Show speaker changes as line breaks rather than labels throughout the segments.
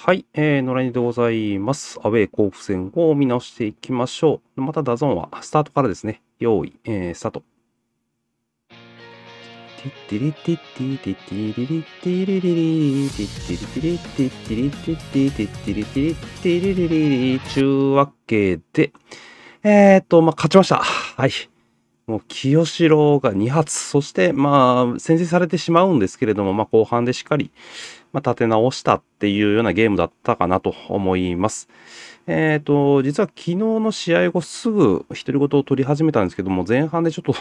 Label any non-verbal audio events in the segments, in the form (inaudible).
はい、えー、野良にでございます。アウェイ甲府戦を見直していきましょう。またダゾーンはスタートからですね。用意、えー、スタート。ティリティティティティリリティリリリティティリティティリティティティリティティリリリリちゅうわけで、えーと、まあ、勝ちました。はい。もう、清志郎が2発、そして、まあ、先制されてしまうんですけれども、まあ、後半でしっかり、まあ、立て直したっていうようなゲームだったかなと思います。えっ、ー、と、実は昨日の試合後すぐ独り言を取り始めたんですけども、前半でちょっと、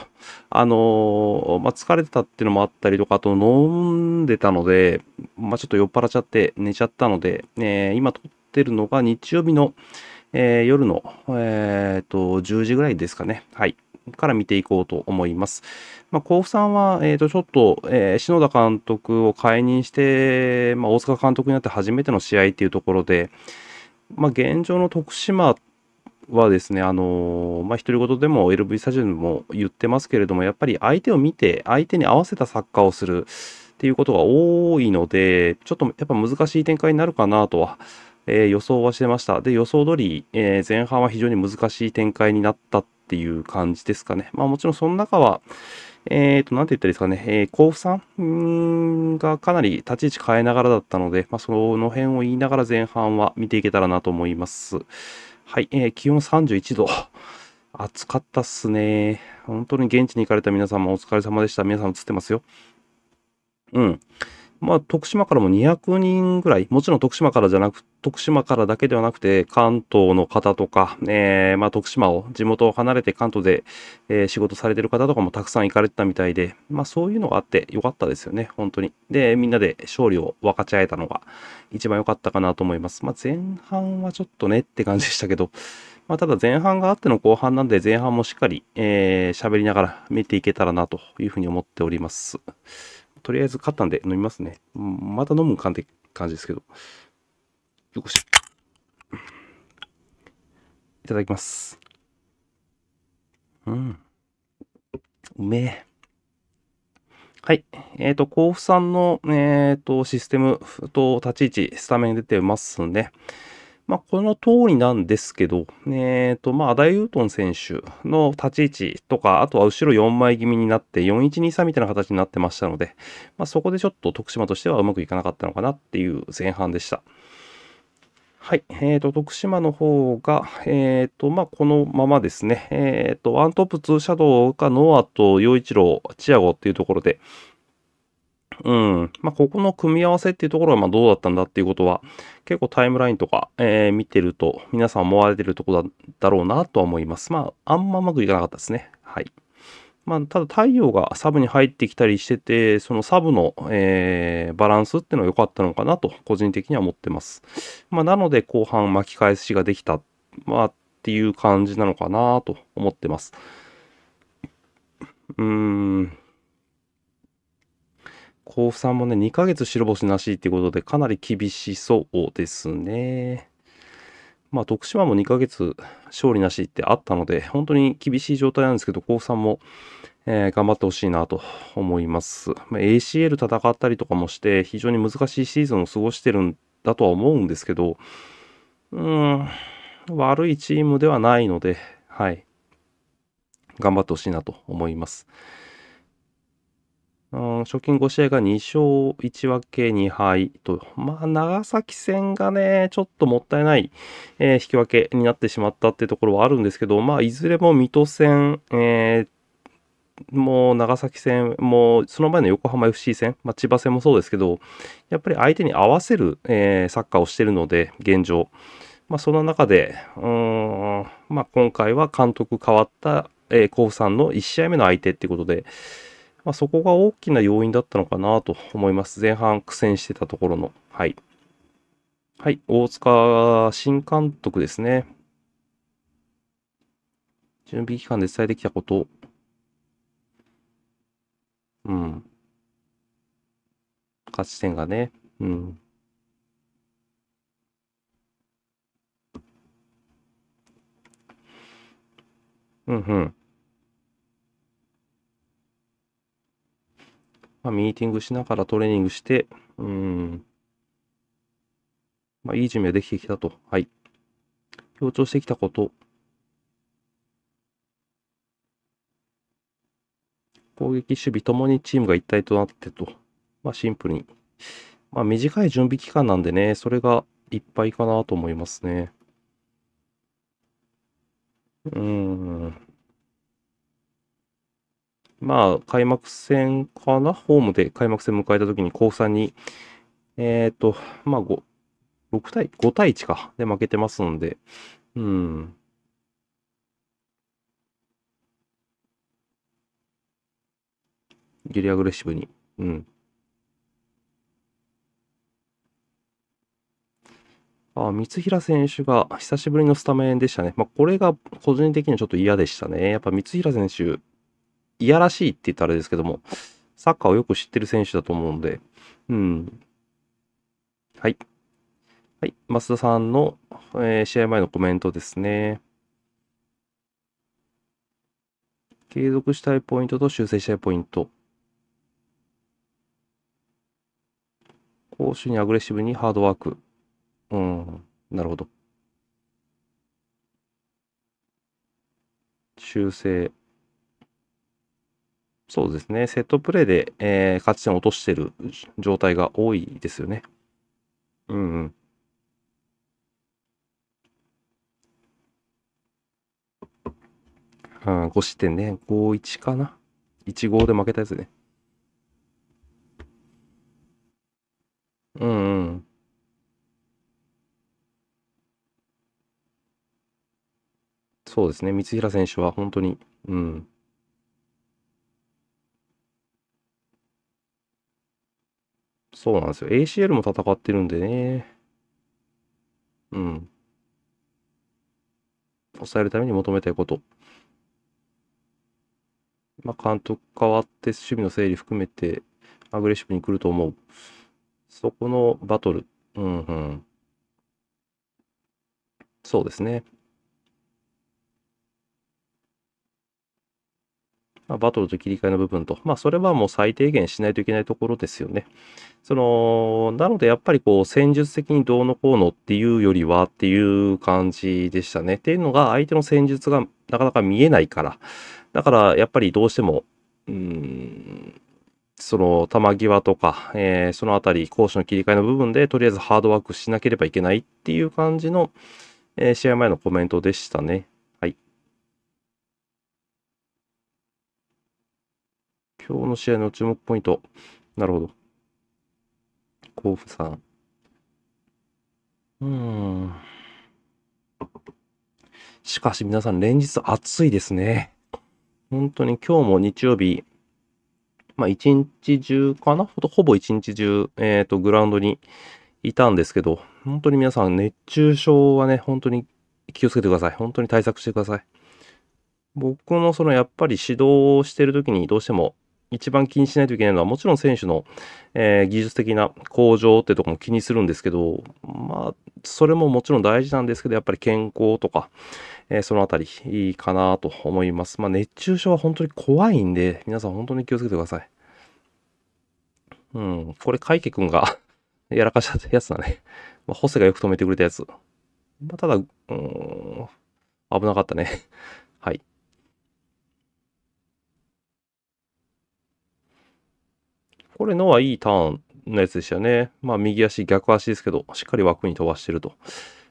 あのー、まあ、疲れてたっていうのもあったりとか、あと飲んでたので、まあ、ちょっと酔っ払っちゃって寝ちゃったので、えー、今撮ってるのが日曜日の、えー、夜の、えーと、10時ぐらいですかね。はい。から見ていこうと思います。まあ、甲府さんは、えっ、ー、と、ちょっと、えー、篠田監督を解任して、まあ、大塚監督になって初めての試合っていうところで、まあ、現状の徳島はですね、あのー、まあ、独り言でも LV スタジアムも言ってますけれども、やっぱり相手を見て、相手に合わせたサッカーをするっていうことが多いので、ちょっとやっぱ難しい展開になるかなとはえー、予想はしてました。で、予想通り、えー、前半は非常に難しい展開になったっていう感じですかね。まあもちろんその中は、えっ、ー、と、なんて言ったらいいですかね、えー、甲府さんがかなり立ち位置変えながらだったので、まあその辺を言いながら前半は見ていけたらなと思います。はい、えー、気温31度。(laughs) 暑かったっすね。本当に現地に行かれた皆様お疲れ様でした。皆さん映ってますよ。うん。まあ、徳島からも200人ぐらい、もちろん徳島からじゃなく、徳島からだけではなくて、関東の方とか、えー、まあ、徳島を、地元を離れて関東で、えー、仕事されてる方とかもたくさん行かれてたみたいで、まあ、そういうのがあってよかったですよね、本当に。で、みんなで勝利を分かち合えたのが一番良かったかなと思います。まあ、前半はちょっとねって感じでしたけど、まあ、ただ前半があっての後半なんで、前半もしっかり、えー、喋りながら見ていけたらなというふうに思っております。とりあえず買ったんで飲みますね。また飲むかんって感じですけど。よこし。いただきます。うん。うめえ。はい。えっ、ー、と、甲府さんの、えっ、ー、と、システムと立ち位置、スタメン出てますね。まあ、この通りなんですけど、えー、と、まあ、アダイウートン選手の立ち位置とか、あとは後ろ4枚気味になって、4123みたいな形になってましたので、まあ、そこでちょっと徳島としてはうまくいかなかったのかなっていう前半でした。はい。えっ、ー、と、徳島の方が、えー、と、まあ、このままですね、えっ、ー、と、ワントップツーシャドウかノアと陽一郎、チアゴっていうところで、うん。まあ、ここの組み合わせっていうところが、まあ、どうだったんだっていうことは、結構タイムラインとか、えー、見てると、皆さん思われてるところだろうなとは思います。まあ、あんまうまくいかなかったですね。はい。まあ、ただ太陽がサブに入ってきたりしてて、そのサブの、えー、バランスっていうのは良かったのかなと、個人的には思ってます。まあ、なので後半巻き返しができた、まあ、っていう感じなのかなと思ってます。うーん。甲府さんもね、2ヶ月白星なしってことで、かなり厳しそうですね。まあ、徳島も2ヶ月勝利なしってあったので、本当に厳しい状態なんですけど、甲府さんも、えー、頑張ってほしいなと思います。まあ、ACL 戦ったりとかもして、非常に難しいシーズンを過ごしてるんだとは思うんですけど、うん、悪いチームではないので、はい。頑張ってほしいなと思います。直金5試合が2勝1分け2敗と、まあ、長崎戦がね、ちょっともったいない、えー、引き分けになってしまったっていうところはあるんですけど、まあ、いずれも水戸戦、えー、もう長崎戦もうその前の横浜 FC 戦、まあ、千葉戦もそうですけど、やっぱり相手に合わせる、えー、サッカーをしてるので、現状。まあ、その中で、うんまあ、今回は監督変わった、えー、甲府さんの1試合目の相手っていうことで、まあ、そこが大きな要因だったのかなと思います。前半苦戦してたところの。はい。はい、大塚新監督ですね。準備期間で伝えてきたこと。うん。勝ち点がね。うん。うんうん。まあ、ミーティングしながらトレーニングして、うん、まあ、いい準備ができてきたと。はい。強調してきたこと。攻撃、守備ともにチームが一体となってと。まあ、シンプルに。まあ、短い準備期間なんでね、それがいっぱいかなと思いますね。うん。まあ、開幕戦かなホームで開幕戦迎えたときに、高3に、えっ、ー、と、まあ、5、対、5対1か。で、負けてますので、うん。ギリアグレッシブに。うん。あ三平選手が久しぶりのスタメンでしたね。まあ、これが個人的にはちょっと嫌でしたね。やっぱ三平選手、いやらしいって言ったらあれですけども、サッカーをよく知ってる選手だと思うんで、うん。はい。はい。増田さんの、えー、試合前のコメントですね。継続したいポイントと修正したいポイント。攻守にアグレッシブにハードワーク。うん。なるほど。修正。そうですね、セットプレーで、えー、勝ち点を落としてる状態が多いですよね。うんうん。うん、5失点ね、5-1かな。1-5で負けたやつね。うんうん。そうですね、三平選手は本当に、うん。そうなんですよ。ACL も戦ってるんでね。うん。抑えるために求めたいこと。まあ、監督変わって守備の整理含めてアグレッシブに来ると思う。そこのバトル。うんうん。そうですね。まバトルと切り替えの部分と、まあ、それはもう最低限しないといけないところですよね。その、なのでやっぱりこう、戦術的にどうのこうのっていうよりはっていう感じでしたね。っていうのが、相手の戦術がなかなか見えないから、だからやっぱりどうしても、うーん、その球際とか、えー、そのあたり、攻守の切り替えの部分で、とりあえずハードワークしなければいけないっていう感じの、えー、試合前のコメントでしたね。今日の試合の注目ポイント。なるほど。甲府さん。うん。しかし皆さん連日暑いですね。本当に今日も日曜日、まあ一日中かなほぼ一日中、えっ、ー、と、グラウンドにいたんですけど、本当に皆さん熱中症はね、本当に気をつけてください。本当に対策してください。僕のそのやっぱり指導をしてる時にどうしても一番気にしないといけないのは、もちろん選手の、えー、技術的な向上ってとこも気にするんですけど、まあ、それももちろん大事なんですけど、やっぱり健康とか、えー、そのあたりいいかなと思います。まあ、熱中症は本当に怖いんで、皆さん本当に気をつけてください。うん、これ、海家くんが (laughs) やらかしたやつだね。まあ、ホセがよく止めてくれたやつ。まあ、ただ、うん、危なかったね。はい。これのはいいターンのやつでしたね。まあ、右足、逆足ですけど、しっかり枠に飛ばしてると。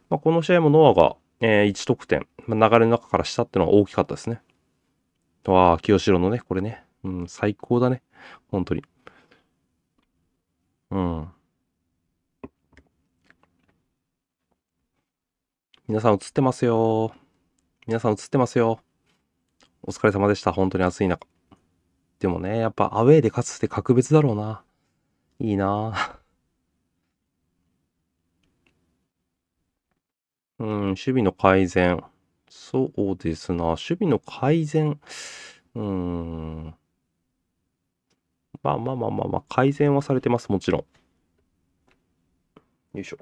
まあ、この試合もノアが、えー、1得点、まあ、流れの中からしたっていうのは大きかったですね。わあ、清郎のね、これね。うん、最高だね。本当に。うん。皆さん映ってますよ。皆さん映ってますよ。お疲れ様でした。本当に暑い中。でもね、やっぱアウェーで勝つって格別だろうな。いいな (laughs) うん、守備の改善。そうですな。守備の改善。うん。まあまあまあまあまあ、改善はされてます、もちろん。よいしょ。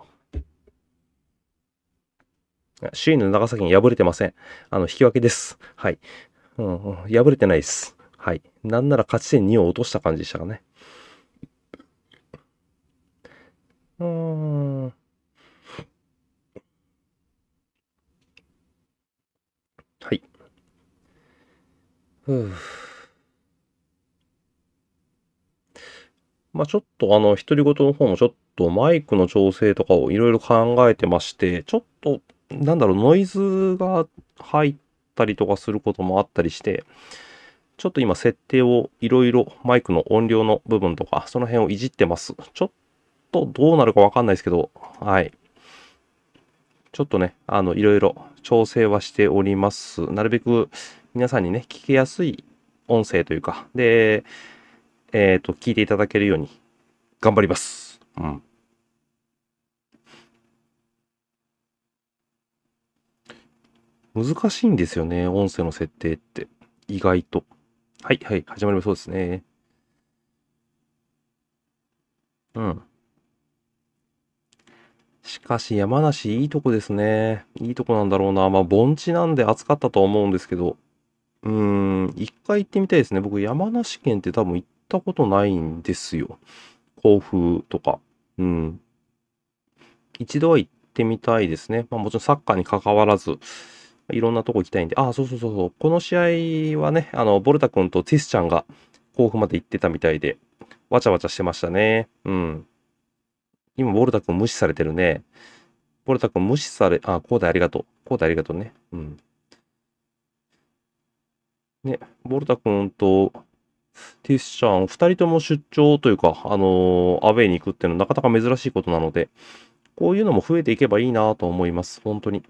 首位の長崎に敗れてません。あの、引き分けです。はい。うん、うん、敗れてないです。はい。なんなら勝ち点2を落とした感じでしたかね。
うん。はい。ふう。
まあちょっとあの、独り言の方もちょっとマイクの調整とかをいろいろ考えてまして、ちょっと、なんだろう、ノイズが入ったりとかすることもあったりして、ちょっと今設定をいろいろマイクの音量の部分とか、その辺をいじってます。ちょっとどうなるかわかんないですけど、はい。ちょっとね、あの、いろいろ調整はしております。なるべく皆さんにね、聞きやすい音声というか、で、えっ、ー、と、聞いていただけるように頑張ります。うん。難しいんですよね、音声の設定って。意外と。はいはい、始まりもそうですね。うん。しかし山梨いいとこですね。いいとこなんだろうな。まあ盆地なんで暑かったとは思うんですけど。うーん、一回行ってみたいですね。僕山梨県って多分行ったことないんですよ。甲府とか。うん。一度は行ってみたいですね。まあもちろんサッカーに関わらず。いろんなとこ行きたいんで、あ、そうそうそうそう、この試合はね、あの、ボルタ君とティスちゃんが甲府まで行ってたみたいで、わちゃわちゃしてましたね。うん。今、ボルタ君無視されてるね。ボルタ君無視され、あ、コーダありがとう。コーダありがとうね。うん。ね、ボルタ君とティスちゃん、二人とも出張というか、あのー、アウェイに行くっていうのはなかなか珍しいことなので、こういうのも増えていけばいいなと思います。本当に。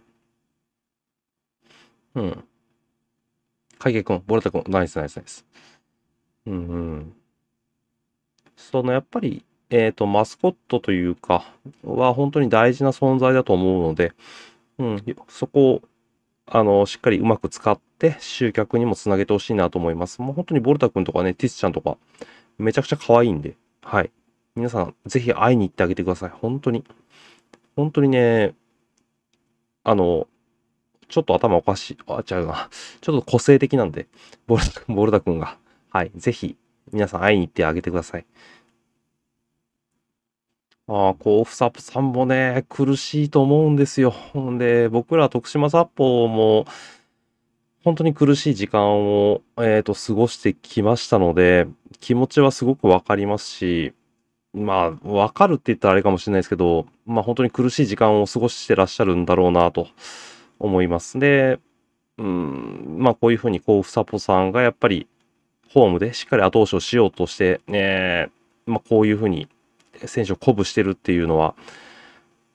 うん。影くん、ボルタくん、ナイスナイスナイス。うんうん。そのやっぱり、えっ、ー、と、マスコットというか、は本当に大事な存在だと思うので、うん、そこを、あの、しっかりうまく使って、集客にもつなげてほしいなと思います。もう本当にボルタくんとかね、ティスちゃんとか、めちゃくちゃ可愛いんで、はい。皆さん、ぜひ会いに行ってあげてください。本当に。本当にね、あの、ちょっと頭おかしい。あ、違うな。ちょっと個性的なんで、ボルダ、ボルダ君が。はい。ぜひ、皆さん会いに行ってあげてください。ああ、こう、ふさぷさんもね、苦しいと思うんですよ。ほんで、僕ら徳島札幌も、本当に苦しい時間を、えっ、ー、と、過ごしてきましたので、気持ちはすごくわかりますし、まあ、わかるって言ったらあれかもしれないですけど、まあ本当に苦しい時間を過ごしてらっしゃるんだろうなと。思います。で、うん、まあこういうふうにこう、房子さんがやっぱりホームでしっかり後押しをしようとして、ね、まあこういうふうに選手を鼓舞してるっていうのは、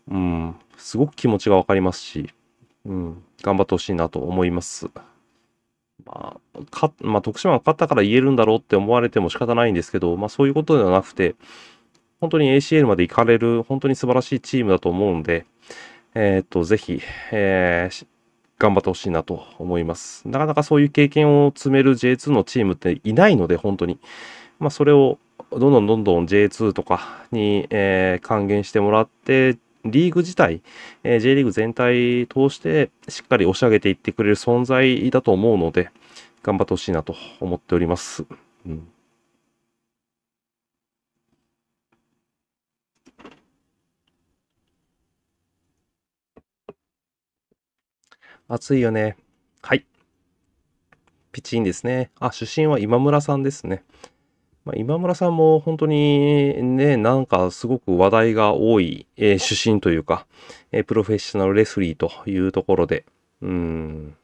うん、すごく気持ちがわかりますし、うん、頑張ってほしいなと思います。まあ、かまあ、徳島が勝ったから言えるんだろうって思われても仕方ないんですけど、まあそういうことではなくて、本当に ACL まで行かれる、本当に素晴らしいチームだと思うんで、えっ、と、ぜひ、えー、頑張ってほしいなと思います。なかなかそういう経験を積める J2 のチームっていないので、本当に。まあ、それをどんどんどんどん J2 とかに、えー、還元してもらって、リーグ自体、えー、J リーグ全体通してしっかり押し上げていってくれる存在だと思うので、頑張ってほしいなと思っております。うん暑いよね。はい。ピチンですね。あ、出身は今村さんですね。まあ、今村さんも本当にね、なんかすごく話題が多い、えー、出身というか、えー、プロフェッショナルレスリーというところで、うん、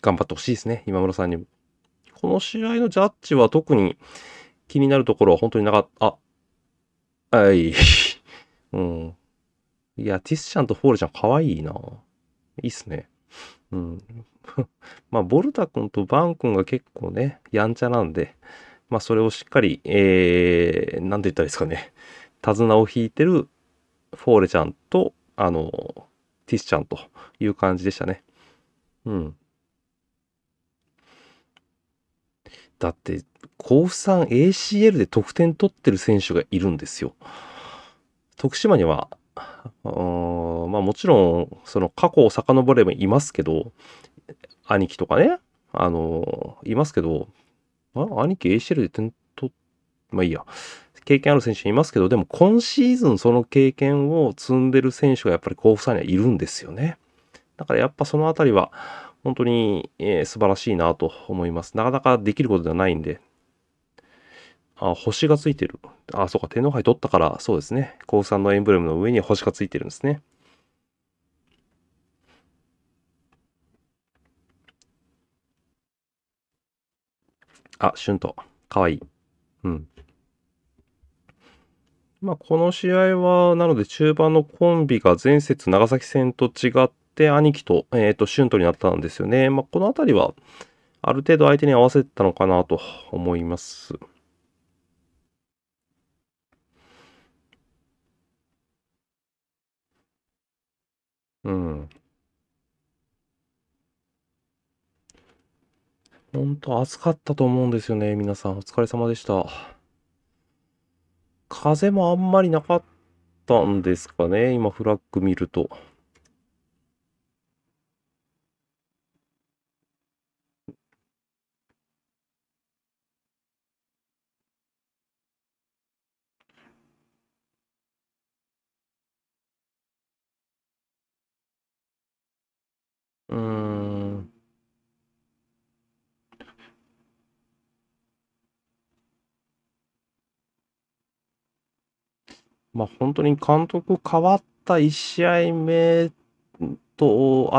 頑張ってほしいですね、今村さんにも。この試合のジャッジは特に気になるところは本当になかった。あ、はい。(laughs) うん。いや、ティスちゃんとフォールちゃん可愛いな。いいっすね。うん。(laughs) まあ、ボルタ君とバン君が結構ね、やんちゃなんで、まあ、それをしっかり、えー、なんて言ったらいいですかね、手綱を引いてるフォーレちゃんと、あの、ティスちゃんという感じでしたね。うん。だって、甲府さん ACL で得点取ってる選手がいるんですよ。徳島にはまあもちろんその過去を遡ればいますけど兄貴とかねあのいますけど、あ、兄貴 ACL で点取まあいいや経験ある選手いますけどでも今シーズンその経験を積んでる選手がやっぱり甲府さんにはいるんですよねだからやっぱその辺りは本当に、えー、素晴らしいなと思います。なかなかできることではないんで、あ、星がついてる。あ、そうか、天皇杯取ったから、そうですね。高3のエンブレムの上に星がついてるんですね。あ、シュンと。かわいい。うん。まあ、この試合は、なので中盤のコンビが前節長崎戦と違って、兄貴と、えっ、ー、と、シュントになったんですよね。まあ、この辺りは、ある程度相手に合わせたのかなと思います。うん。ほんと暑かったと思うんですよね、皆さん。お疲れ様でした。風もあんまりなかったんですかね、今フラッグ見ると。
うん。
まあ、本当に監督変わった1試合目と、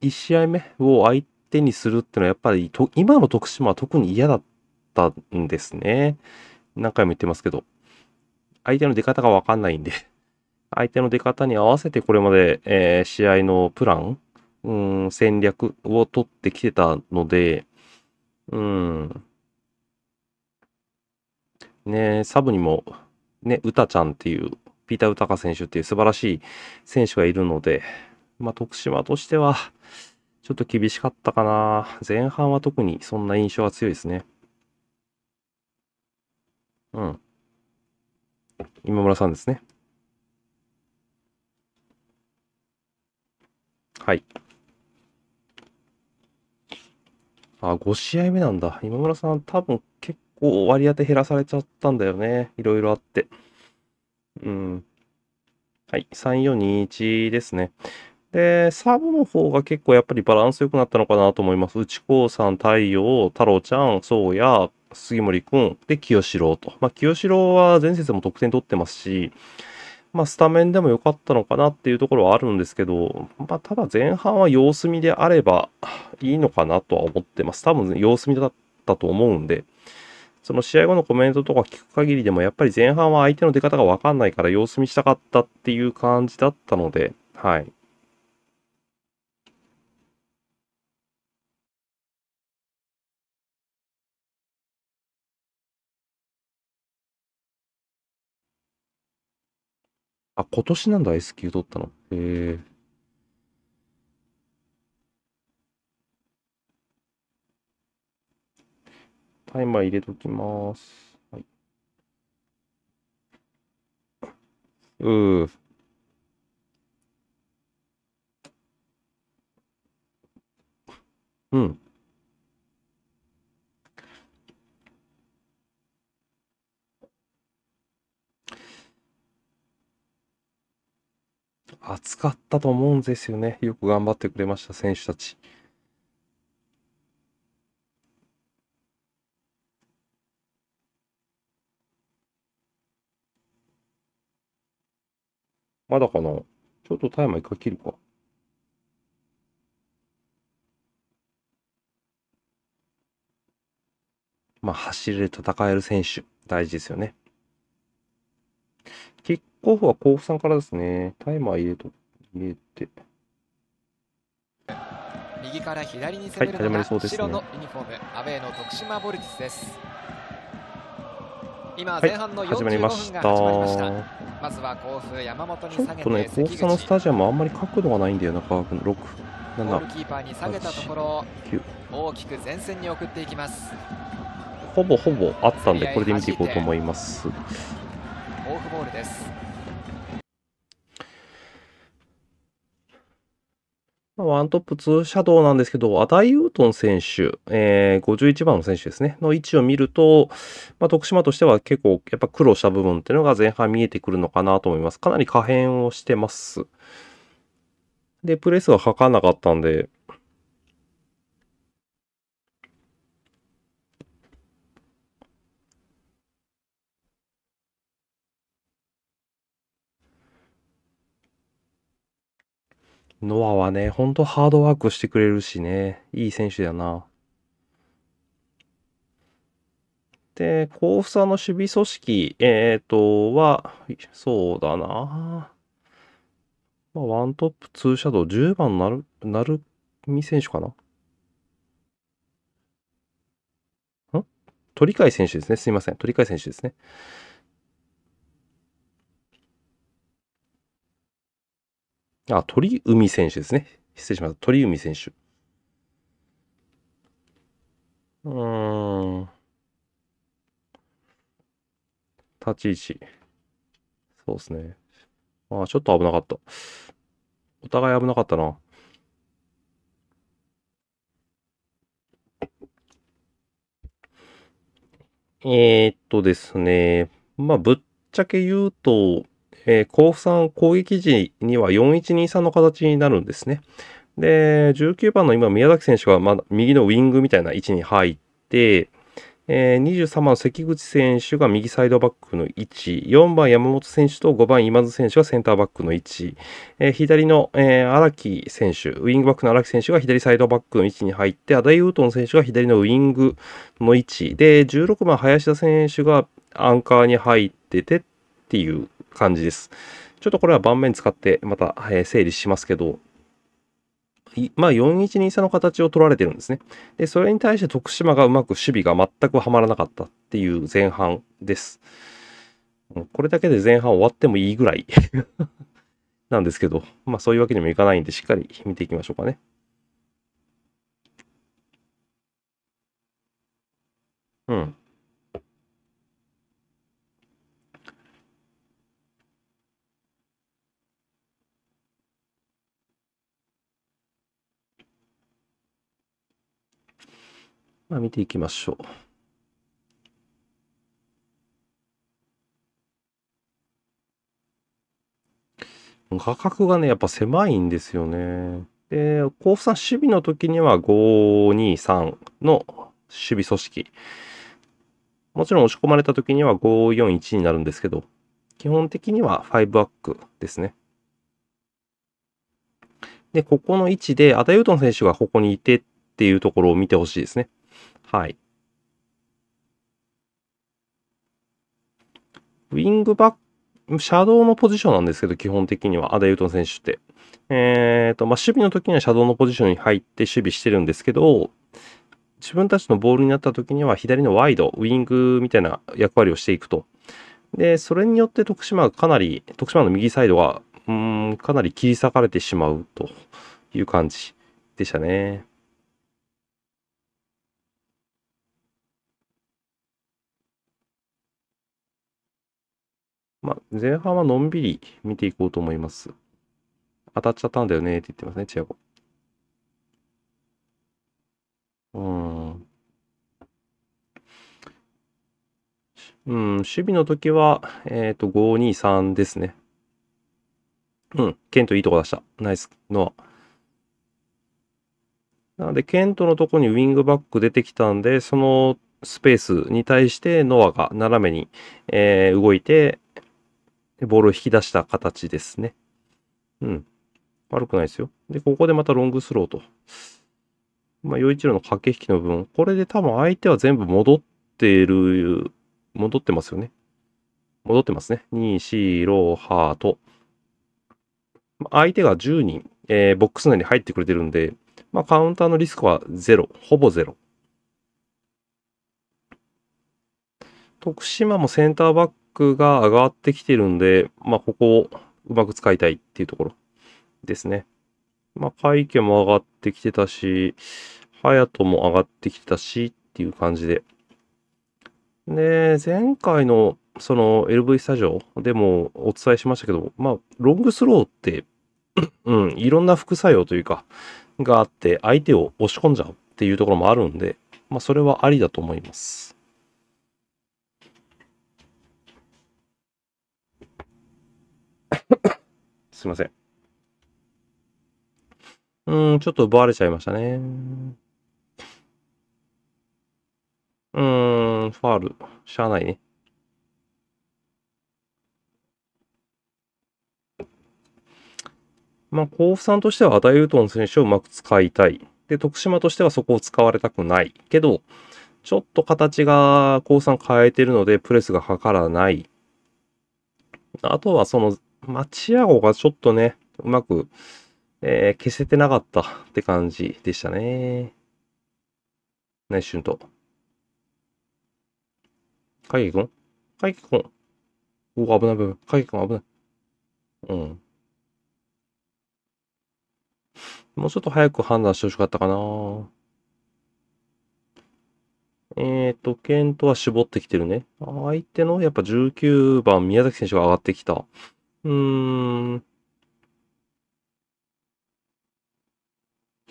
1試合目を相手にするってのは、やっぱりと今の徳島は特に嫌だったんですね。何回も言ってますけど。相手の出方がわかんないんで、相手の出方に合わせてこれまで、えー、試合のプランうん、戦略を取ってきてたので、うん。ねサブにも、ね、歌ちゃんっていう、ピーター・ウタカ選手っていう素晴らしい選手がいるので、まあ、徳島としては、ちょっと厳しかったかな。前半は特にそんな印象が強いですね。うん。今村さんですね。はい。あ、5試合目なんだ。今村さん、多分結構割り当て減らされちゃったんだよね。いろいろあって。うん。はい、3421ですね。で、サブの方が結構やっぱりバランス良くなったのかなと思います。内高さん、太陽、太郎ちゃん、宗谷、杉森くん、で、清志郎と。まあ、清志郎は前節も得点取ってますし、まあ、スタメンでも良かったのかなっていうところはあるんですけど、まあ、ただ前半は様子見であればいいのかなとは思ってます。多分様子見だったと思うんで、その試合後のコメントとか聞く限りでも、やっぱり前半は相手の出方がわかんないから様子見したかったっていう感じだったので、はい。
あ、今年なん
だ、S 級取ったの。へえ。タイマー入れときます。はい。うー。うん。暑かったと思うんですよね。よく頑張ってくれました、選手たち。まだかなちょっとタイマー一回切るか。まあ、走れで戦える選手、大事ですよね。候補は甲府さんからですね。タイマー入れと、入れて。
右から左に攻めるのが、はいね、白のユニフォーム、アウェーの徳島ボルティスです。今、前半の45分が始まりました。はい、ましたまずは甲府、山本に下げて、ちょっとね、甲府さんの
スタジアムあんまり角度がないんだよな、カーブの6。ゴールキーパーに下げたところ大きく前線に送っていきますほぼほぼあったんでこれで見ていこうと思います甲府ボールですワントップ2シャドウなんですけど、アダイ・ウートン選手、えー、51番の選手ですね、の位置を見ると、まあ、徳島としては結構やっぱ苦労した部分っていうのが前半見えてくるのかなと思います。かなり可変をしてます。で、プレスがかかなかったんで、ノアはね、ほんとハードワークしてくれるしね、いい選手だよな。で、甲府さんの守備組織、えっ、ー、と、は、そうだな。まあ、ワントップ、ツーシャドウ、10番なる、なるみ選手かなん鳥海選手ですね。すいません。鳥海選手ですね。あ、鳥海選手ですね。失礼しました。鳥海選手。うーん。立ち位置。そうですね。あ、ちょっと危なかった。お互い危なかったな。えー、っとですね。まあ、ぶっちゃけ言うと、えー、さん攻撃時には4123の形になるんですね。で、19番の今、宮崎選手がまだ右のウィングみたいな位置に入って、えー、23番の関口選手が右サイドバックの位置、4番山本選手と5番今津選手がセンターバックの位置、えー、左の荒、えー、木選手、ウィングバックの荒木選手が左サイドバックの位置に入って、アダイウートン選手が左のウィングの位置で、16番林田選手がアンカーに入っててっていう感じです。ちょっとこれは盤面使ってまた、え整理しますけど、まあ、4123の形を取られてるんですね。で、それに対して徳島がうまく守備が全くはまらなかったっていう前半です。これだけで前半終わってもいいぐらい (laughs) なんですけど、まあそういうわけにもいかないんで、しっかり見ていきましょうかね。うん。まあ、見ていきましょう。画角がね、やっぱ狭いんですよね。で、甲府さん、守備の時には5、2、3の守備組織。もちろん押し込まれた時には5、4、1になるんですけど、基本的には5バックですね。で、ここの位置で、アタユートン選手がここにいてっていうところを見てほしいですね。はい。ウィングバック、シャドウのポジションなんですけど、基本的には、アダ・ユートン選手って。えっ、ー、と、まあ、守備の時にはシャドウのポジションに入って守備してるんですけど、自分たちのボールになった時には左のワイド、ウィングみたいな役割をしていくと。で、それによって徳島がかなり、徳島の右サイドが、うん、かなり切り裂かれてしまうという感じでしたね。まあ、前半はのんびり見ていこうと思います。当たっちゃったんだよねって言ってますね、チアゴ。うん。うん、守備の時は、えっ、ー、と、523ですね。うん、ケントいいとこ出した。ナイス、ノア。なので、ケントのとこにウィングバック出てきたんで、そのスペースに対してノアが斜めに、えー、動いて、で、ボールを引き出した形ですね。うん。悪くないですよ。で、ここでまたロングスローと。まあ、洋一郎の駆け引きの分、これで多分相手は全部戻っている、戻ってますよね。戻ってますね。2、4、ロー、ハート。相手が10人、えー、ボックス内に入ってくれてるんで、まあ、カウンターのリスクはゼロ、ほぼゼロ。徳島もセンターバックが上がってきてるんで、まあ、ここをうまく使いたいっていうところですね。まあ、会計も上がってきてたし、隼人も上がってきてたしっていう感じで。で、前回のその LV スタジオでもお伝えしましたけど、まあ、ロングスローって (clears throat) うん、いろんな副作用というか、があって、相手を押し込んじゃうっていうところもあるんで、まあ、それはありだと思います。(coughs) すいません。うん、ちょっと奪われちゃいましたね。うーん、ファール、しゃあないね。まあ、甲府さんとしては、アダユートン選手をうまく使いたい。で、徳島としてはそこを使われたくないけど、ちょっと形が甲府さん変えてるので、プレスがかからない。あとは、その、マチアゴがちょっとね、うまく、えー、消せてなかったって感じでしたね。ナイスシュート。海くん海くん。お、危ない危ない。海くん危ない。うん。もうちょっと早く判断してほしかったかな。えっ、ー、と、ケントは絞ってきてるね。相手のやっぱ19番宮崎選手が上がってきた。うーん。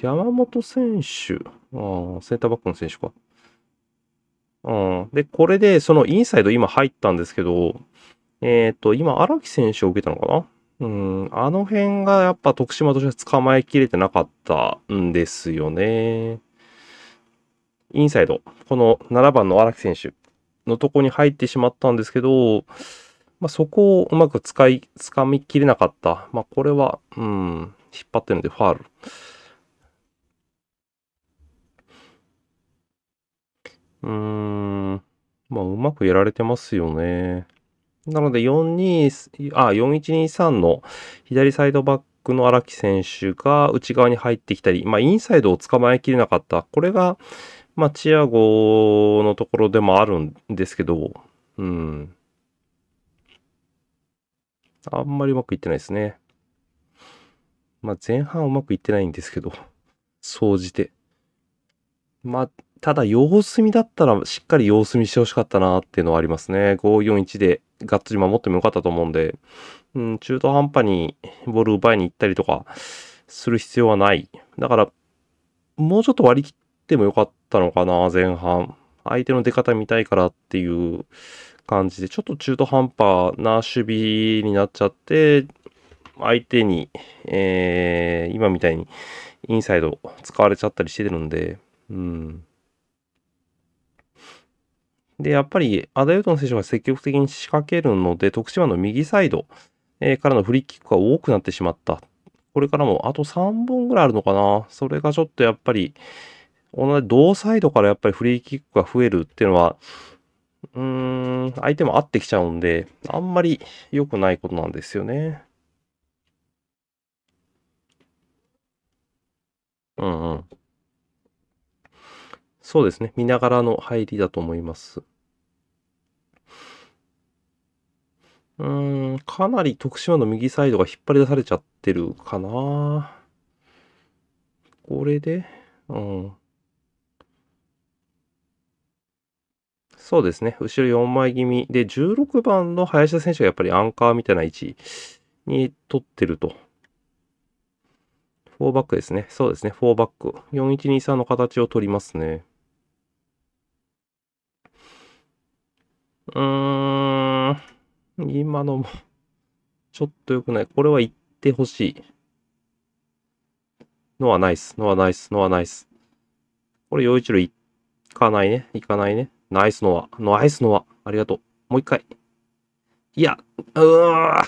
山本選手。ああ、センターバックの選手か。うん。で、これで、そのインサイド今入ったんですけど、えっ、ー、と、今、荒木選手を受けたのかなうん。あの辺がやっぱ徳島としては捕まえきれてなかったんですよね。インサイド。この7番の荒木選手のとこに入ってしまったんですけど、まあ、そこをうまく使い、掴みきれなかった。まあ、これは、うん、引っ張ってるんでファール。うーん、まあ、うまくやられてますよね。なので、42、あ、4123の左サイドバックの荒木選手が内側に入ってきたり、まあ、インサイドを捕まえきれなかった。これが、まあ、チアゴのところでもあるんですけど、うん。あんまりうまくいってないですね。まあ前半うまくいってないんですけど、総じて。まあ、ただ様子見だったらしっかり様子見してほしかったなっていうのはありますね。541でがっつり守ってもよかったと思うんで、うん、中途半端にボール奪いに行ったりとかする必要はない。だから、もうちょっと割り切ってもよかったのかな、前半。相手の出方見たいからっていう感じで、ちょっと中途半端な守備になっちゃって、相手に、えー、今みたいにインサイド使われちゃったりしてるんで、うん。で、やっぱり、アダユートの選手が積極的に仕掛けるので、徳島の右サイド、えー、からのフリーキックが多くなってしまった。これからもあと3本ぐらいあるのかな。それがちょっとやっぱり、同じ同サイドからやっぱりフリーキックが増えるっていうのは、うーん、相手も合ってきちゃうんで、あんまり良くないことなんですよね。うんうん。そうですね。見ながらの入りだと思います。うーん、かなり徳島の右サイドが引っ張り出されちゃってるかな。これで、うん。そうですね。後ろ4枚気味で、16番の林田選手がやっぱりアンカーみたいな位置に取ってると。4バックですね。そうですね。4バック。4123の形を取りますね。うーん。今のも、(laughs) ちょっと良くない。これは行ってほしい。のはナイス。のはナイス。のはナイス。これ、陽一郎行かないね。行かないね。ナイスノア。ナイスノア。ありがとう。もう一回。いや、
うわ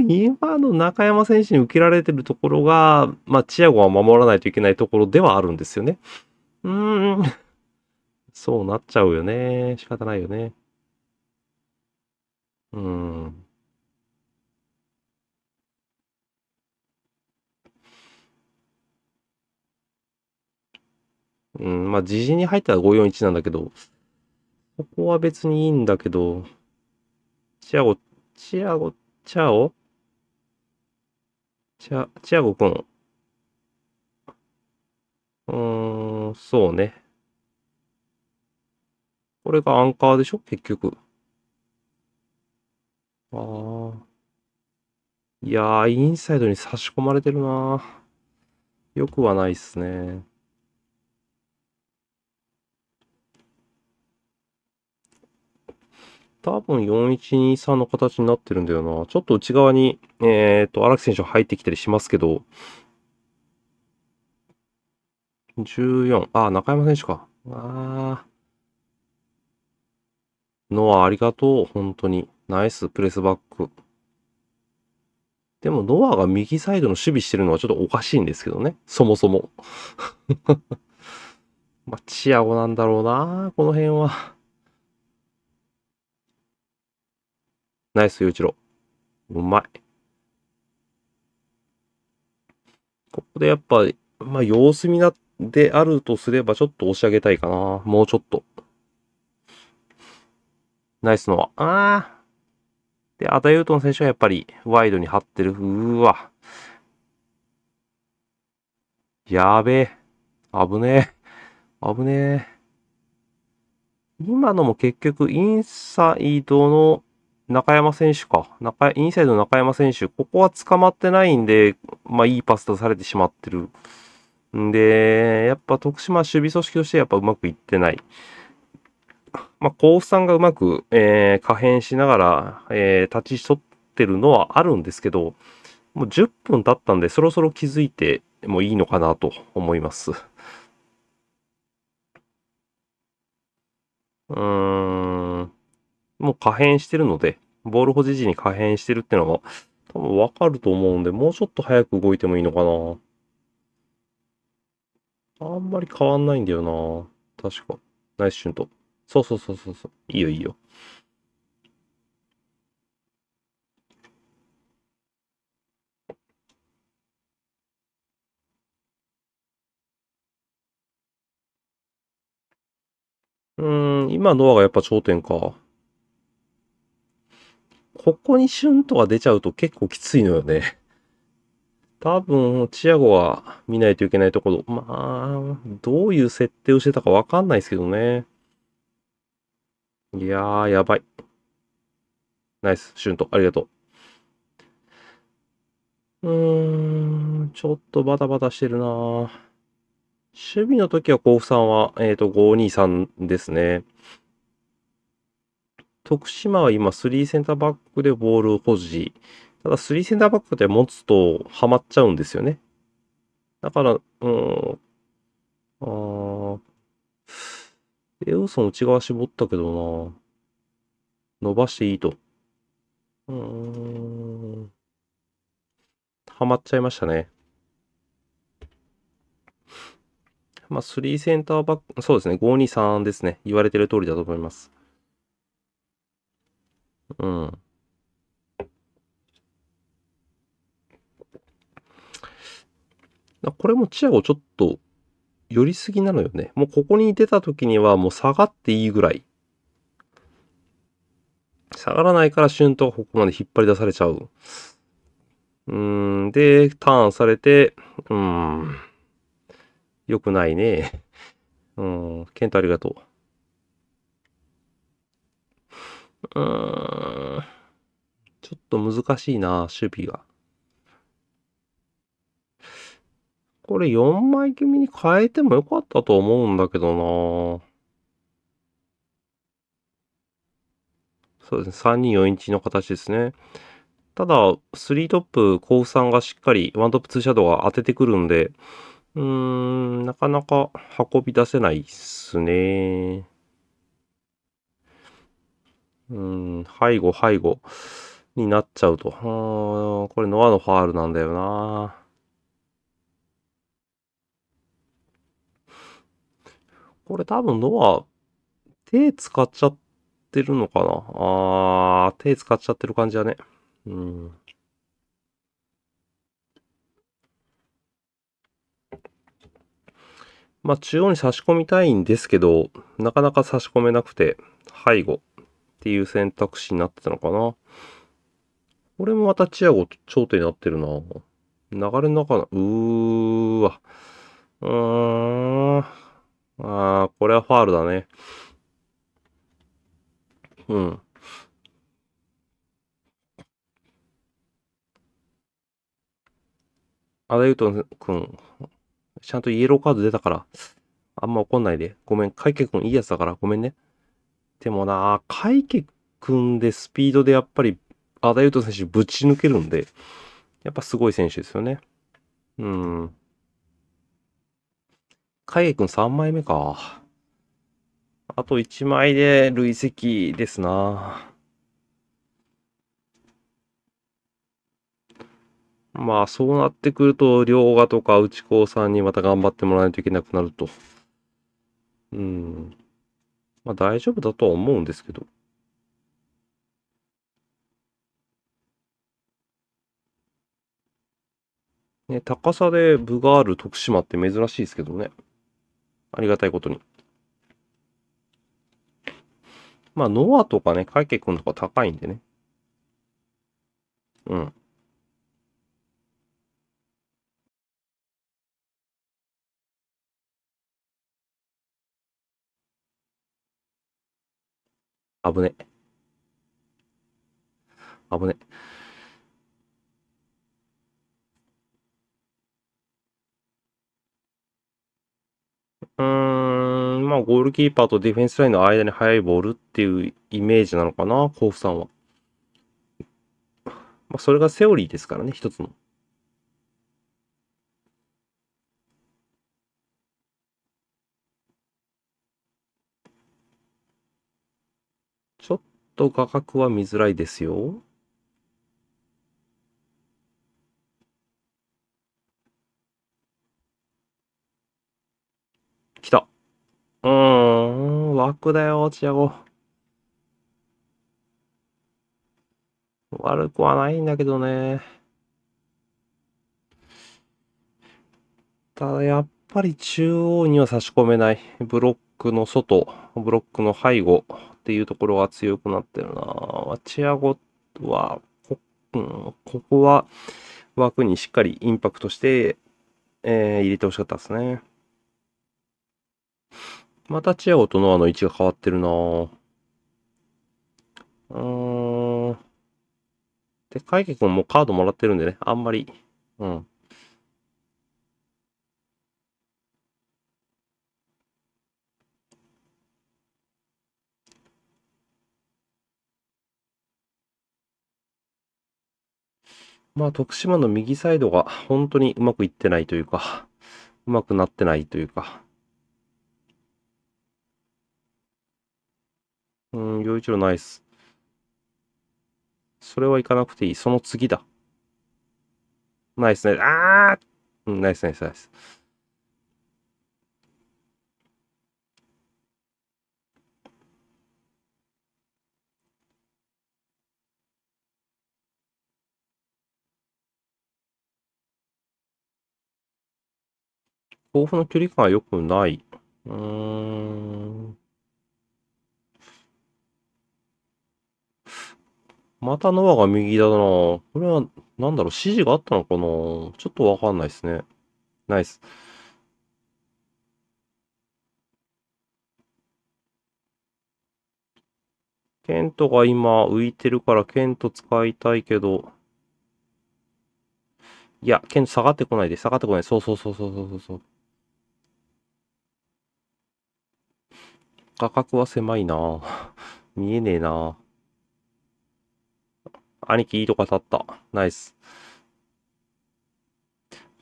ん、今の中山選手に受けられてるところが、まあ、チアゴは守らないといけないところではあるんですよね。うん。そうなっちゃうよね。仕方ないよね。うん。うん、まあ、時事に入ったら541なんだけど、ここは別にいいんだけど、チアゴ、チアゴ、チャオチャ、チアゴくん。うーん、そうね。これがアンカーでしょ結局。ああ。いやー、インサイドに差し込まれてるなよくはないっすね。多分4123の形になってるんだよな。ちょっと内側に、えっ、ー、と、荒木選手入ってきたりしますけど、14、あ、中山選手か。あー。ノアありがとう、本当に。ナイス、プレスバック。でも、ノアが右サイドの守備してるのはちょっとおかしいんですけどね。そもそも。(laughs) まあ、チアゴなんだろうな、この辺は。ナイス、ゆうちろう。まい。ここでやっぱ、まあ、様子見な、であるとすれば、ちょっと押し上げたいかな。もうちょっと。ナイスのは。ああ。で、アダユートン選手はやっぱり、ワイドに張ってる。うーわ。やべえ。危ねえ。危ねえ。今のも結局、インサイドの中山選手か。中、インサイドの中山選手、ここは捕まってないんで、まあ、いいパス出されてしまってる。んで、やっぱ徳島守備組織としてやっぱうまくいってない。まあ、甲府さんがうまく、えー、可変しながら、えー、立ち取ってるのはあるんですけど、もう10分経ったんで、そろそろ気づいてもいいのかなと思います。うーん。もう可変してるので、ボール保持時に可変してるってのが多分わかると思うんで、もうちょっと早く動いてもいいのかなあんまり変わんないんだよな確か。ナイスシュント。そうそうそうそうそう。いいよいいよ。うーん、今のはやっぱ頂点か。ここにシュンとか出ちゃうと結構きついのよね。多分、チアゴは見ないといけないところ。まあ、どういう設定をしてたかわかんないですけどね。いやー、やばい。ナイス、シュント、ありがとう。うーん、ちょっとバタバタしてるな守備の時は甲府さんは、えっ、ー、と、523ですね。徳島は今3センターバックでボール保持。ただ3センターバックで持つとハマっちゃうんですよね。だから、うん、あエオソン内側絞ったけどな伸ばしていいと。
うーん。
はまっちゃいましたね。まあ、3センターバック、そうですね、523ですね。言われてる通りだと思います。うん。これもチアゴちょっと寄りすぎなのよね。もうここに出た時にはもう下がっていいぐらい。下がらないからシュントがここまで引っ張り出されちゃう。うーん。で、ターンされて、うーん。良くないね。うん。ケントありがとう。うーん。ちょっと難しいな、守備が。これ4枚気味に変えてもよかったと思うんだけどなそうですね、3、2、4、1の形ですね。ただ、3トップ、甲府さんがしっかり、1トップ2シャドウが当ててくるんで、うーん、なかなか運び出せないっすね。うん、背後、背後になっちゃうと。うん、これ、ノアのファールなんだよな。これ多分ノア、手使っちゃってるのかなあー、手使っちゃってる感じだね。うん。まあ中央に差し込みたいんですけど、なかなか差し込めなくて、背後。っていう選択肢になってたのかな。これもまたチアゴ頂点になってるな。流れの中の、うーわ。うーん。ああ、これはファールだね。うん。アダユートン君、ちゃんとイエローカード出たから、あんま怒んないで。ごめん、解決君いいやつだから、ごめんね。でもな、海家君でスピードでやっぱり、アダユート選手ぶち抜けるんで、やっぱすごい選手ですよね。うん。海家君3枚目か。あと1枚で累積ですな。まあそうなってくると、両賀とか内子さんにまた頑張ってもらわないといけなくなると。うん。まあ大丈夫だとは思うんですけど。ね、高さで部がある徳島って珍しいですけどね。ありがたいことに。まあ、ノアとかね、海ケくんとか高いんでね。うん。
危ね。ぶね。
うーん、まあ、ゴールキーパーとディフェンスラインの間に速いボールっていうイメージなのかな、甲府さんは。まあ、それがセオリーですからね、一つの。と画角は見づらいですよ。来た。うーん、枠だよ、チアゴ。悪くはないんだけどね。ただやっぱり中央には差し込めない。ブロック。クの外、ブロックの背後っていうところが強くなってるなぁ。チアゴは、こ,、うん、ここは枠にしっかりインパクトして、えー、入れてほしかったですね。またチアゴとノアの位置が変わってるなぁ。うーん。で、カイ君もカードもらってるんでね、あんまり、うん。まあ、徳島の右サイドが本当にうまくいってないというか、うまくなってないというか、うん、陽一郎ナイス。それはいかなくていい。その次だ。ナイスナイス。あーナイスナイスナイス。豆腐の距離感良くない。うん。またノアが右だな。これは、なんだろう、指示があったのかなちょっとわかんないですね。ナイス。ケントが今浮いてるからケント使いたいけど、いや、ト下がってこないで、下がってこない。そうそうそうそうそうそう。画角は狭いな見えねえな兄貴いいとこ当たった。ナイス。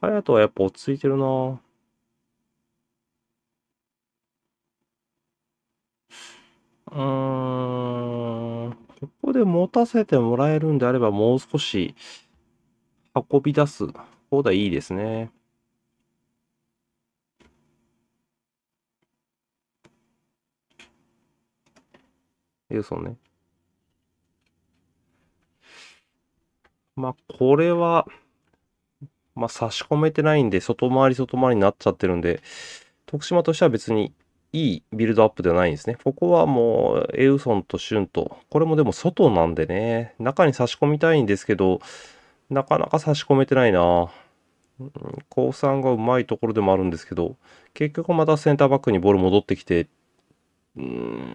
隼人はやっぱ落ち着いてるなうん。ここで持たせてもらえるんであればもう少し運び出す方がいいですね。そうね。まあ、これは、まあ、差し込めてないんで、外回り外回りになっちゃってるんで、徳島としては別にいいビルドアップではないんですね。ここはもう、エウソンとシュンと、これもでも外なんでね、中に差し込みたいんですけど、なかなか差し込めてないな。うん、高3がうまいところでもあるんですけど、結局またセンターバックにボール戻ってきて、う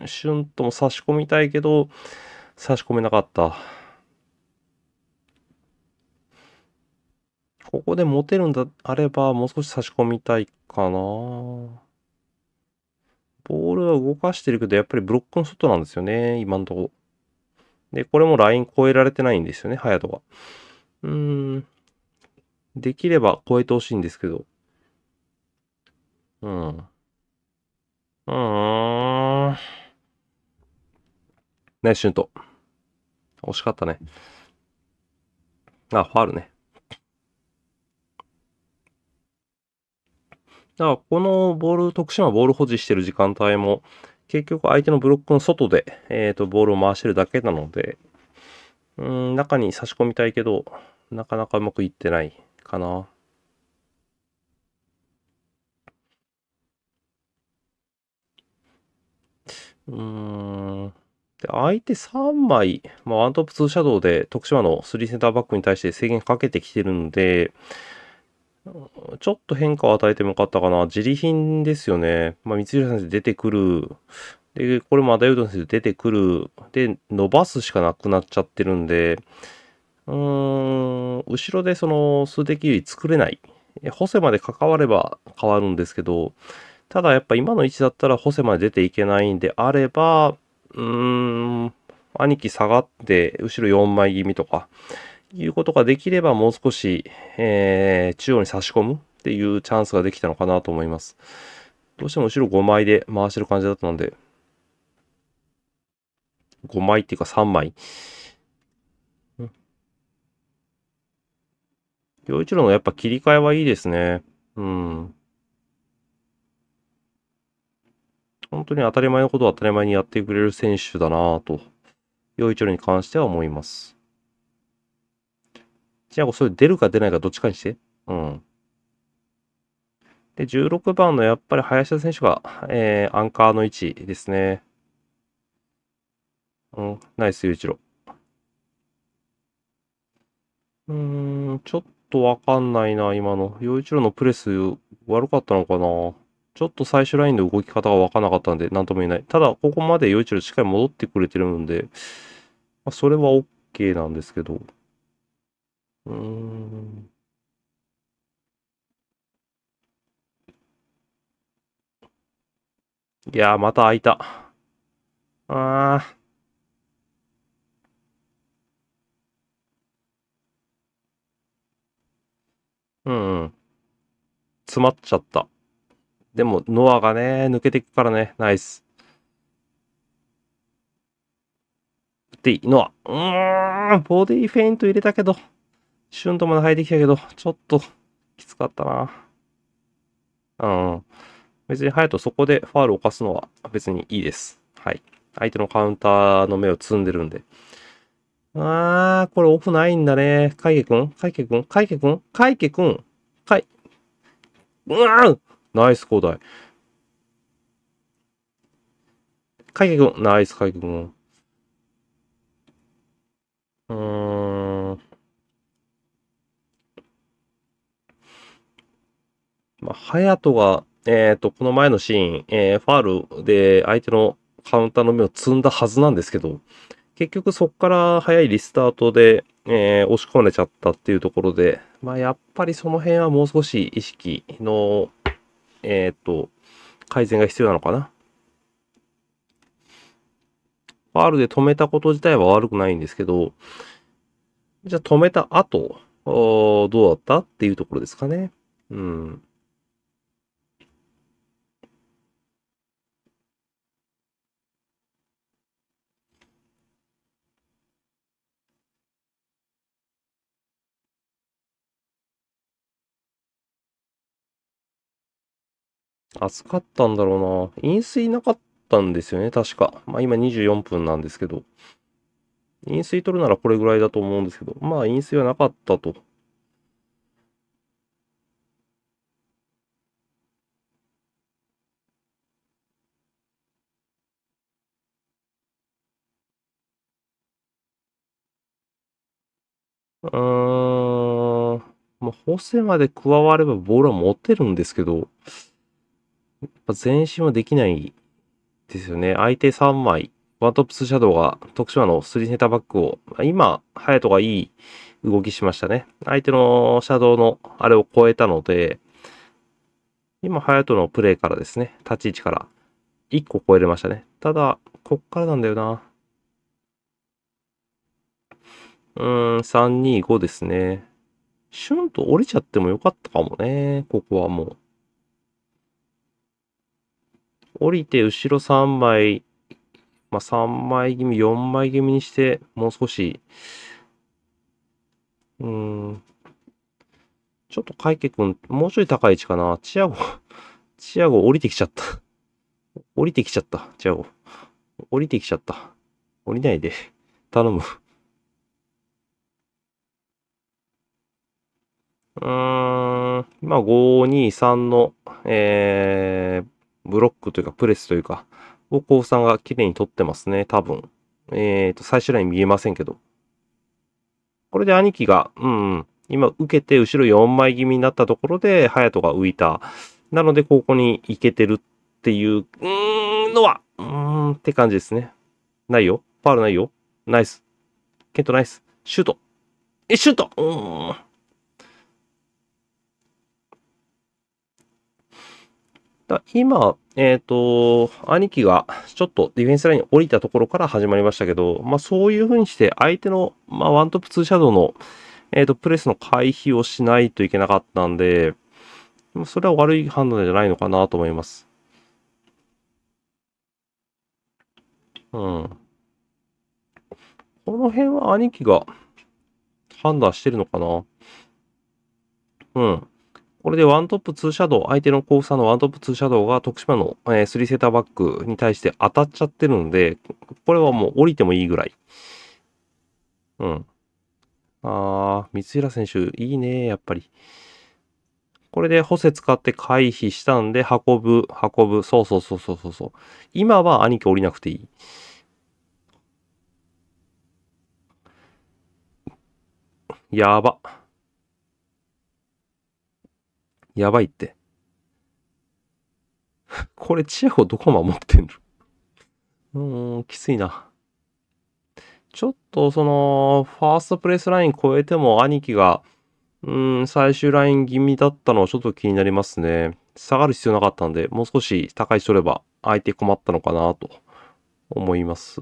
ん、シュンとも差し込みたいけど、差し込めなかった。ここで持てるんだあれば、もう少し差し込みたいかな。ボールは動かしてるけど、やっぱりブロックの外なんですよね、今んとこで、これもライン超えられてないんですよね、ハヤトが。うーん。できれば超えてほしいんですけど。うん。うん。ね、シュート。惜しかったね。あ、ファールね。だからこのボール、徳島ボール保持してる時間帯も、結局相手のブロックの外で、えーとボールを回してるだけなので、うん、中に差し込みたいけど、なかなかうまくいってないかな。で、相手3枚、まあ、ワントップ2シャドウで徳島の3センターバックに対して制限かけてきてるんで、ちょっと変化を与えてもよかったかな。自利品ですよね。まあ、三浦選手出てくる。で、これもアダユード選手出てくる。で、伸ばすしかなくなっちゃってるんで、うーん、後ろでその数的優位作れない。ホセまで関われば変わるんですけど、ただやっぱ今の位置だったらホセまで出ていけないんであれば、うーん、兄貴下がって後ろ4枚気味とか、いうことができればもう少し、えー、中央に差し込むっていうチャンスができたのかなと思います。どうしても後ろ5枚で回してる感じだったので、5枚っていうか3枚。洋一郎のやっぱ切り替えはいいですね。うん。本当に当たり前のことを当たり前にやってくれる選手だなぁと、陽一郎に関しては思います。じゃあ、それ出るか出ないかどっちかにして。うん。で、16番のやっぱり林田選手が、えー、アンカーの位置ですね。うん、ナイス、雄一郎。うーん、ちょっとわかんないな、今の。陽一郎のプレス悪かったのかな。ちょっと最終ラインの動き方が分からなかったんで、なんとも言えない。ただ、ここまで余一郎しっかり戻ってくれてるんで、まあ、それは OK なんですけど。うーん。いやー、また開いた。あー。うんうん。詰まっちゃった。でも、ノアがね、抜けていくからね、ナイス。っていうーん、ボディフェイント入れたけど、シュンとまで入ってきたけど、ちょっと、きつかったな。うん。別にハヤトそこでファールを犯すのは別にいいです。はい。相手のカウンターの目を積んでるんで。あー、これオフないんだね。カイケくんカイケくんカイケくんカイケくんカイ。うわーナイス広大。海外ん、ナイス海外ん。うん。まあ、隼人が、えっ、ー、と、この前のシーン、えー、ファールで相手のカウンターの目を積んだはずなんですけど、結局そこから早いリスタートで、えー、押し込まれちゃったっていうところで、まあ、やっぱりその辺はもう少し意識のえー、っと、改善が必要なのかな。ファールで止めたこと自体は悪くないんですけど、じゃあ止めた後、どうだったっていうところですかね。うん。暑かったんだろうな。飲水なかったんですよね、確か。まあ今24分なんですけど。飲水取るならこれぐらいだと思うんですけど、まあ飲水はなかったと。うーん、まあ、補正まで加わればボールは持てるんですけど、やっぱ前進はできないですよね。相手3枚、ワントップスシャドウが徳島の3センターバックを、今、隼人がいい動きしましたね。相手のシャドウのあれを超えたので、今、隼人のプレイからですね、立ち位置から1個超えれましたね。ただ、こっからなんだよな。うーん、325ですね。シュンと降りちゃってもよかったかもね。ここはもう。降りて後ろ3枚、まあ、3枚気味、4枚気味にして、もう少し、うん、ちょっとカイケ君、もうちょい高い位置かな。チアゴ、(laughs) チアゴ降りてきちゃった。降りてきちゃった、チアゴ。降りてきちゃった。降りないで。頼む。うーん、まあ、5、2、3の、えー、ブロックというか、プレスというか、を高さんが綺麗に取ってますね、多分。えっ、ー、と、最終ライン見えませんけど。これで兄貴が、うん、うん、今受けて後ろ4枚気味になったところで、隼人が浮いた。なので、ここに行けてるっていう、うーん、のは、うーんって感じですね。ないよ。ファールないよ。ナイス。ケントナイス。シュート。え、シュートうーん。だ今、えっ、ー、と、兄貴がちょっとディフェンスラインに降りたところから始まりましたけど、まあそういうふうにして相手の、まあワントップツーシャドウの、えっ、ー、と、プレスの回避をしないといけなかったんで、それは悪い判断じゃないのかなと思います。うん。この辺は兄貴が判断してるのかなうん。これでワントップ2シャドウ、相手の交差さのワントップ2シャドウが徳島の、えー、3セーターバックに対して当たっちゃってるので、これはもう降りてもいいぐらい。うん。あー、三平選手、いいね、やっぱり。これでホセ使って回避したんで、運ぶ、運ぶ、そうそうそうそうそうそう。今は兄貴降りなくていい。やば。やばいって。(laughs) これ、チアホどこ守ってんのうーん、きついな。ちょっと、その、ファーストプレスライン超えても兄貴が、うん、最終ライン気味だったのはちょっと気になりますね。下がる必要なかったんで、もう少し高いしれば相手困ったのかなと思います。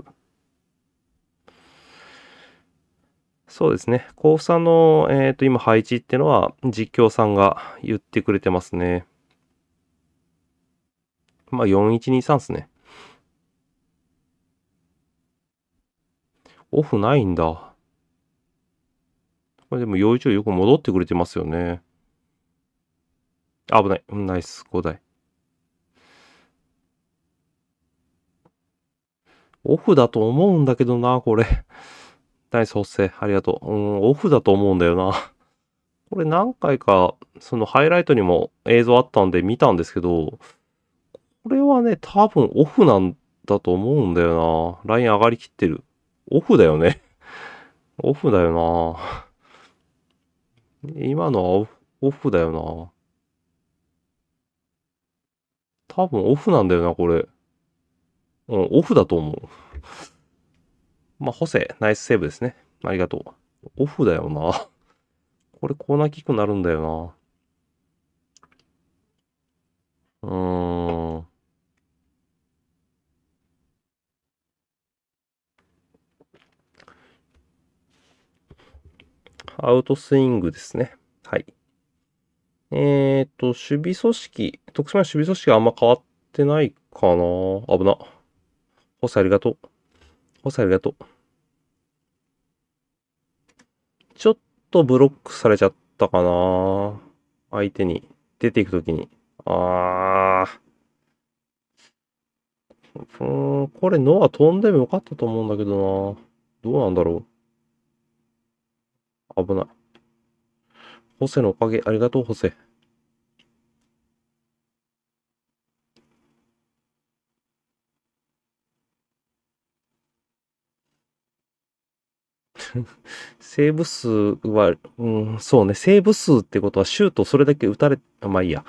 そうですね。さんの、えっ、ー、と、今配置っていうのは実況さんが言ってくれてますね。まあ、4123ですね。オフないんだ。これでも、陽一郎よく戻ってくれてますよね。危ない。ナイス、5台。オフだと思うんだけどな、これ。ナイス生。ありがとう。うん、オフだと思うんだよな。(laughs) これ何回か、そのハイライトにも映像あったんで見たんですけど、これはね、多分オフなんだと思うんだよな。ライン上がりきってる。オフだよね。(laughs) オフだよな。(laughs) 今のはオフだよな。多分オフなんだよな、これ。うん、オフだと思う。まあ、ホセ、ナイスセーブですね。ありがとう。オフだよな。(laughs) これコーナーキックになるんだよな。うーん。アウトスイングですね。はい。えっ、ー、と、守備組織、徳島の守備組織があんま変わってないかな。危な。ホセありがとう。5歳ありがとう。ちょっとブロックされちゃったかな相手に。出ていくときに。ああ。んー、これノア飛んでもよかったと思うんだけどな。どうなんだろう。危ない。ホセのおかげ、ありがとう、ホセ。セーブ数は、うん、そうね、セーブ数ってことはシュートそれだけ打たれ、まあいいや。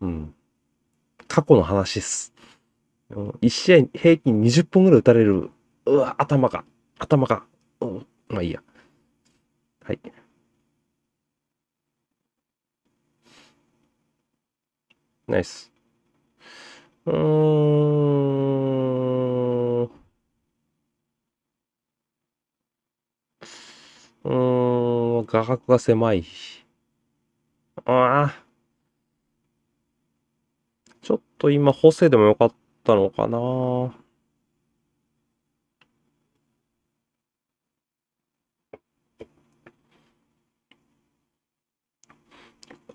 うん。過去の話っす。1試合平均20本ぐらい打たれる。うわ、頭が、頭が。うん、まあいいや。はい。ナイス。
うーん。
うーん、画角が狭い。ああ。ちょっと今、補正でもよかったのかな。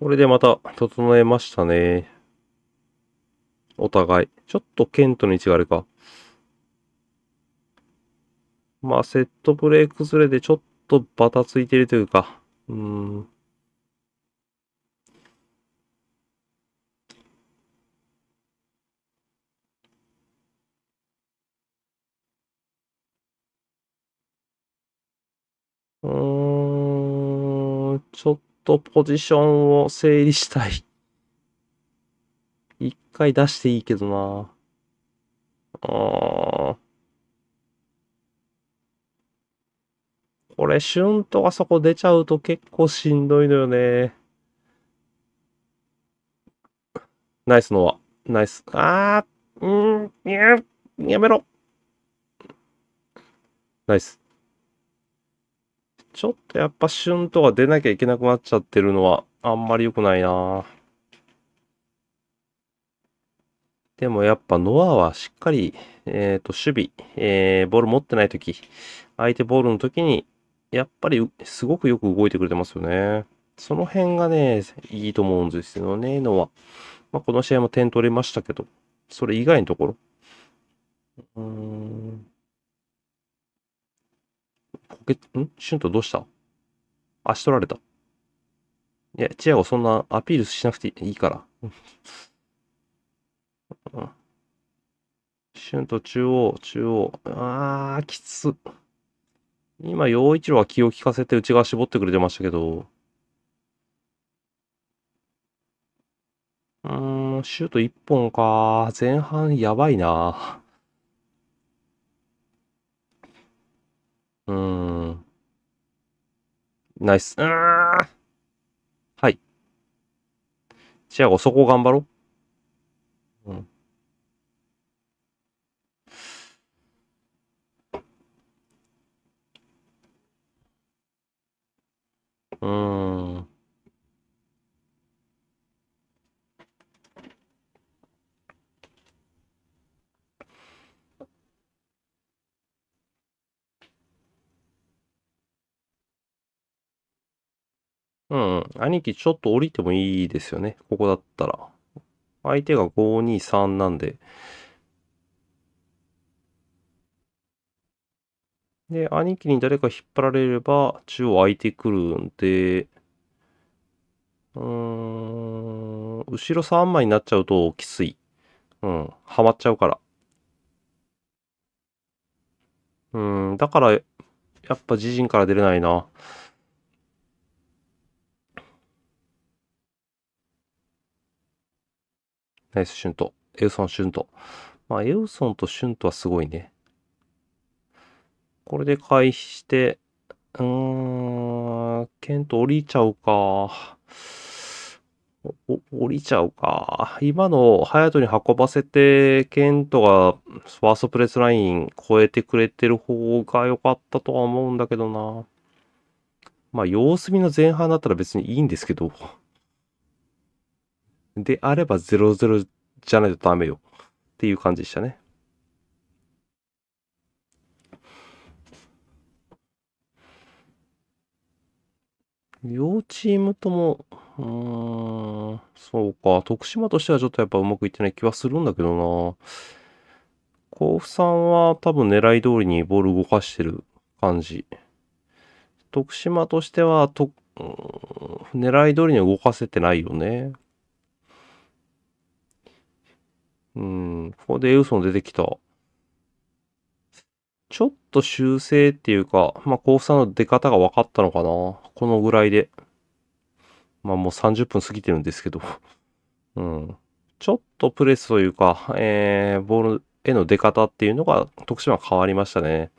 これでまた整えましたね。お互い。ちょっとケントの位置があれか。まあ、セットブレイズれでちょっととバタついてるというか、うん。うん、ちょっとポジションを整理したい。一回出していいけどな。ああ。これ、シュンとあそこ出ちゃうと結構しんどいのよね。ナイスのは。ナイス。あー、うーん、や、やめろ。ナイス。ちょっとやっぱシュンとは出なきゃいけなくなっちゃってるのはあんまり良くないなでもやっぱノアはしっかり、えっ、ー、と、守備、えー、ボール持ってないとき、相手ボールのときにやっぱりすごくよく動いてくれてますよね。その辺がね、いいと思うんですよね、のは。まあ、この試合も点取れましたけど、それ以外のところ。うん。ポケんシュントどうした足取られた。いや、チアゴそんなアピールしなくていいから。(laughs) うん、シュント中央、中央。あー、きつ。今、陽一郎は気を利かせて内側絞ってくれてましたけど、うん、シュート一本か。前半やばいな。うん。ナイス。うん。はい。チアゴ、そこ頑張ろう。
うん。
うん。兄貴ちょっと降りてもいいですよね。ここだったら。相手が523なんで。で、兄貴に誰か引っ張られれば、中央空いてくるんで、うーん、後ろ3枚になっちゃうときつい。うん、はまっちゃうから。うん、だから、やっぱ自陣から出れないな。ナイスシュント。エウソンシュント。まあ、エウソンとシュントはすごいね。これで回避して、うーん、剣と降りちゃうか。降りちゃうか。今のハヤトに運ばせて、ケントがファーストプレスライン超えてくれてる方が良かったとは思うんだけどな。まあ、様子見の前半だったら別にいいんですけど。であれば0-0じゃないとダメよ。っていう感じでしたね。両チームとも、うーん、そうか、徳島としてはちょっとやっぱうまくいってない気はするんだけどな。甲府さんは多分狙い通りにボール動かしてる感じ。徳島としてはと、狙い通りに動かせてないよね。うん、ここでエウソン出てきた。ちょっと修正っていうか、まあ、コさんの出方が分かったのかな。このぐらいで。まあ、もう30分過ぎてるんですけど。(laughs) うん。ちょっとプレスというか、えー、ボールへの出方っていうのが、徳島変わりましたね。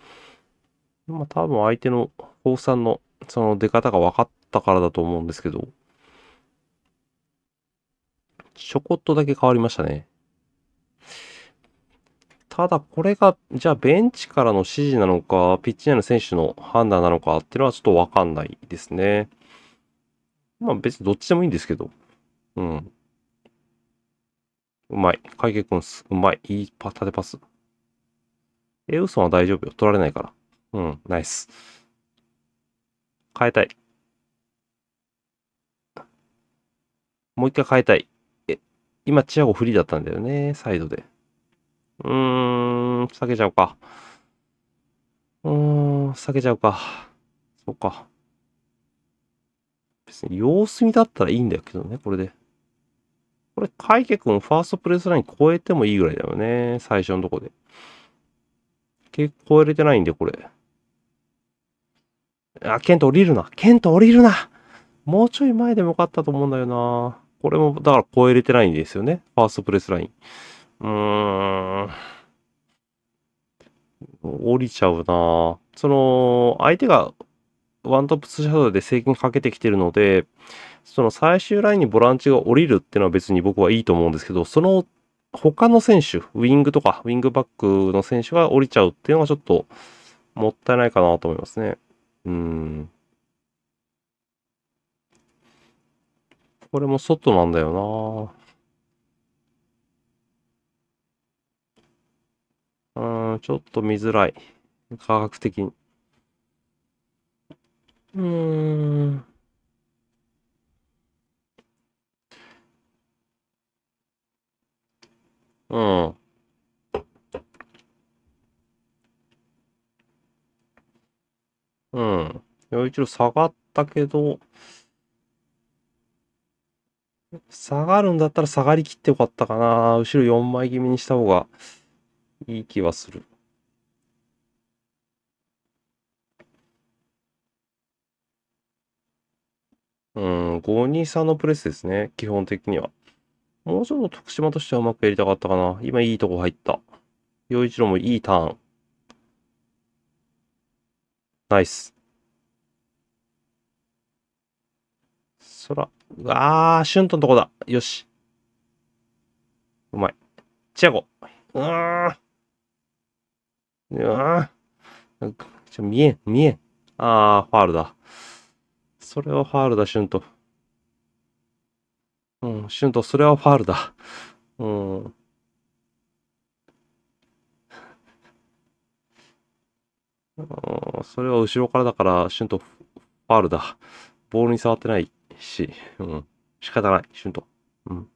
まあ、多分相手のコさんのその出方が分かったからだと思うんですけど。ちょこっとだけ変わりましたね。ただこれが、じゃあベンチからの指示なのか、ピッチ内の選手の判断なのかっていうのはちょっとわかんないですね。まあ別にどっちでもいいんですけど。うん。うまい。海家君す。うまい。いいパ縦パス。え、嘘は大丈夫よ。取られないから。うん、ナイス。変えたい。もう一回変えたい。え、今、チアゴフリーだったんだよね。サイドで。うーん、下げちゃうか。うーん、下げちゃうか。そうか。別に様子見だったらいいんだけどね、これで。これ、カイく君ファーストプレスライン超えてもいいぐらいだよね、最初のとこで。結構超えれてないんで、これ。あ、ケント降りるな。ケント降りるな。もうちょい前でもよかったと思うんだよな。これも、だから超えれてないんですよね。ファーストプレスライン。うーん。降りちゃうなその、相手がワントップスシャドウで制限かけてきてるので、その最終ラインにボランチが降りるっていうのは別に僕はいいと思うんですけど、その他の選手、ウィングとか、ウィングバックの選手が降りちゃうっていうのはちょっともったいないかなと思いますね。うん。これも外なんだよなうん、ちょっと見づらい。科学的に。
うん。
うん。うん。陽一郎下がったけど、下がるんだったら下がりきってよかったかな。後ろ4枚気味にした方が。いい気はする。うん、523のプレスですね、基本的には。もうちょっと徳島としてはうまくやりたかったかな。今いいとこ入った。陽一郎もいいターン。ナイス。そら、うわー、シュントのとこだ。よし。うまい。チェゴ。
うーん。
ああ。ちょ、見えん、見えん。ああ、ファールだ。それはファールだ、シュント。うん、シュント、それはファールだ。うん。それは後ろからだから、シュント、ファールだ。ボールに触ってないし、うん。仕方ない、シュント。うん。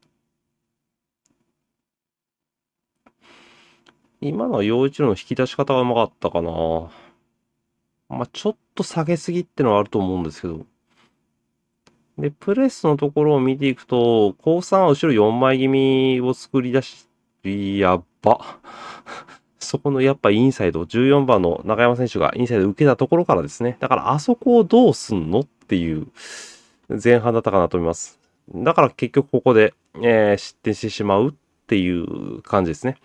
今の陽一郎の引き出し方がうまかったかな。まあ、ちょっと下げすぎってのはあると思うんですけど。で、プレスのところを見ていくと、高3は後ろ4枚気味を作り出し、やば。(laughs) そこのやっぱインサイド、14番の中山選手がインサイド受けたところからですね。だからあそこをどうすんのっていう前半だったかなと思います。だから結局ここで、えー、失点してしまうっていう感じですね。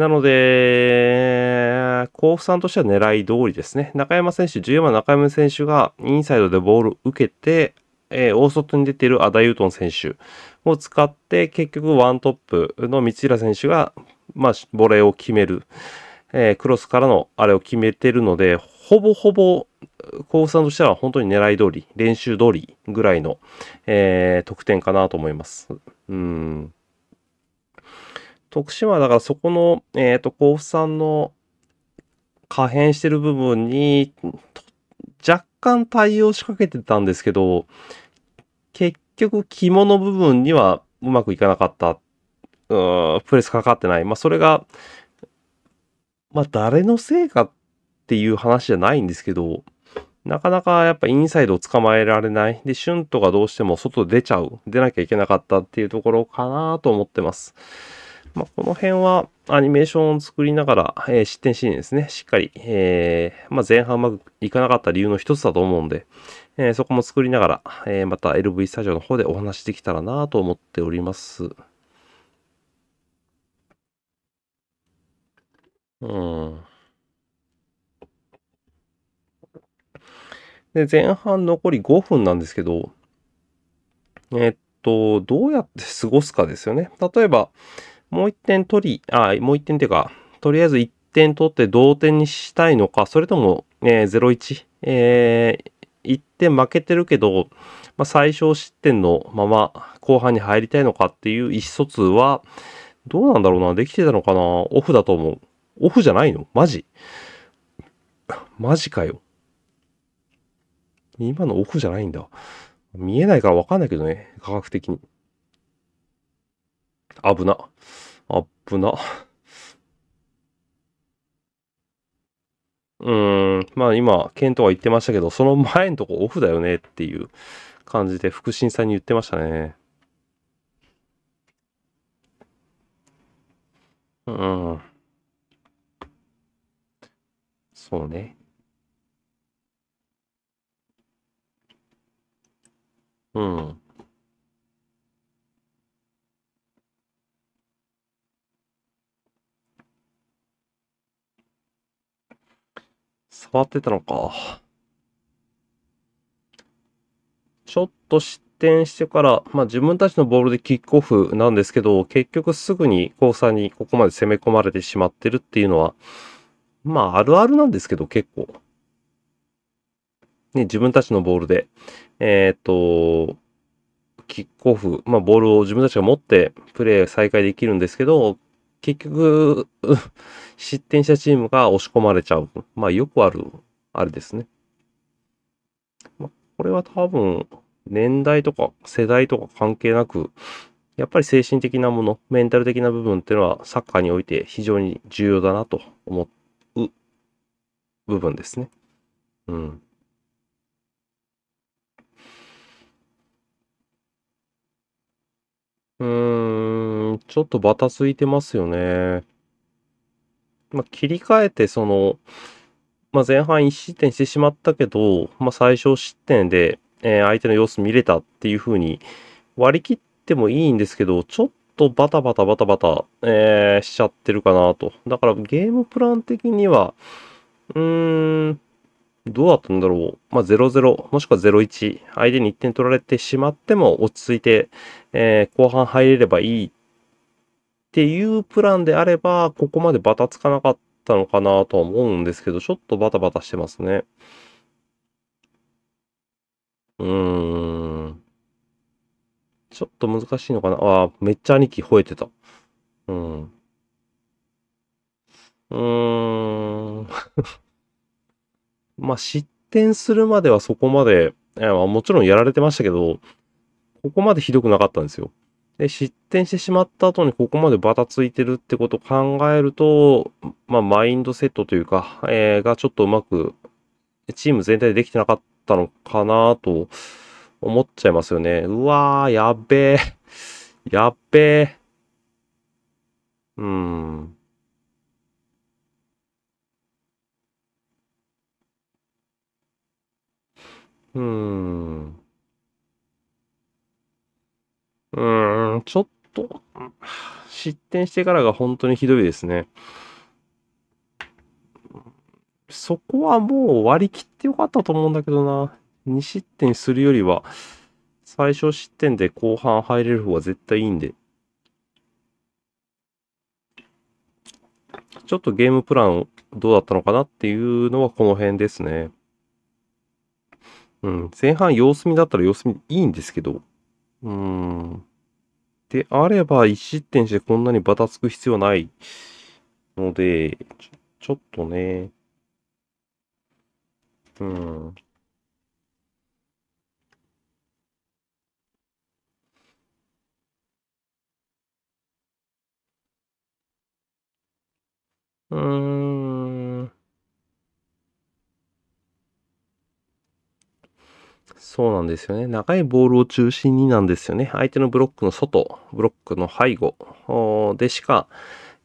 なので、甲府さんとしては狙い通りですね。中山選手、14番中山選手がインサイドでボールを受けて、えー、大外に出ているアダユートン選手を使って、結局ワントップの三平選手が、まあ、ボレーを決める。えー、クロスからのあれを決めてるので、ほぼほぼ、甲府さんとしては本当に狙い通り、練習通りぐらいの、えー、得点かなと思います。うん。徳島だからそこの、えっ、ー、と、甲府さんの可変してる部分に、若干対応しかけてたんですけど、結局肝の部分にはうまくいかなかった。うんプレスかかってない。まあ、それが、まあ、誰のせいかっていう話じゃないんですけど、なかなかやっぱインサイドを捕まえられない。で、シュントがどうしても外出ちゃう。出なきゃいけなかったっていうところかなと思ってます。まあ、この辺はアニメーションを作りながら、えー、失点シーンですね、しっかり、えー、まあ、前半うまくいかなかった理由の一つだと思うんで、えー、そこも作りながら、えまた LV スタジオの方でお話できたらなと思っております。うん。で、前半残り5分なんですけど、えっと、どうやって過ごすかですよね。例えば、もう1点取り、あ、もう1点っていうか、とりあえず1点取って同点にしたいのか、それとも、えー、0-1、えー、1点負けてるけど、まあ、最小失点のまま後半に入りたいのかっていう意思疎通は、どうなんだろうな、できてたのかな、オフだと思う。オフじゃないのマジマジかよ。今のオフじゃないんだ。見えないからわかんないけどね、科学的に。危な。危な。うーん、まあ今、ケントは言ってましたけど、その前のとこオフだよねっていう感じで、福神さんに言ってましたね。うん。そ
うね。うん。
触ってたのか。ちょっと失点してから、まあ自分たちのボールでキックオフなんですけど、結局すぐに交差にここまで攻め込まれてしまってるっていうのは、まああるあるなんですけど結構。ね、自分たちのボールで、えっ、と、キックオフ、まあボールを自分たちが持ってプレー再開できるんですけど、結局、(laughs) 失点したチームが押し込まれちゃう。まあ、よくある、あれですね。まあ、これは多分、年代とか世代とか関係なく、やっぱり精神的なもの、メンタル的な部分っていうのは、サッカーにおいて非常に重要だなと思う部分ですね。うん。うーん、ちょっとバタついてますよね。まあ、切り替えて、その、まあ、前半1失点してしまったけど、まあ、最小失点で、えー、相手の様子見れたっていう風に割り切ってもいいんですけど、ちょっとバタバタバタバタ、えー、しちゃってるかなと。だからゲームプラン的には、うーん、どうだったんだろう。まあ、0-0、もしくは0-1、相手に1点取られてしまっても落ち着いて、えー、後半入れればいいっていうプランであれば、ここまでバタつかなかったのかなとは思うんですけど、ちょっとバタバタしてますね。うーん。ちょっと難しいのかな。ああ、めっちゃ兄貴吠えてた。うん。うーん。まあ、失点するまではそこまで、えまあ、もちろんやられてましたけど、ここまでひどくなかったんですよ。で、失点してしまった後にここまでバタついてるってことを考えると、まあ、マインドセットというか、えー、がちょっとうまく、チーム全体でできてなかったのかなと思っちゃいますよね。うわー、やっべえ。やっべえ。うーん。
うん。
うん、ちょっと、失点してからが本当にひどいですね。そこはもう割り切ってよかったと思うんだけどな。2失点するよりは、最初失点で後半入れる方が絶対いいんで。ちょっとゲームプランどうだったのかなっていうのはこの辺ですね。うん、前半様子見だったら様子見いいんですけど、うん。であれば、1失点してこんなにバタつく必要ないので、ちょちょっとね、うん。うーん。そうなんですよね。長いボールを中心になんですよね。相手のブロックの外、ブロックの背後でしか、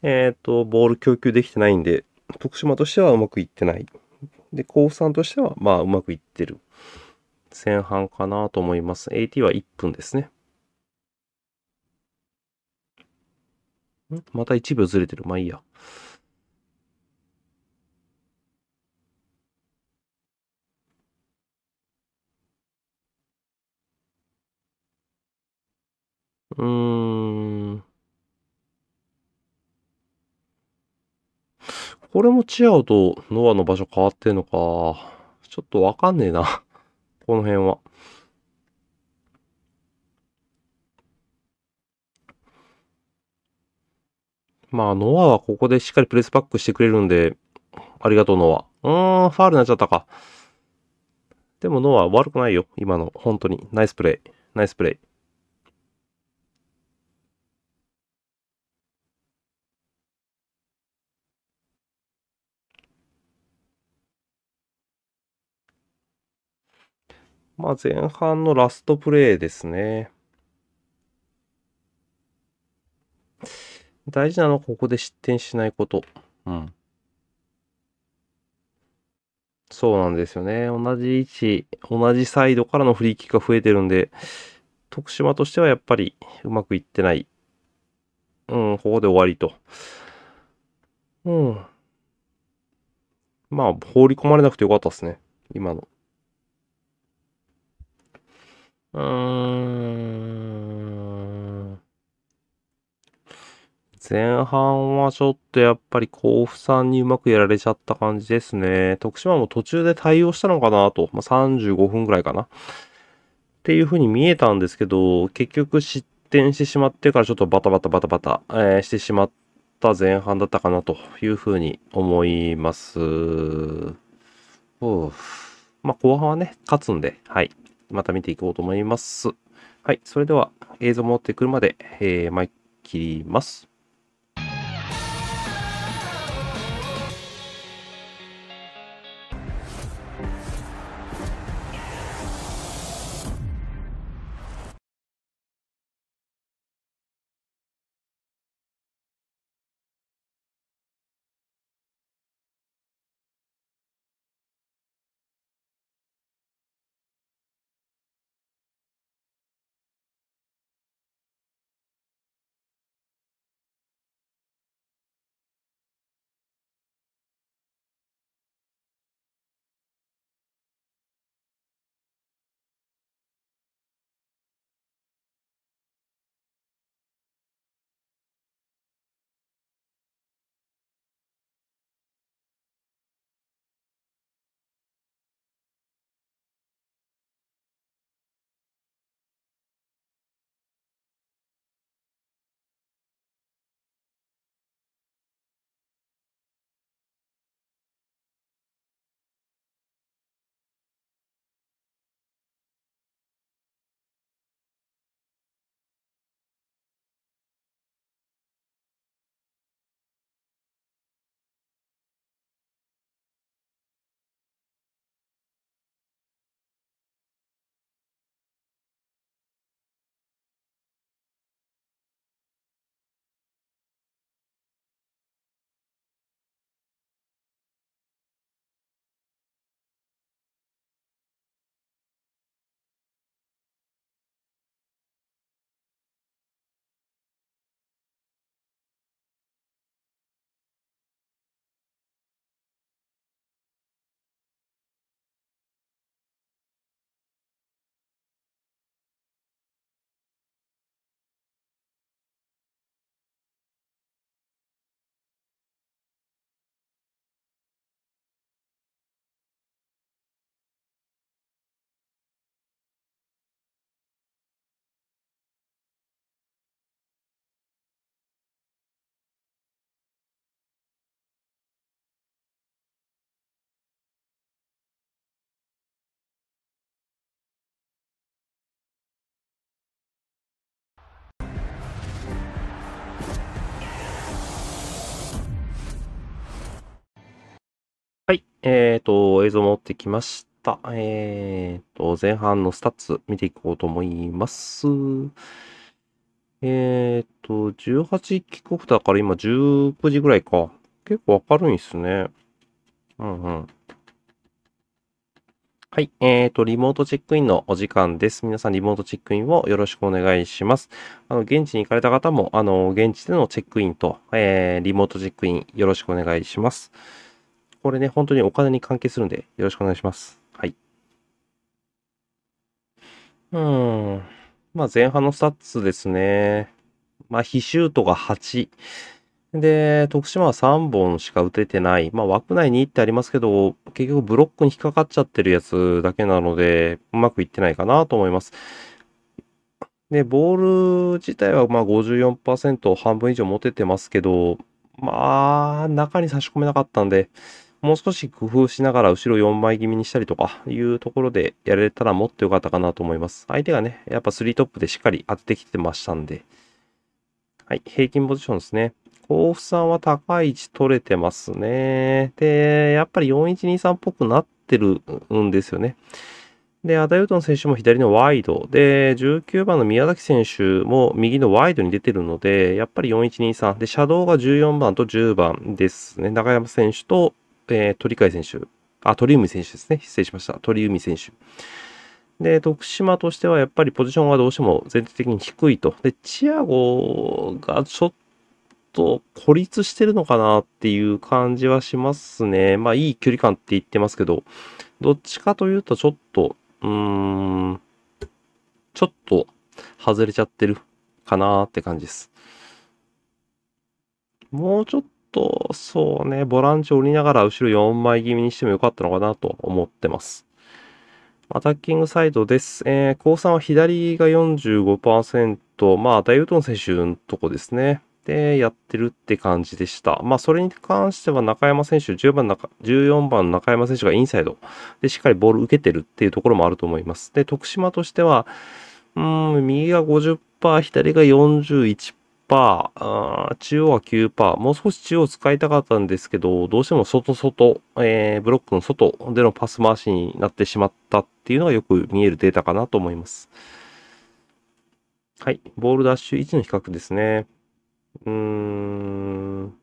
えっ、と、ボール供給できてないんで、徳島としてはうまくいってない。で、甲府さんとしては、まあ、うまくいってる。前半かなと思います。AT は1分ですね。んまた1秒ずれてる。まあいいや。うーん。これもチアオとノアの場所変わってんのか。ちょっとわかんねえな。この辺は。まあ、ノアはここでしっかりプレスバックしてくれるんで、ありがとう、ノア。うーん、ファールになっちゃったか。でも、ノア悪くないよ。今の、本当に。ナイスプレイ。ナイスプレイ。まあ、前半のラストプレーですね。大事なのはここで失点しないこと。うん。そうなんですよね。同じ位置、同じサイドからのフリーキックが増えてるんで、徳島としてはやっぱりうまくいってない。うん、ここで終わりと。うん。まあ、放り込まれなくてよかったですね。今の。うーん。前半はちょっとやっぱり甲府さんにうまくやられちゃった感じですね。徳島も途中で対応したのかなと。まあ、35分ぐらいかな。っていう風に見えたんですけど、結局失点してしまってからちょっとバタバタバタバタ、えー、してしまった前半だったかなという風に思います。まあ後半はね、勝つんで、はい。また見ていこうと思います。はい、それでは映像持ってくるまで、えー、参ります。えっ、ー、と、映像持ってきました。えっ、ー、と、前半のスタッツ見ていこうと思います。えっ、ー、と、18キックオフだから今19時ぐらいか。結構明るいんすね。うんうん。はい。えっ、ー、と、リモートチェックインのお時間です。皆さん、リモートチェックインをよろしくお願いします。あの、現地に行かれた方も、あの、現地でのチェックインと、えー、リモートチェックインよろしくお願いします。これね、本当にお金に関係するんで、よろしくお願いします。はい。うん。まあ、前半のスタッツですね。まあ、非シュートが8。で、徳島は3本しか打ててない。まあ、枠内にってありますけど、結局ブロックに引っかかっちゃってるやつだけなので、うまくいってないかなと思います。で、ボール自体はまあ54%半分以上持ててますけど、まあ、中に差し込めなかったんで、もう少し工夫しながら後ろ4枚気味にしたりとかいうところでやれたらもっと良かったかなと思います。相手がね、やっぱ3トップでしっかり当ててきてましたんで。はい、平均ポジションですね。甲府さんは高い位置取れてますね。で、やっぱり4123っぽくなってるんですよね。で、アダユートン選手も左のワイド。で、19番の宮崎選手も右のワイドに出てるので、やっぱり4123。で、シャドウが14番と10番ですね。中山選手とえー、鳥海選手、あ、鳥海選手ですね。失礼しました。鳥海選手。で、徳島としてはやっぱりポジションがどうしても全体的に低いと。で、チアゴがちょっと孤立してるのかなっていう感じはしますね。まあ、いい距離感って言ってますけど、どっちかというとちょっと、うーん、ちょっと外れちゃってるかなって感じです。もうちょっと、そうね、ボランチを降りながら後ろ4枚気味にしてもよかったのかなと思ってます。アタッキングサイドです。えー、高3は左が45%、まあ、ダイウトン選手のとこですね。で、やってるって感じでした。まあ、それに関しては中山選手、10番中、14番の中山選手がインサイドでしっかりボール受けてるっていうところもあると思います。で、徳島としては、うん、右が50%、左が41%、パー、中央は9%パー、もう少し中央使いたかったんですけど、どうしても外外、えー、ブロックの外でのパス回しになってしまったっていうのがよく見えるデータかなと思います。はい、ボールダッシュ1の比較ですね。うーん、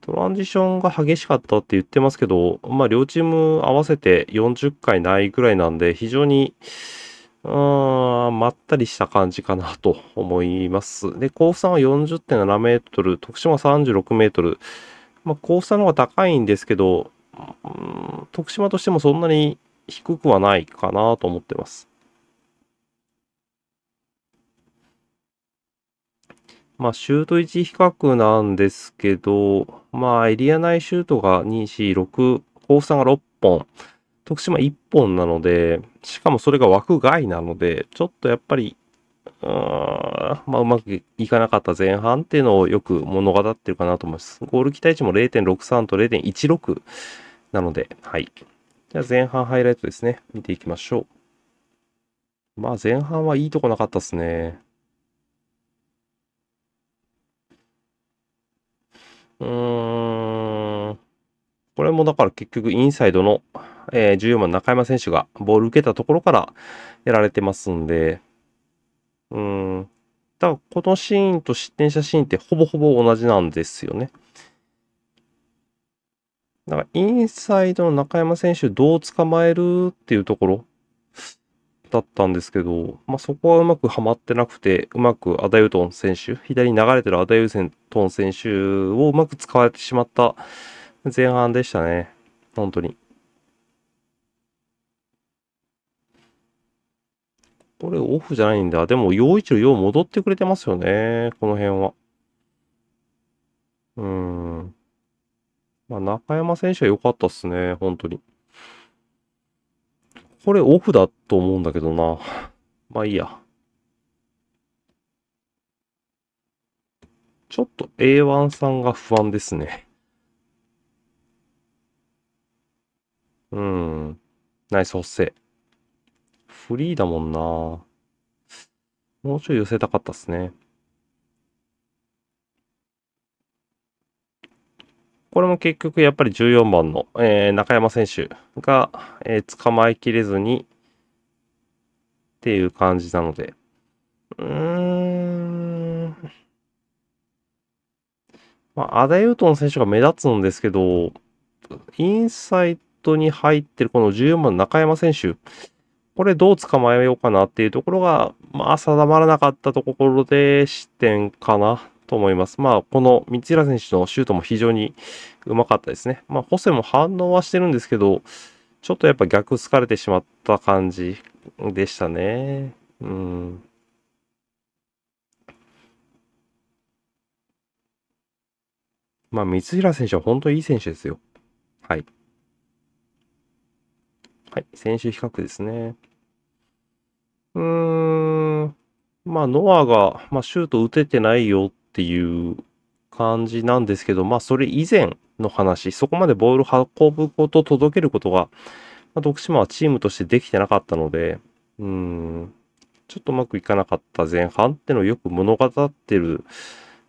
トランジションが激しかったって言ってますけど、まあ両チーム合わせて40回ないぐらいなんで、非常に、まったりした感じかなと思います。で、甲さ山は40.7メートル、徳島36メートル。まあ、さ山の方が高いんですけど、徳島としてもそんなに低くはないかなと思ってます。まあ、シュート置比較なんですけど、まあ、エリア内シュートが2、4、6、さ山が6本、徳島1本なので、しかもそれが枠外なので、ちょっとやっぱり、うーん、まあ、うまくいかなかった前半っていうのをよく物語ってるかなと思います。ゴール期待値も0.63と0.16なので、はい。じゃあ前半ハイライトですね。見ていきましょう。まあ前半はいいとこなかったですね。うーん。これもだから結局インサイドのえー、14番中山選手がボール受けたところからやられてますんで、うん。だから、このシーンと失点したシーンってほぼほぼ同じなんですよね。だから、インサイドの中山選手どう捕まえるっていうところだったんですけど、まあ、そこはうまくはまってなくて、うまくアダユトン選手、左に流れてるアダユトン選手をうまく使われてしまった前半でしたね。本当に。これオフじゃないんだ。でも、陽一郎、う戻ってくれてますよね。この辺は。うーん。まあ、中山選手は良かったっすね。本当に。これオフだと思うんだけどな。(laughs) まあいいや。ちょっと A1 さんが不安ですね。うん。ナイス発生。フリーだもんなもうちょい寄せたかったっすね。これも結局やっぱり14番の、えー、中山選手が、えー、捕まえきれずにっていう感じなので。うーん。まあ、アダユートン選手が目立つんですけど、インサイトに入ってるこの14番の中山選手。これどう捕まえようかなっていうところが、まあ、定まらなかったところで失点かなと思います。まあ、この三平選手のシュートも非常にうまかったですね。まあ、ホセも反応はしてるんですけど、ちょっとやっぱ逆疲れてしまった感じでしたね。うん。まあ、三平選手は本当にいい選手ですよ。はい。はい、選手比較ですね。うーん、まあ、ノアが、まあ、シュート打ててないよっていう感じなんですけど、まあ、それ以前の話、そこまでボール運ぶこと、届けることが、まあ、徳島はチームとしてできてなかったので、うん、ちょっとうまくいかなかった前半ってのをよく物語ってる、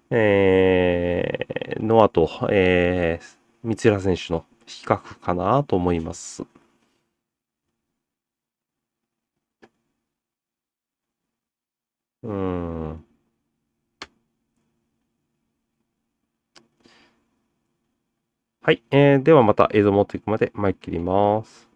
えー、ノアと、えー、三浦選手の比較かなと思います。うん。はい。えー、ではまた映像持っていくまで前切ります。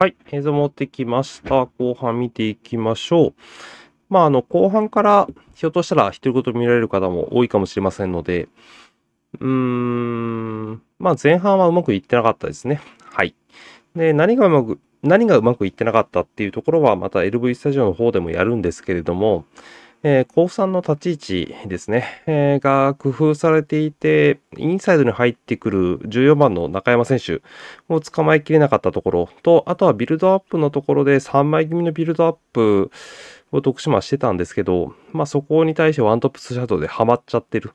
はい、映像持ってきました。後半見ていきましょう。まあ、あの、後半からひょっとしたら独り言見られる方も多いかもしれませんので、うーん、まあ、前半はうまくいってなかったですね。はい。で、何がうまく、何がうまくいってなかったっていうところは、また LV スタジオの方でもやるんですけれども、えー、高3の立ち位置ですね、えー、が工夫されていて、インサイドに入ってくる14番の中山選手を捕まえきれなかったところと、あとはビルドアップのところで3枚組のビルドアップを徳島はしてたんですけど、まあ、そこに対してワントップスシャドウではまっちゃってる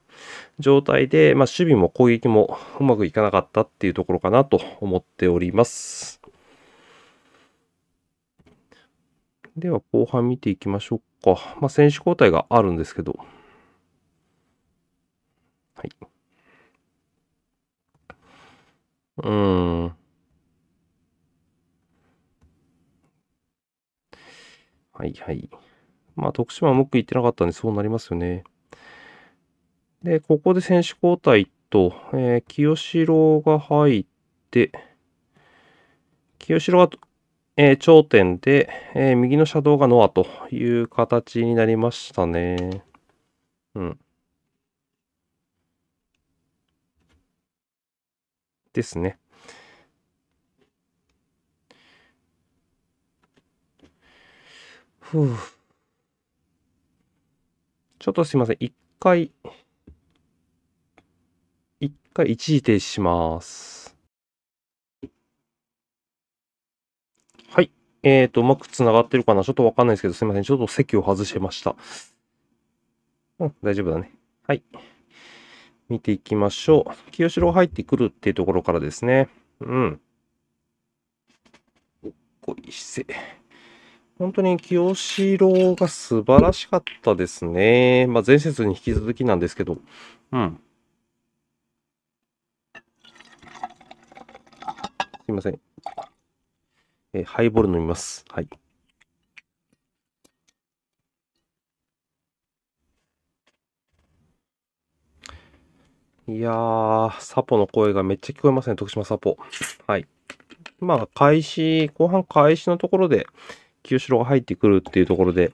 状態で、まあ、守備も攻撃もうまくいかなかったっていうところかなと思っております。では後半見ていきましょうか。か。まあ、選手交代があるんですけど。はい。うーん。はいはい。まあ、徳島は文句言ってなかったんで、そうなりますよね。で、ここで選手交代と、えー、清志郎が入って、清志郎がえー、頂点で、えー、右の車道がノアという形になりましたね。うん。ですね。ふう。ちょっとすいません。一回、一回一時停止します。えっ、ー、と、うまく繋がってるかなちょっとわかんないですけど、すいません。ちょっと席を外してました。うん、大丈夫だね。はい。見ていきましょう。清志郎入ってくるっていうところからですね。うん。おっこいせ。本当に清志郎が素晴らしかったですね。まあ、前節に引き続きなんですけど。うん。すいません。えー、ハイボール飲みます。はい。いやー、サポの声がめっちゃ聞こえますね、徳島サポ。はい。まあ、開始、後半開始のところで、清志郎が入ってくるっていうところで、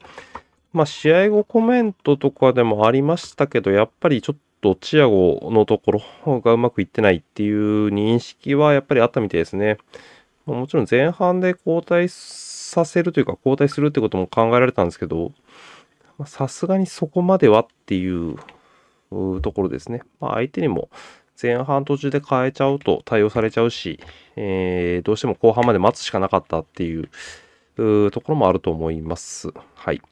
まあ、試合後コメントとかでもありましたけど、やっぱりちょっとチアゴのところがうまくいってないっていう認識はやっぱりあったみたいですね。もちろん前半で交代させるというか交代するってことも考えられたんですけど、さすがにそこまではっていうところですね。まあ、相手にも前半途中で変えちゃうと対応されちゃうし、えー、どうしても後半まで待つしかなかったっていうところもあると思います。はい。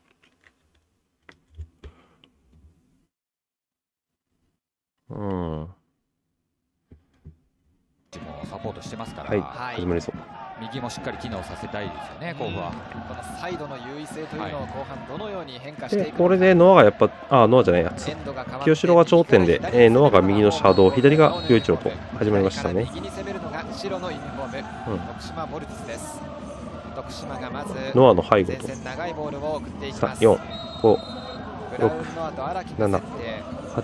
うん。
もサポートしてますから、はいはい、右もしっか
り機能させたいですよね、甲府は。このサイドの優位性というのを後半、どのように変化していくかこれでノアがやっぱ、あノアじゃないやつ、清城が頂点で、えー、ノアが右のシャドウ、左が与一郎と始まりましたね。右に攻めるのが白のユニフォーム、うん、徳島ボルテです。徳島がまずノアの背後と長いボールを送っていきます。四五六七八。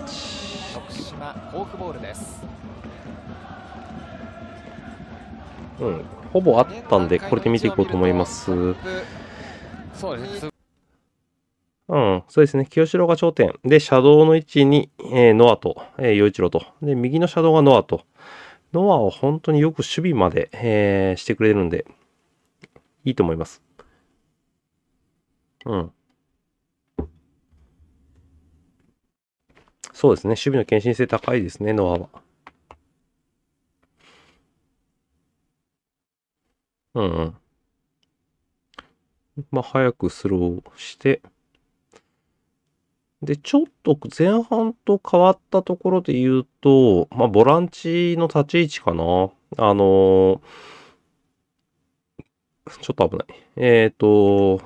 徳島甲府ボールです。うん、ほぼあったんで、これで見ていこうと思います。そうですね。うん、そうですね。清志郎が頂点。で、シャドウの位置に、えー、ノアと、えー、一郎と。で、右のシャドウがノアと。ノアを本当によく守備まで、えー、してくれるんで、いいと思います。うん。そうですね。守備の献身性高いですね、ノアは。うんまあ、早くスローして、で、ちょっと前半と変わったところで言うと、まあ、ボランチの立ち位置かな。あのー、ちょっと危ない。えっ、ー、と、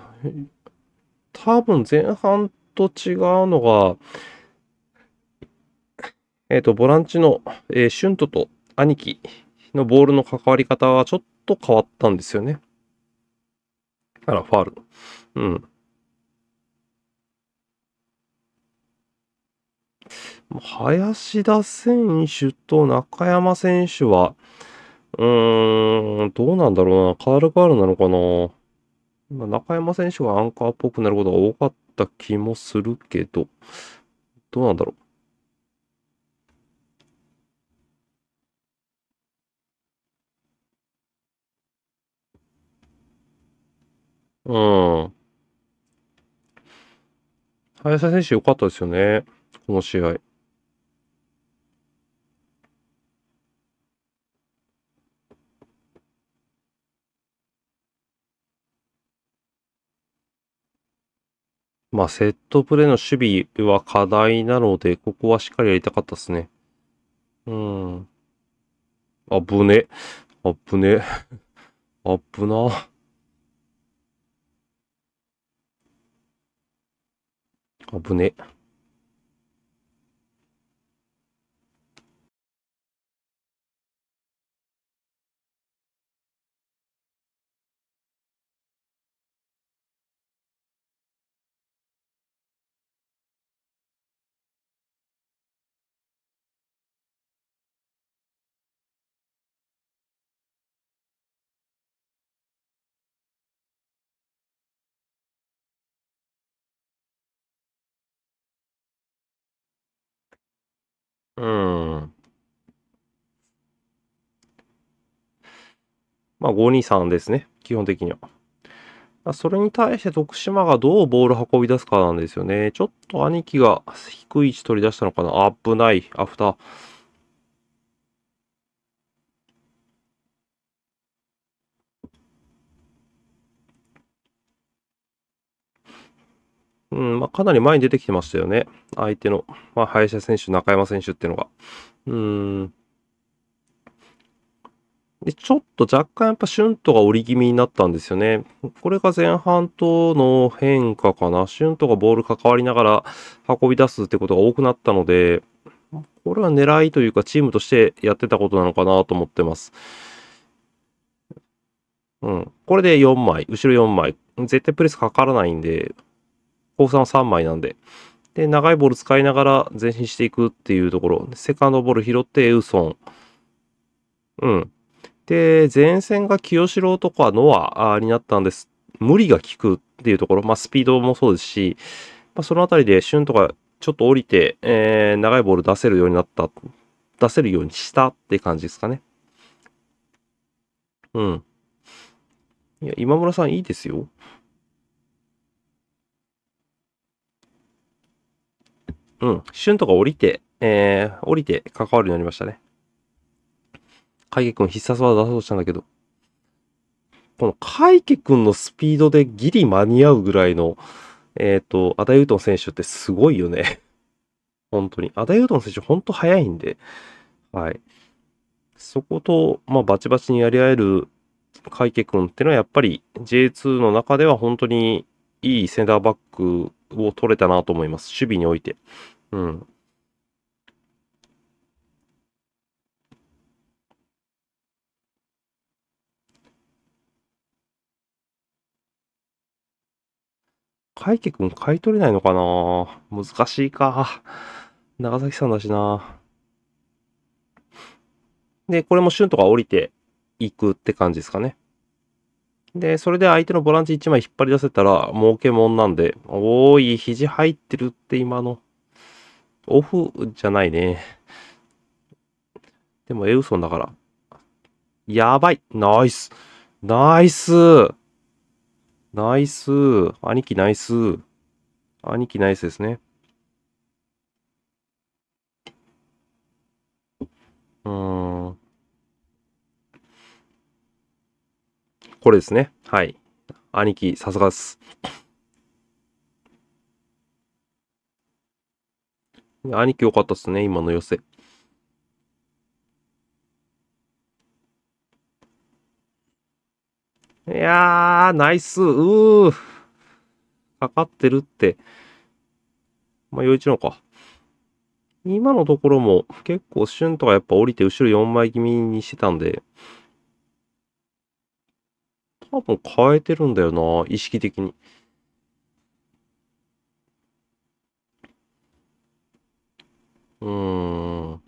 多分前半と違うのが、えっ、ー、と、ボランチの、えー、シュントと兄貴のボールの関わり方はちょっと変わったんですよね。あら、ファールうん。林田選手と中山選手は、うーん、どうなんだろうな。カールカールなのかな。中山選手がアンカーっぽくなることが多かった気もするけど、どうなんだろう。うん。林田選手良かったですよね。この試合。まあ、セットプレーの守備は課題なので、ここはしっかりやりたかったですね。うん。あぶね。あぶね。あ (laughs) ぶな。危ねえ。うん。まあ、523ですね。基本的には。それに対して徳島がどうボール運び出すかなんですよね。ちょっと兄貴が低い位置取り出したのかな。危ない。アフター。うんまあ、かなり前に出てきてましたよね。相手の、まあ、林田選手、中山選手っていうのが。うんでちょっと若干やっぱシュントが折り気味になったんですよね。これが前半との変化かな。シュントがボール関わりながら運び出すってことが多くなったので、これは狙いというかチームとしてやってたことなのかなと思ってます。うん。これで4枚、後ろ4枚。絶対プレスかからないんで、甲府は3枚なんで。で、長いボール使いながら前進していくっていうところ。セカンドボール拾ってエウソン。うん。で、前線が清志郎とかノアになったんです。無理が効くっていうところ。まあ、スピードもそうですし、まあ、そのあたりでシュンとかちょっと降りて、えー、長いボール出せるようになった。出せるようにしたって感じですかね。うん。いや、今村さんいいですよ。うん、旬とか降りて、えー、降りて関わるようになりましたね。海くん必殺技出そうとしたんだけど、この海くんのスピードでギリ間に合うぐらいの、えっ、ー、と、アダユートン選手ってすごいよね。(laughs) 本当に。アダユートン選手本当速いんで、はい。そこと、まあ、バチバチにやり合える海くんってのはやっぱり J2 の中では本当にいいセンターバックを取れたなと思います。守備において。うん。海家くん買い取れないのかな難しいか。長崎さんだしな。で、これもシュンとか降りていくって感じですかね。で、それで相手のボランチ1枚引っ張り出せたら、儲けもんなんで、おーい、肘入ってるって今の。オフじゃないね。でもエウソンだから。やばいナイスナイスナイス兄貴ナイス兄貴ナイスですね。うーん。これですね。はい。兄貴、さすがです。兄貴よかったっすね、今の寄せ。いやー、ナイス、うー。かかってるって。まあ、余一のか。今のところも結構シュンとかやっぱ降りて後ろ4枚気味にしてたんで、多分変えてるんだよな、意識的に。うーん。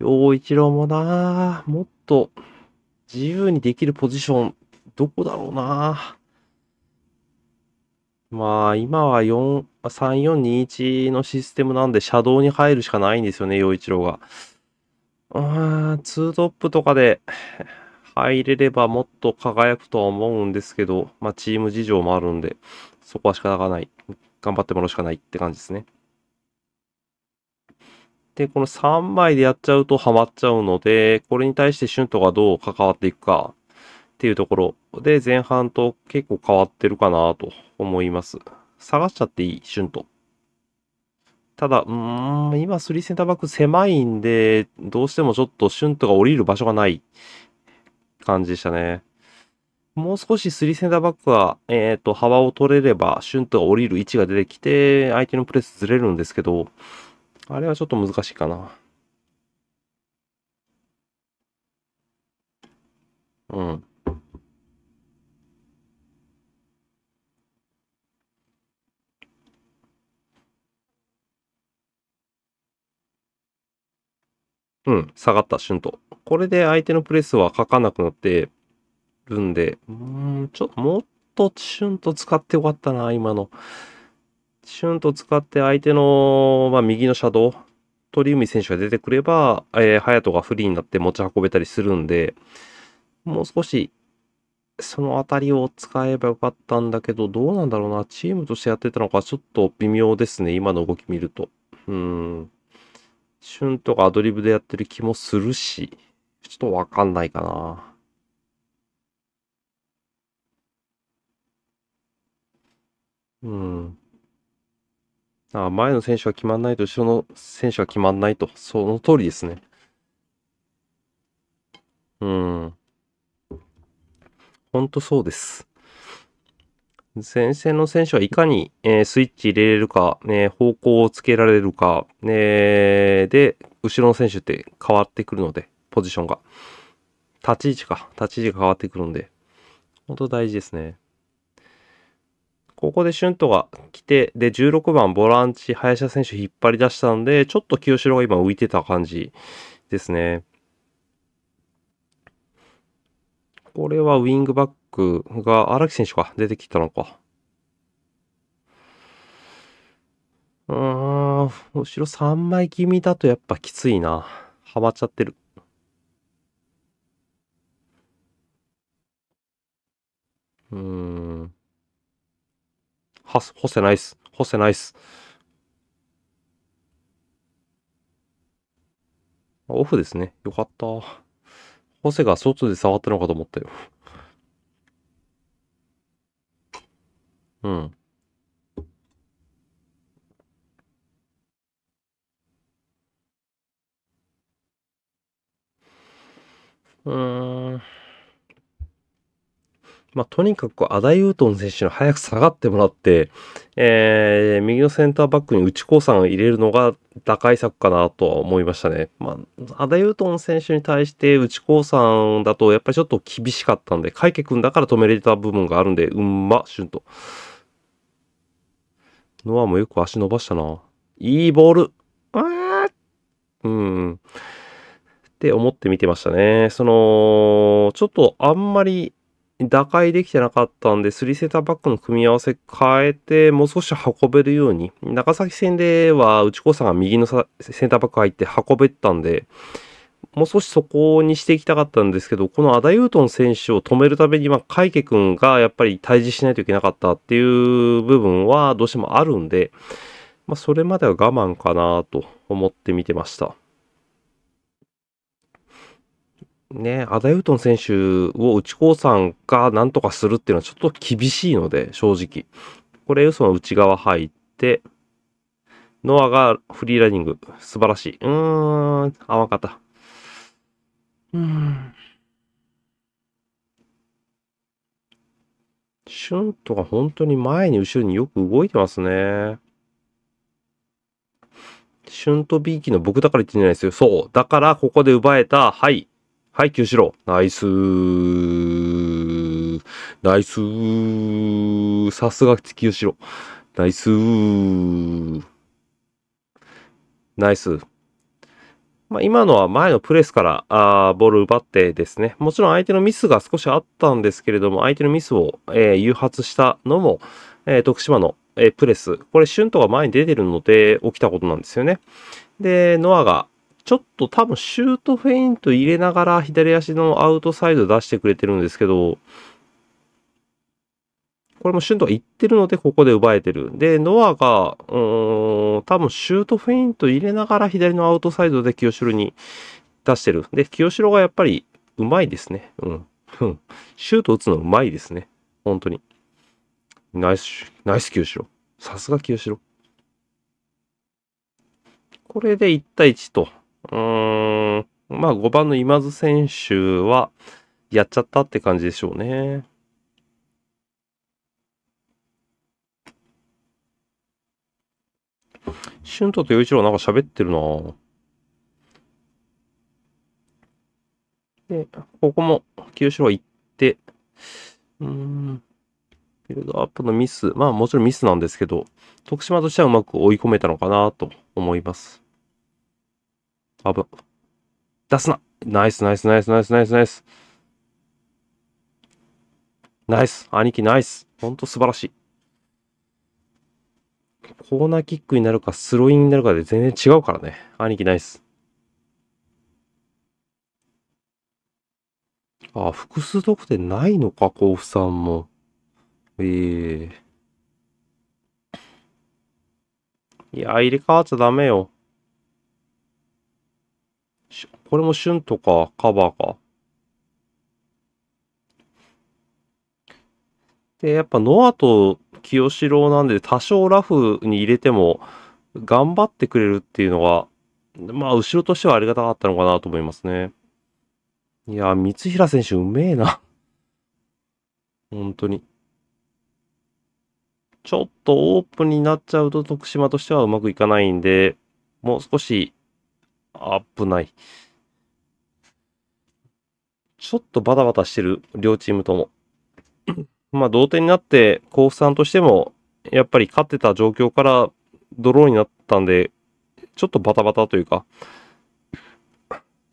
陽一郎もな、もっと自由にできるポジション、どこだろうな。まあ、今は4、3421のシステムなんで、シャドウに入るしかないんですよね、陽一郎が。うーん、2トップとかで (sighs) 入れればもっと輝くとは思うんですけど、まあ、チーム事情もあるんで、そこは仕方がない。頑張ってもらうしかないって感じですね。で、この3枚でやっちゃうとハマっちゃうので、これに対してシュントがどう関わっていくかっていうところで前半と結構変わってるかなと思います。下がっちゃっていい、シュンと。ただ、うーん、今3センターバック狭いんで、どうしてもちょっとシュントが降りる場所がない感じでしたね。もう少し3センターバックは、えっ、ー、と、幅を取れれば、シュントが降りる位置が出てきて、相手のプレスずれるんですけど、あれはちょっと難しいかな。うん。うん、下がった、シュンと。これで相手のプレスはかかなくなってるんで、うん、ちょ、っと、もっとシュンと使ってよかったな、今の。シュンと使って相手の、まあ、右のシャドウ、鳥海選手が出てくれば、えー、隼人がフリーになって持ち運べたりするんで、もう少し、そのあたりを使えばよかったんだけど、どうなんだろうな。チームとしてやってたのか、ちょっと微妙ですね。今の動き見ると。うん。ンとかアドリブでやってる気もするし、ちょっとわかんないかな。うん。あ前の選手は決まんないと、後ろの選手は決まんないと、その通りですね。うん。ほんとそうです。前線の選手はいかに、えー、スイッチ入れれるか、ね、方向をつけられるか、で、後ろの選手って変わってくるので、ポジションが。立ち位置か。立ち位置が変わってくるんで、本当大事ですね。ここでシュントが来て、で、16番ボランチ、林田選手引っ張り出したんで、ちょっと清代が今浮いてた感じですね。これはウィングバックが、荒木選手が出てきたのか。うん、後ろ3枚気味だとやっぱきついな。はまっちゃってる。うーん。はす、干せないっす。干せないっす。オフですね。よかった。ホセが外で触ったのかと思ったよ。うん。うん。まあ、とにかくアダイウートン選手に早く下がってもらって、えー、右のセンターバックに内高さんを入れるのが打開策かなとは思いましたね。まあ、アダイウートン選手に対して内高さんだとやっぱりちょっと厳しかったんで、海家君だから止めれた部分があるんで、うんま、シュンと。ノアもよく足伸ばしたな。いいボールあうん。って思って見てましたね。その、ちょっとあんまり打開できてなかったんで、3センターバックの組み合わせ変えて、もう少し運べるように。長崎戦では、内子さんが右のセンターバック入って運べたんで、もう少しそこにしていきたかったんですけど、このアダ・ユートン選手を止めるために、まあ、カイケ君がやっぱり退治しないといけなかったっていう部分はどうしてもあるんで、まあ、それまでは我慢かなと思って見てました。ね、アダ・ユートン選手を内高さんがなんとかするっていうのはちょっと厳しいので、正直。これ、その内側入って、ノアがフリーランニング、素晴らしい。うーん、甘かった。
うん。
シュントが本当に前に後ろによく動いてますね。シュント B キの僕だから言ってんじゃないですよ。そう。だからここで奪えた。はい。はい、九四郎。ナイスー。ナイスー。さすが九四郎。ナイスー。ナイス。まあ、今のは前のプレスからあーボール奪ってですね、もちろん相手のミスが少しあったんですけれども、相手のミスを、えー、誘発したのも、えー、徳島の、えー、プレス、これ、シュントが前に出てるので起きたことなんですよね。で、ノアがちょっと多分シュートフェイント入れながら左足のアウトサイド出してくれてるんですけど、これもシュートがいってるので、ここで奪えてる。で、ノアが、うーん、多分シュートフェイント入れながら左のアウトサイドで清志郎に出してる。で、清志郎がやっぱりうまいですね。うん。シュート打つのうまいですね。本当に。ナイス、ナイス清志さすが清志郎。これで1対1と。うーん。まあ5番の今津選手は、やっちゃったって感じでしょうね。俊太と洋一郎なんか喋ってるなで、ここも、清志郎行って、うん、ビルドアップのミス、まあもちろんミスなんですけど、徳島としてはうまく追い込めたのかなと思います。あぶ、出すなナイスナイスナイスナイスナイスナイス。ナイス兄貴ナイスほんと素晴らしい。コーナーキックになるかスローインになるかで全然違うからね。兄貴ナイス。ああ、複数得点ないのか、甲府さんも。ええー、いや、入れ替わっちゃダメよ。これもシュンとかカバーか。で、やっぱノアと清志郎なんで多少ラフに入れても頑張ってくれるっていうのが、まあ後ろとしてはありがたかったのかなと思いますね。いや、三平選手うめえな。(laughs) 本当に。ちょっとオープンになっちゃうと徳島としてはうまくいかないんで、もう少し危ない。ちょっとバタバタしてる、両チームとも。まあ、同点になって、甲府さんとしても、やっぱり勝ってた状況からドローになったんで、ちょっとバタバタというか、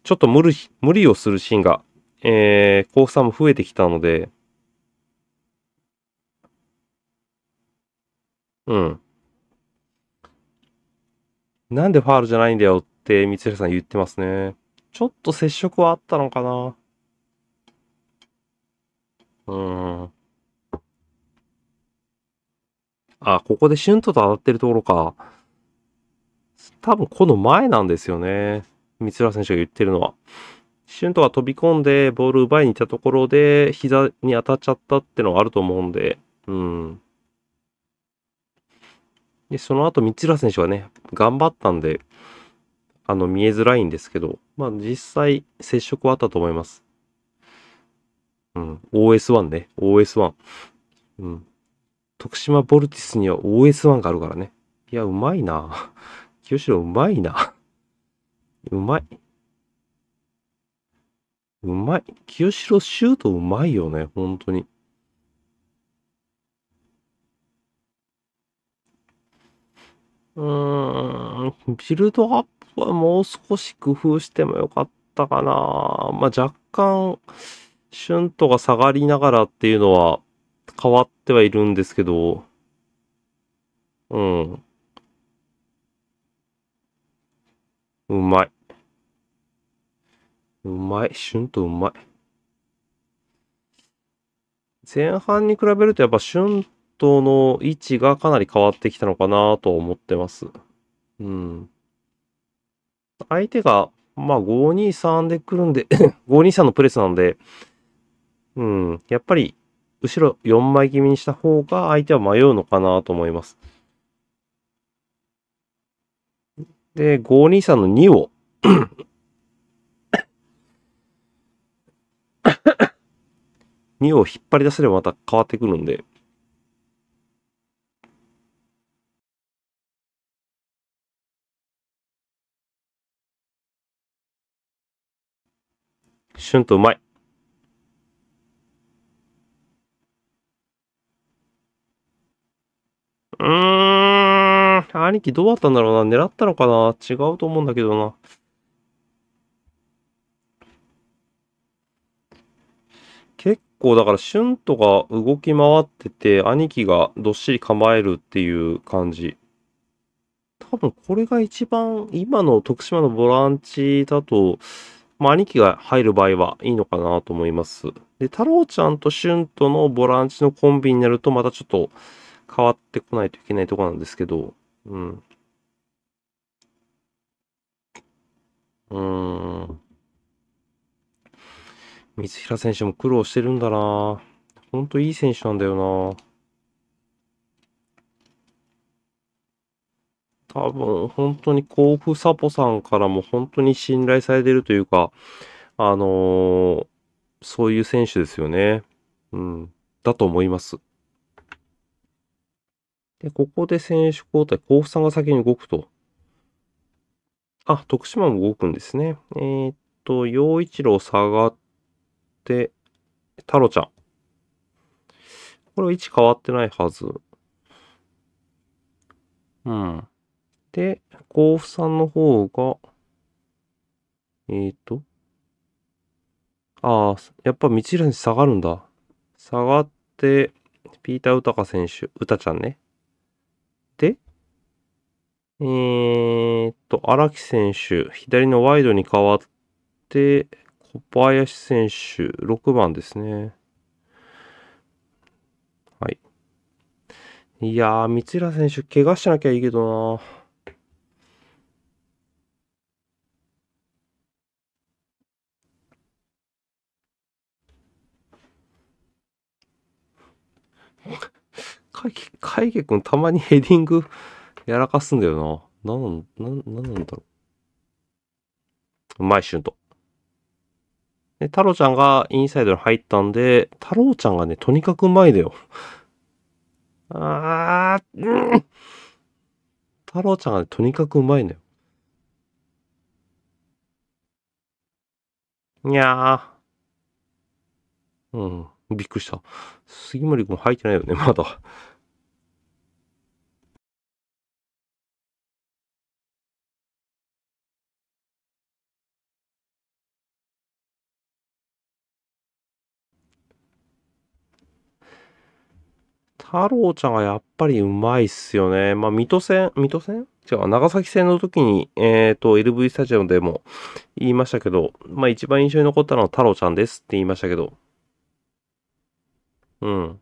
ちょっと無理無理をするシーンが、えー、甲府さんも増えてきたので、うん。なんでファールじゃないんだよって、光平さん言ってますね。ちょっと接触はあったのかなうん。あ、ここでシュンとと当たってるところか。多分この前なんですよね。三浦選手が言ってるのは。シュントが飛び込んでボール奪いに行ったところで膝に当たっちゃったってのがあると思うんで、うん。で、その後三浦選手はね、頑張ったんで、あの、見えづらいんですけど、まあ実際接触はあったと思います。うん、OS1 ね、OS1。うん。徳島ボルティスには OS1 があるからね。いや、うまいな。(laughs) 清志郎うまいな。うまい。うまい。清志郎シュートうまいよね、本当に。うーん、ビルドアップはもう少し工夫してもよかったかな。まあ、若干、シュントが下がりながらっていうのは、変わってはいるんですけど、うん。うまい。うまい。シュンとうまい。前半に比べるとやっぱシュンとの位置がかなり変わってきたのかなと思ってます。うん。相手が、まあ523で来るんで523 (laughs) のプレスなんで、うん、やっぱり後ろ4枚気味にした方が相手は迷うのかなと思います。で、523の2を2 (coughs) を引っ張り出せればまた変わってくるんで。シュンとうまい。うーん、兄貴どうだったんだろうな。狙ったのかな違うと思うんだけどな。結構だから、シュントが動き回ってて、兄貴がどっしり構えるっていう感じ。多分これが一番、今の徳島のボランチだと、まあ、兄貴が入る場合はいいのかなと思います。で、太郎ちゃんとシュントのボランチのコンビになると、またちょっと、変わってこないといけないとこなんですけど、うん。うーん。三平選手も苦労してるんだなほんといい選手なんだよな多分、本当に甲府サポさんからも本当に信頼されてるというか、あのー、そういう選手ですよね。うん。だと思います。で、ここで選手交代、甲府さんが先に動くと。あ、徳島も動くんですね。えー、っと、洋一郎下がって、太郎ちゃん。これは位置変わってないはず。うん。で、甲府さんの方が、えっ、と、ああ、やっぱ道浦に下がるんだ。下がって、ピーター・ウタカ選手、ウタちゃんね。えー、っと、荒木選手、左のワイドに変わって、小林選手、6番ですね。はい。いやー、三浦選手、怪我しなきゃいいけどな海海 (laughs) く君たまにヘディングやらかすんだよな。なん、なん、なんなんだろう。うまい、シュンと。で、太郎ちゃんがインサイドに入ったんで、太郎ちゃんがね、とにかくうまいだよ。あー、うん。太郎ちゃんが、ね、とにかくうまいのよ。にゃー。うん。びっくりした。杉森くん入ってないよね、まだ。太郎ちゃんがやっぱりうまいっすよね。まあ、水戸線、水戸線違う、長崎線の時に、えっ、ー、と、LV スタジオでも言いましたけど、まあ、一番印象に残ったのは太郎ちゃんですって言いましたけど、うん。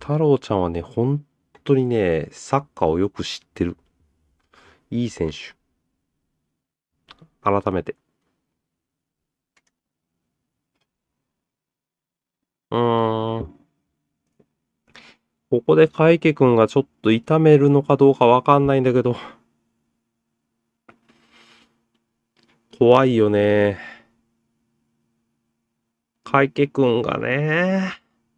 太郎ちゃんはね、本当にね、サッカーをよく知ってる。いい選手。改めて。うーん。ここでカイ君がちょっと痛めるのかどうかわかんないんだけど。怖いよね。カイ君がね。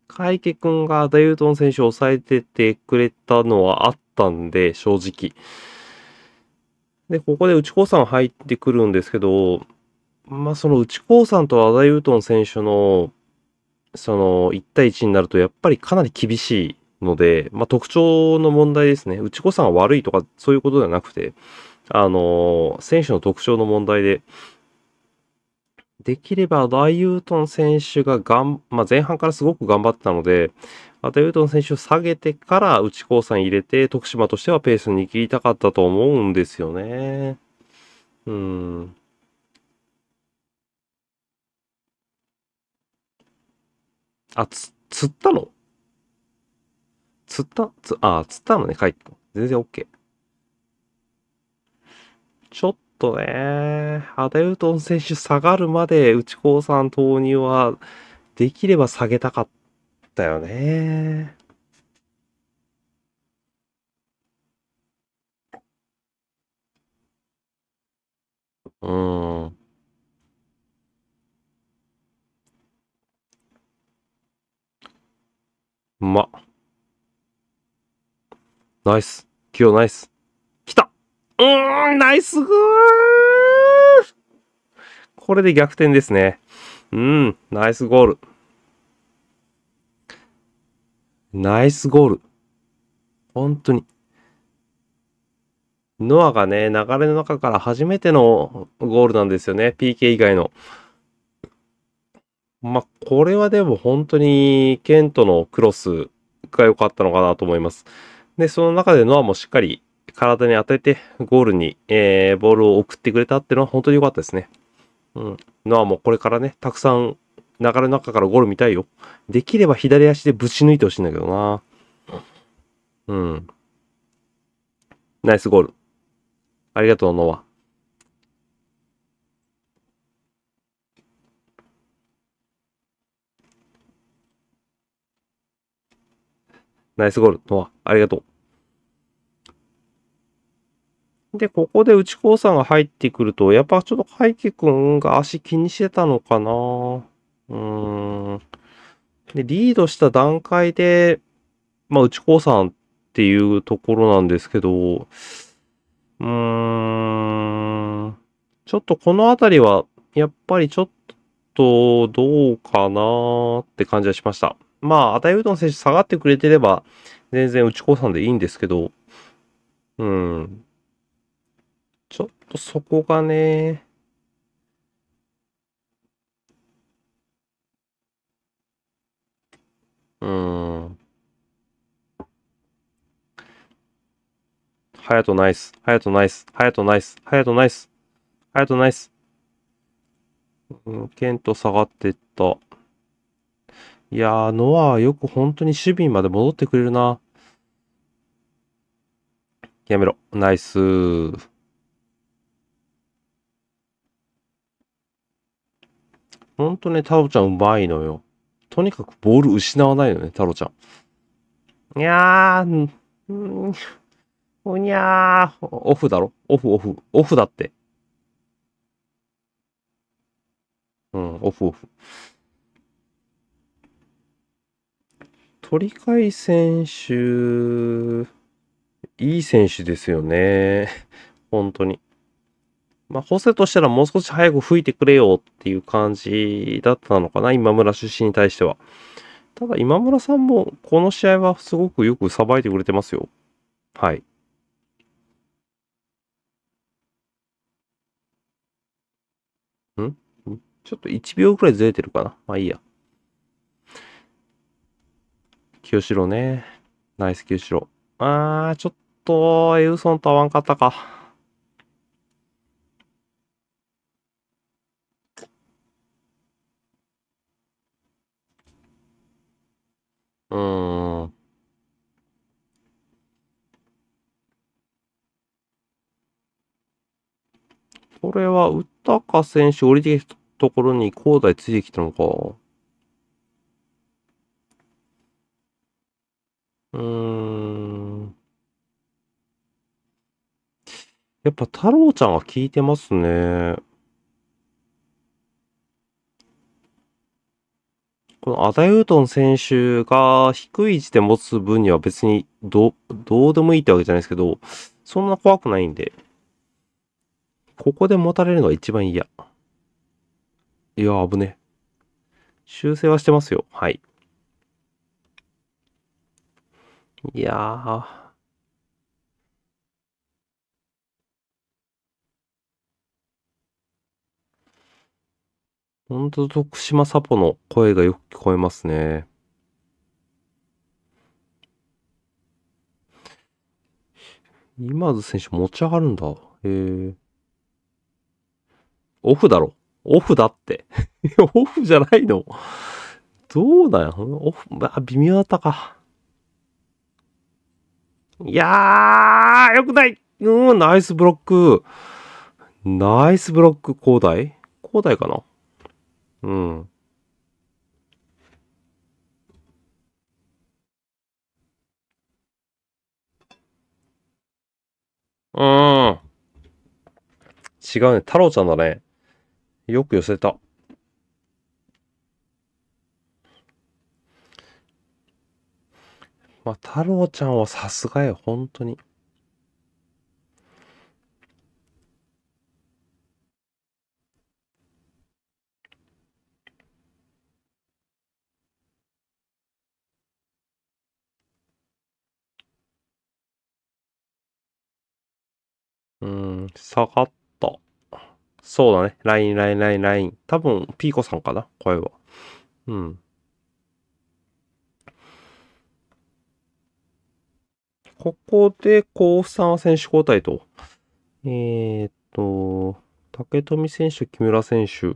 カイ君がダイートン選手を抑えててくれたのはあったんで、正直。で、ここで内子さん入ってくるんですけど、まあ、その内子さんとアダユートン選手の、その、1対1になると、やっぱりかなり厳しいので、まあ、特徴の問題ですね。内子さんは悪いとかそういうことではなくて、あの選手の特徴の問題で、できればダイユートン選手ががん、まあ、前半からすごく頑張ってたので、ダイユートン選手を下げてから内子さん入れて、徳島としてはペースに切りたかったと思うんですよね。うん。あ、つ、釣ったのつったつ、あ、つったのね、書いても。全然 OK。ちょっとね、アダウトン選手下がるまで内高さん投入は、できれば下げたかったよね。
うん。
まあ。ナイス。今日ナイス。来たうーん、ナイスグーこれで逆転ですね。うん、ナイスゴール。ナイスゴール。本当に。ノアがね、流れの中から初めてのゴールなんですよね。PK 以外の。まあ、これはでも本当にケントのクロスが良かったのかなと思います。で、その中でノアもしっかり体に当てて、ゴールに、えー、ボールを送ってくれたっていうのは本当に良かったですね。うん。ノアもこれからね、たくさん流れの中からゴール見たいよ。できれば左足でぶち抜いてほしいんだけどな。うん。ナイスゴール。ありがとう、ノア。ナイスゴール、ノア、ありがとう。で、ここで内高さんが入ってくると、やっぱちょっと海輝く君が足気にしてたのかなうーん。で、リードした段階で、まあ、内高さんっていうところなんですけど、うーん。ちょっとこのあたりは、やっぱりちょっとどうかなって感じはしました。まあ、あたいうどん選手下がってくれてれば、全然打ち子さんでいいんですけど、うん。ちょっとそこがね、うん。ハヤトナイス、ハヤトナイス、ハヤトナイス、ハヤトナイス、ハヤトナイス。うん、ケント下がってった。いやー、ノアよく本当に守備まで戻ってくれるな。やめろ。ナイスほんとね、太郎ちゃんうまいのよ。とにかくボール失わないのね、太郎ちゃん。いやー、ん、おにゃー、オフだろオフオフ、オフだって。うん、オフオフ。鳥海選手、いい選手ですよね。(laughs) 本当に。まあ、補正としたらもう少し早く吹いてくれよっていう感じだったのかな、今村出身に対しては。ただ、今村さんもこの試合はすごくよくさばいてくれてますよ。はい。んちょっと1秒くらいずれてるかな。まあいいや。清志郎ね。ナイス清志郎。あー、ちょっと、エウソンと合わんかったか。
うん。
これは、宇高選手降りてきたところに高台ついてきたのか。うーん。やっぱ太郎ちゃんは聞いてますね。このアダユートン選手が低い位置で持つ分には別にどどうでもいいってわけじゃないですけど、そんな怖くないんで、ここで持たれるのが一番嫌。いや、危ね。修正はしてますよ。はい。いやほんと徳島サポの声がよく聞こえますね。今津選手持ち上がるんだ。へえ。オフだろ。オフだって。(laughs) オフじゃないの。どうだよ。オフ、あ、微妙だったか。いやー、よくないうん、ナイスブロック。ナイスブロック、広大広大かなうん。うん。違うね。太郎ちゃんだね。よく寄せた。まあ、太郎ちゃんはさすがよ、本当に。うん、下がった。そうだね。ライン、ライン、ライン、ライン。多分、ピーコさんかな声は。うん。ここで、甲府さんは選手交代と。えー、っと、竹富選手、木村選手。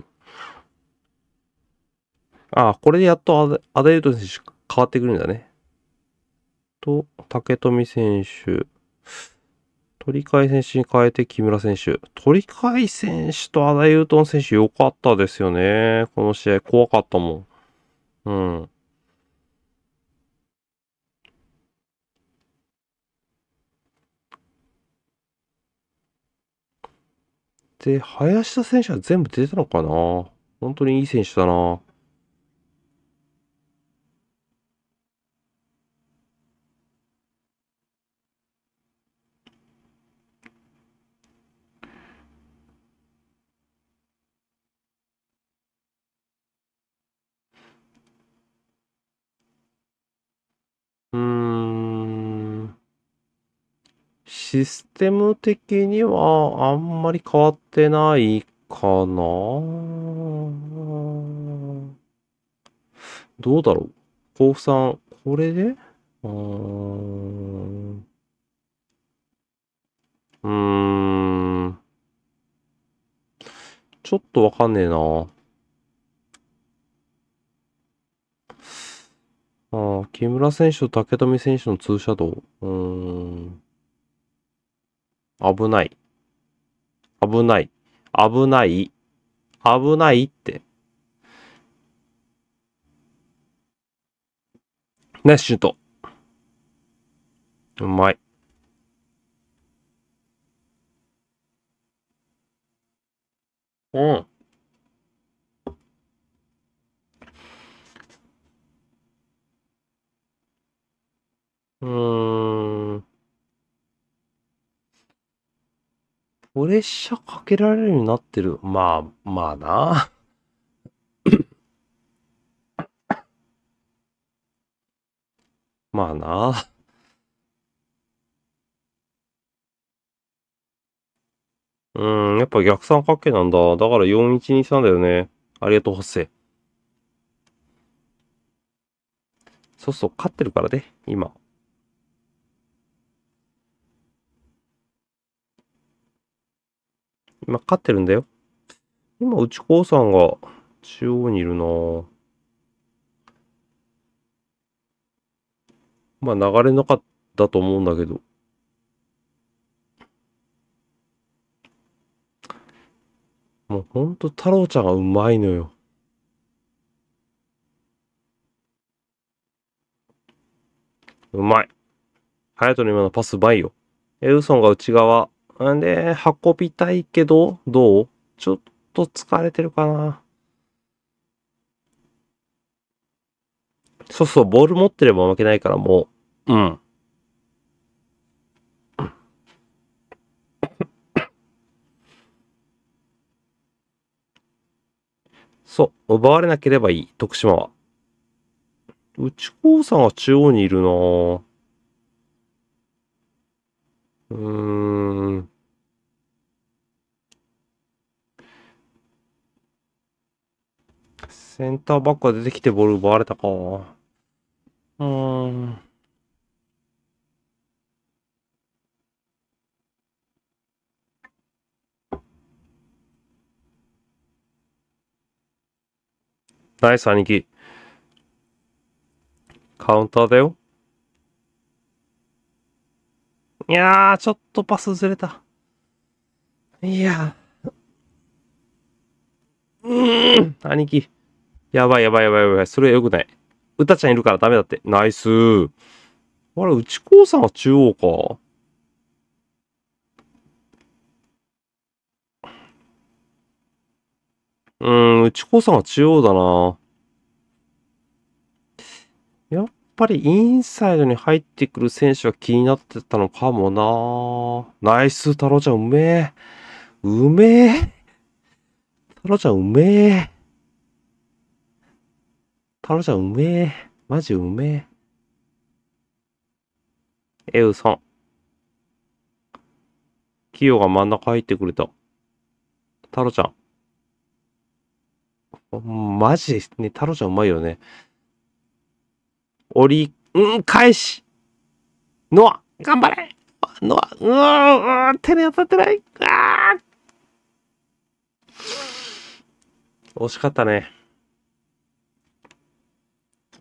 ああ、これでやっとアダルト選手変わってくるんだね。と、竹富選手。鳥海選手に変えて木村選手。鳥海選手とアダユートン選手良かったですよね。この試合怖かったもん。うん。で、林田選手は全部出てたのかな本当にいい選手だな。システム的にはあんまり変わってないかなどうだろう甲府さん、これでうーん。うーん。ちょっとわかんねえな。ああ、木村選手と武富選手のツーシャドウ。うーん。危ない。危ない。危ない。危ないって。ね、シュート。うまい。
うん。うーん。
俺飛車かけられるようになってる。まあ、まあな。(laughs) まあな。うん、やっぱ逆三角形なんだ。だから4123だよね。ありがとう、ホッセ。そうそう、勝ってるからね、今。今勝ってるんだよ。今、内幸さんが中央にいるなまあ、流れなかったと思うんだけど。もうほんと太郎ちゃんがうまいのよ。うまい。隼人の今のパスうまいよ。エウソンが内側。んで、運びたいけど、どうちょっと疲れてるかな。そうそう、ボール持ってれば負けないからもう、うん。(coughs) そう、奪われなければいい、徳島は。内高さんが中央にいるなぁ。うーん。センターバックが出てきてボール奪われたか。うーん。ナイス、兄貴。カウンターだよ。いやー、ちょっとパスずれた。いやー。うん、兄貴。やばいやばいやばいやばい。それはよくない。うたちゃんいるからダメだって。ナイスー。あれ、内高さんは中央か。うーん、内高さんは中央だな。やっぱりインサイドに入ってくる選手は気になってたのかもな。ナイス、太郎ちゃん、うめえ。うめえ。太郎ちゃん、うめえ。太郎ちゃんうめえ。マジうめえ。えうさん。キヨが真ん中入ってくれた。太郎ちゃん。マジですね。太郎ちゃんうまいよね。折り、うん、返しノア頑張れノアうわう手に当たってないあ惜しかったね。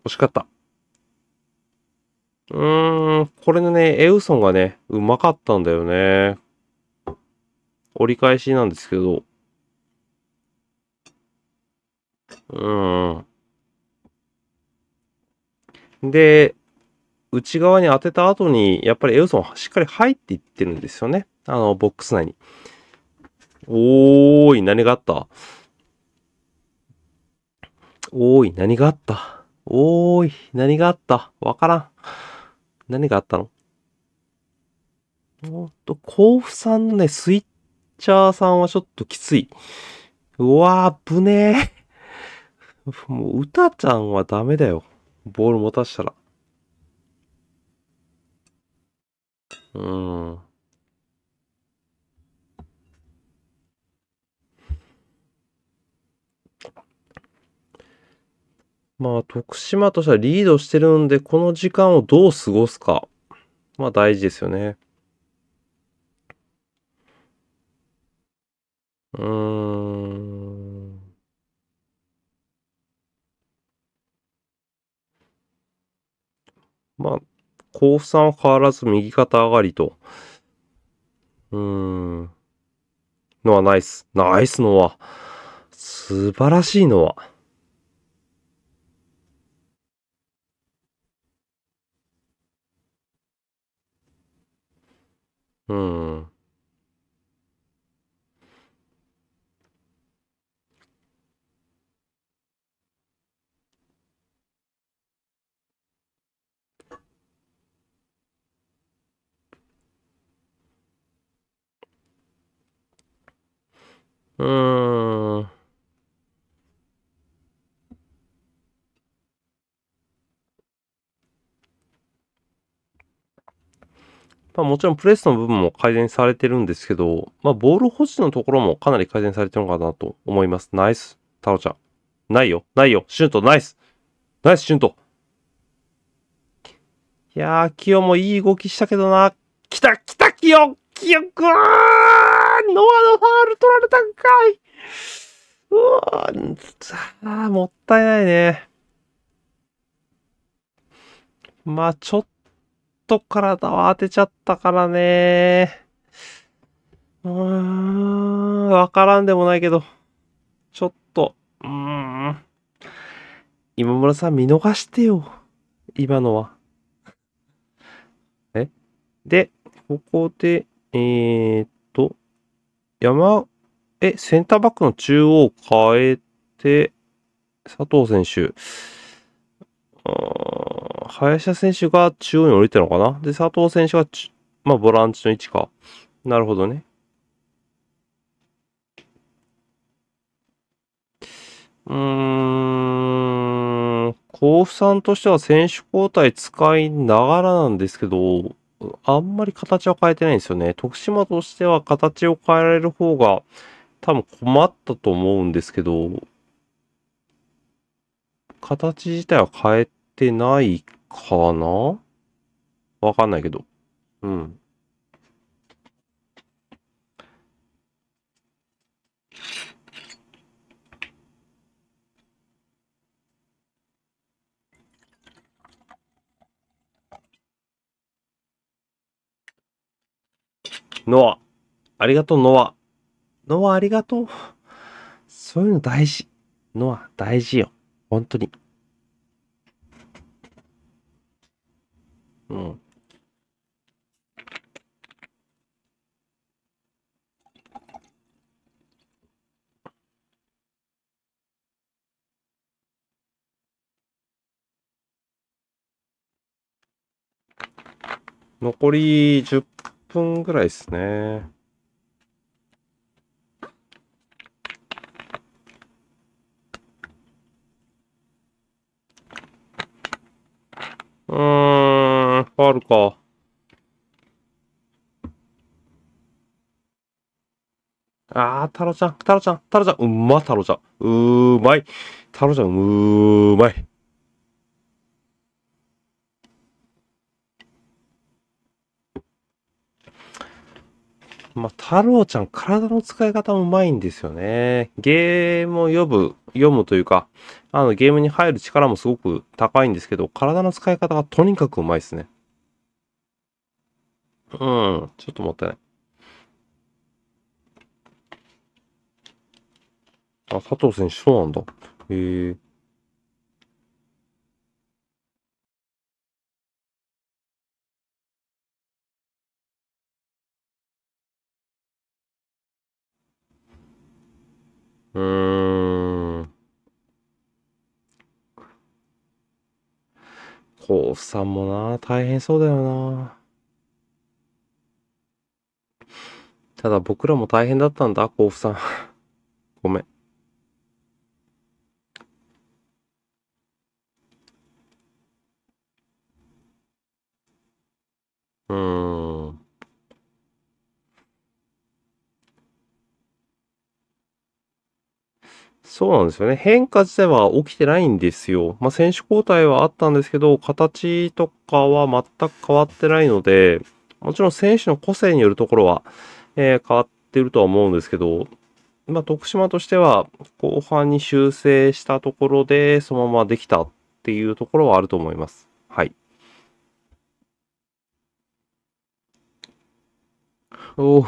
惜しかった。うーん、これのね、エウソンがね、うまかったんだよね。折り返しなんですけど。うん。で、内側に当てた後に、やっぱりエウソンしっかり入っていってるんですよね。あの、ボックス内に。おーい、何があったおーい、何があったおーい、何があったわからん。何があったのおっと、甲府さんのね、スイッチャーさんはちょっときつい。うわー、ぶねー。(laughs) もう、歌ちゃんはダメだよ。ボール持たしたら。うん。まあ、徳島としてはリードしてるんで、この時間をどう過ごすか。まあ、大事ですよね。うーん。まあ、甲府さんは変わらず右肩上がりと。うーん。のはナイス。ナイスのは。素晴らしいのは。
嗯嗯。
まあ、もちろんプレスの部分も改善されてるんですけど、まあ、ボール保持のところもかなり改善されてるのかなと思います。ナイス、タロちゃん。ないよ、ないよ、シュート、ナイスナイス、シュートいやー、キヨもいい動きしたけどな。来た、来
た、キヨキヨくわーノアのファール取られたんか
いうわあもったいないね。まあ、ちょっと、と体を当てちゃったからね。うーん、わからんでもないけど、ちょっと、うーん。今村さん見逃してよ。今のは。えで、ここで、えー、っと、山、え、センターバックの中央を変えて、佐藤選手。林田選手が中央に降りてるのかなで、佐藤選手が、まあ、ボランチの位置か。なるほどね。うーん、甲府さんとしては選手交代使いながらなんですけど、あんまり形は変えてないんですよね。徳島としては形を変えられる方が多分困ったと思うんですけど、形自体は変えてないかなわかんないけど。うん。ノア。ありがとう、ノア。ノア、ありがとう。そういうの大事。ノア、大事よ。本当に。残り10分ぐらいですね。うん。ランか。ああ、太郎ちゃん、太郎ちゃん、太郎ちゃん、うま、太郎ちゃん。うーまい。太郎ちゃん、うーまい。まあ、太郎ちゃん、体の使い方もうまいんですよね。ゲームを読む、読むというか、あの、ゲームに入る力もすごく高いんですけど、体の使い方がとにかくうまいですね。うん、ちょっともったいない。あ、佐藤選手、そうなんだ。へえ。うん。甲府さんもな、大変そうだよな。ただ僕らも大変だったんだ、甲府さん。(laughs) ごめん。
うん。
そうなんですよね。変化自体は起きてないんですよ。まあ、選手交代はあったんですけど、形とかは全く変わってないので、もちろん選手の個性によるところは、えー、変わってるとは思うんですけど、まあ、徳島としては後半に修正したところで、そのままできたっていうところはあると思います。はい。おう。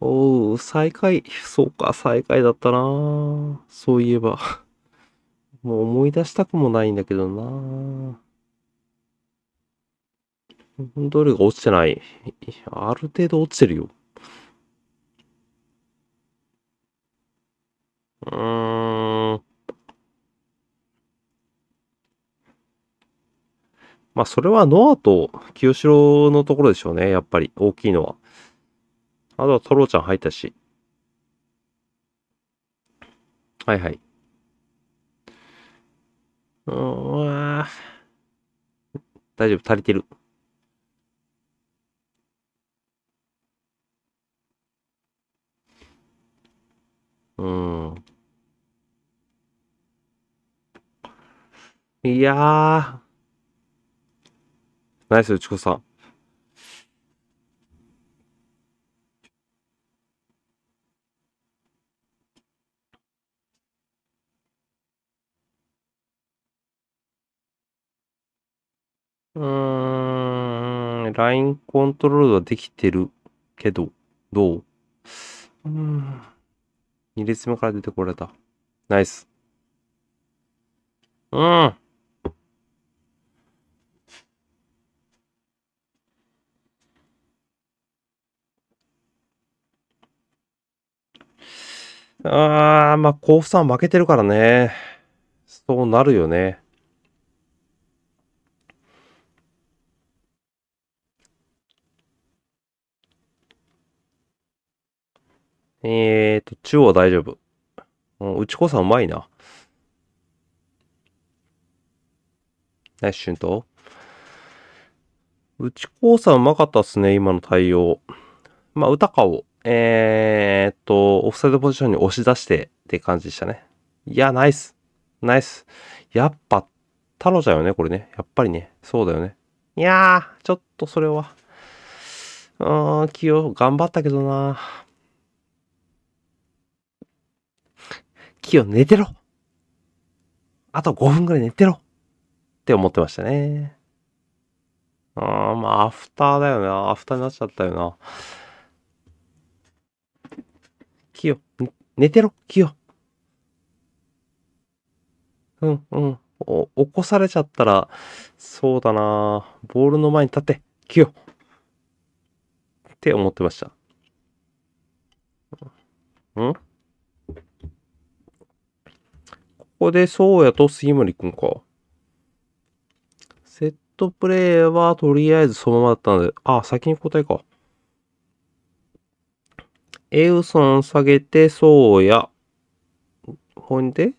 おう、最下位。そうか、最下位だったなそういえば。(laughs) もう思い出したくもないんだけどなどれが落ちてないある程度落ちてるよ。
うーん。
まあ、それはノアと清志郎のところでしょうね、やっぱり、大きいのは。あとはトローちゃん入ったし。はいはい。うわ大丈夫、足りてる。うん。いやー。ナイス、内子さん。うーん、ラインコントロールはできてるけど、どううん。2列目から出てこられた。ナイス。うん。ああ、まあ、甲府さん負けてるからね。そうなるよね。えーと、中央大丈夫。うん、内こさんうまいな。ナイスシュント。内子さんうまかったっすね、今の対応。まあ、歌かを、えーと、オフサイドポジションに押し出してって感じでしたね。いや、ナイス。ナイス。やっぱ、太郎ちゃよね、これね。やっぱりね、そうだよね。いやー、ちょっとそれは。うーん、気を頑張ったけどなー。キヨ寝てろあと5分ぐらい寝てろって思ってましたね。あーまあ、アフターだよな。アフターになっちゃったよな。キヨ、寝てろ、キヨ。うん、うん。お、起こされちゃったら、そうだなボールの前に立って、キヨ。って思ってました。んここで、そうやと杉森くんか。セットプレーはとりあえずそのままだったので、あ、先に答えか。エウソン下げて、そうや。ほんで、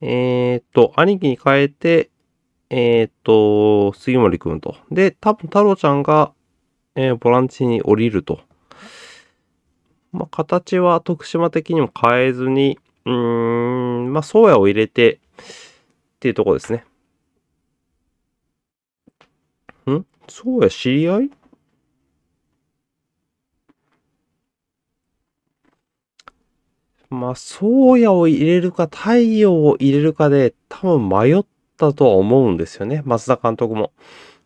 えー、っと、兄貴に変えて、えー、っと、杉森くんと。で、多分太郎ちゃんが、えー、ボランチに降りると。まあ、形は徳島的にも変えずに、うーん、まあ、宗谷を入れて、っていうとこですね。んそうや、知り合いまあ、うやを入れるか、太陽を入れるかで、多分迷ったとは思うんですよね。松田監督も。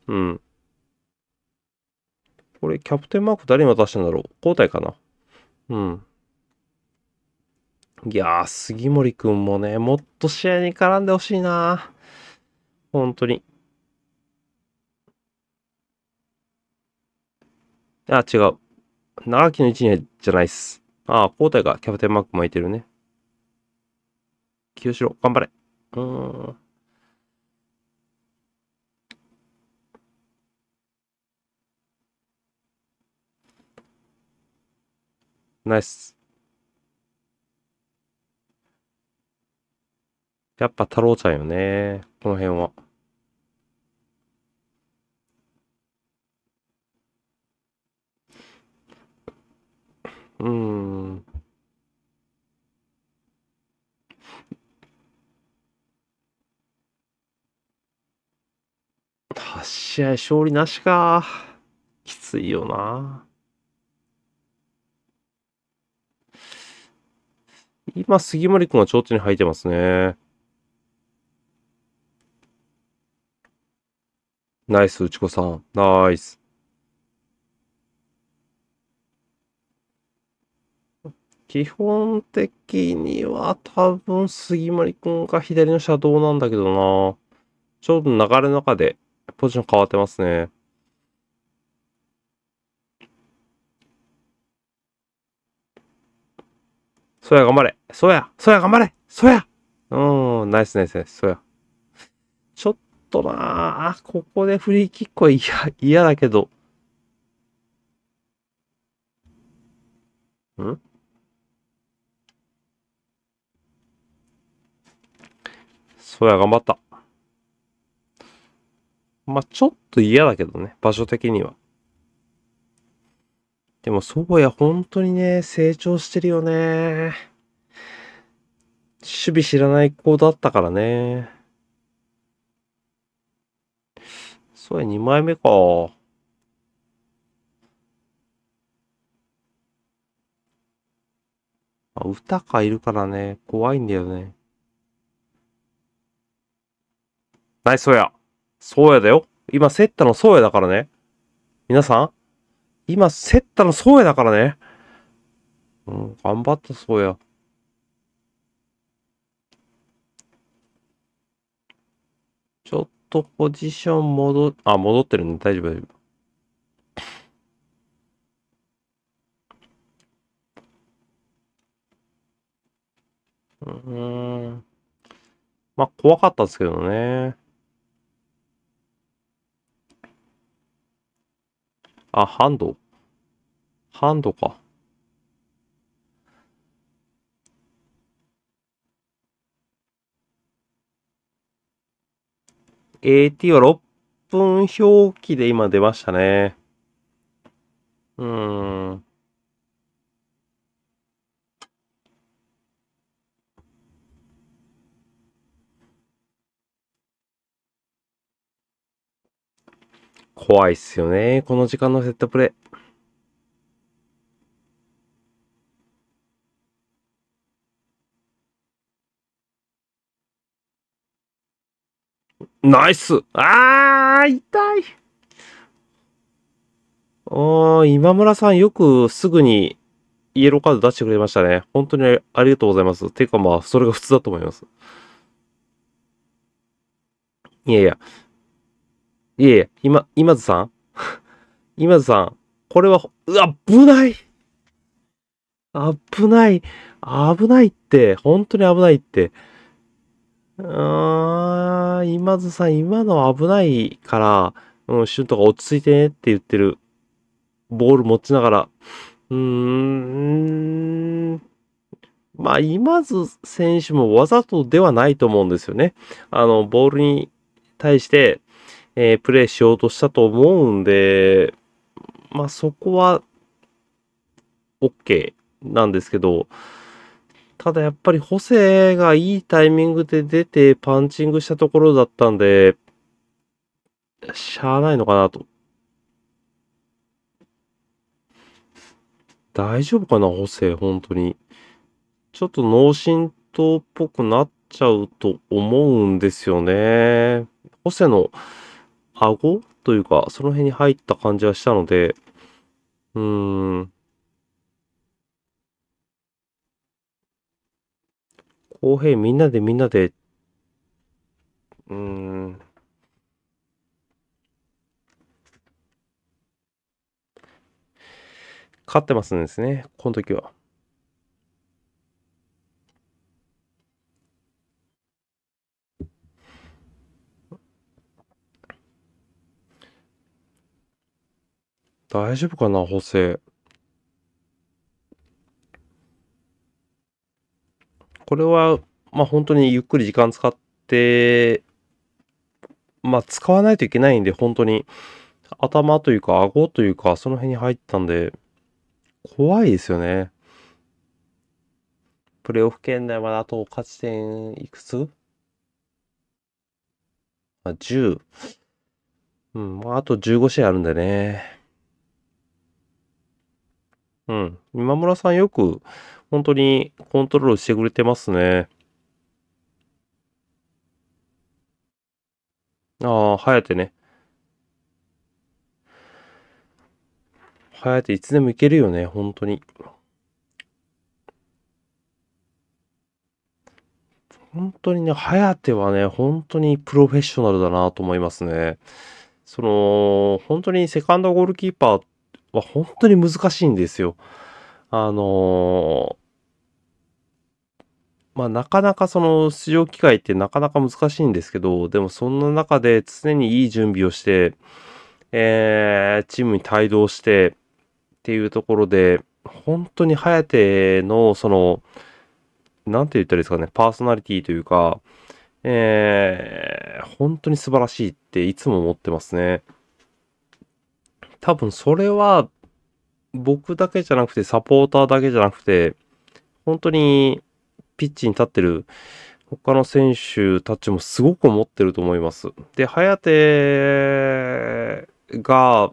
うん。これ、キャプテンマーク誰に渡したんだろう交代かなうん。いやー、杉森くんもね、もっと試合に絡んでほしいな本当に。あ、違う。長木の一年じゃないっす。ああ、交代がキャプテンマーク巻いてるね。清志郎、頑張れ。うーん。ナイス。やっぱ太郎ちゃんよね。この辺は。うーん。8試合勝利なしか。きついよな。今、杉森君が頂点に入ってますね。ナイス、内子さん。ナイス。基本的には多分杉森くんが左の車道なんだけどな。ちょうど流れの中でポジション変わってますね。そや頑張れ。そや、そや頑張れ。そや。うん、ナイスナイスナイス。そや。となあ、ここでフリーキックは嫌、嫌だけど。んそりゃ頑張った。まあ、ちょっと嫌だけどね、場所的には。でも、そうや、本当にね、成長してるよね。守備知らない子だったからね。そうや、2枚目か。あ、歌かいるからね、怖いんだよね。ナイスソヤ。ソヤだよ。今、セッタのソヤだからね。皆さん今、セッタのソヤだからね。うん、頑張ったソヤ。ちょっとポジション戻、あ、戻ってるね。大丈夫、大丈夫。うん。まあ、怖かったですけどね。あ、ハンド。ハンドか。AT は6分表記で今出ましたね。うん。怖いっすよね。この時間のセットプレイ。ナイスあー痛いあー今村さんよくすぐにイエローカード出してくれましたね。本当にありがとうございます。てかまあ、それが普通だと思います。いやいや。いやいや、今、今津さん (laughs) 今津さん、これは、うわ、危ない危ない危ないって、本当に危ないって。うーん、今津さん、今の危ないから、うん、シュートが落ち着いてねって言ってる。ボール持ちながら。うーん。まあ、今津選手もわざとではないと思うんですよね。あの、ボールに対して、えー、プレーしようとしたと思うんで、まあ、そこは、OK なんですけど、ただやっぱり補正がいいタイミングで出てパンチングしたところだったんで、しゃあないのかなと。大丈夫かな補正、本当に。ちょっと脳震盪っぽくなっちゃうと思うんですよね。補正の顎というか、その辺に入った感じはしたので、うーん。公平みんなでみんなで、うん、勝ってますんですね、この時は。大丈夫かな、補正。これは、まあ本当にゆっくり時間使って、まあ使わないといけないんで、本当に頭というか顎というか、その辺に入ったんで、怖いですよね。プレーオフ圏内まであと勝ち点いくつあ ?10。うん、あと15試合あるんでね。うん。今村さんよく、本当にコントロールしてくれてますね。ああ、颯ね。颯いつでもいけるよね、本当に。本当にね、颯はね、本当にプロフェッショナルだなと思いますね。その、本当にセカンドゴールキーパーは本当に難しいんですよ。あのまあ、なかなかその出場機会ってなかなか難しいんですけど、でもそんな中で常にいい準備をして、えー、チームに帯同してっていうところで、本当に颯のその、なんて言ったらいいですかね、パーソナリティというか、えー、本当に素晴らしいっていつも思ってますね。多分それは僕だけじゃなくてサポーターだけじゃなくて本当にピッチに立ってる他の選手たちもすごく思ってると思います。で、早手が、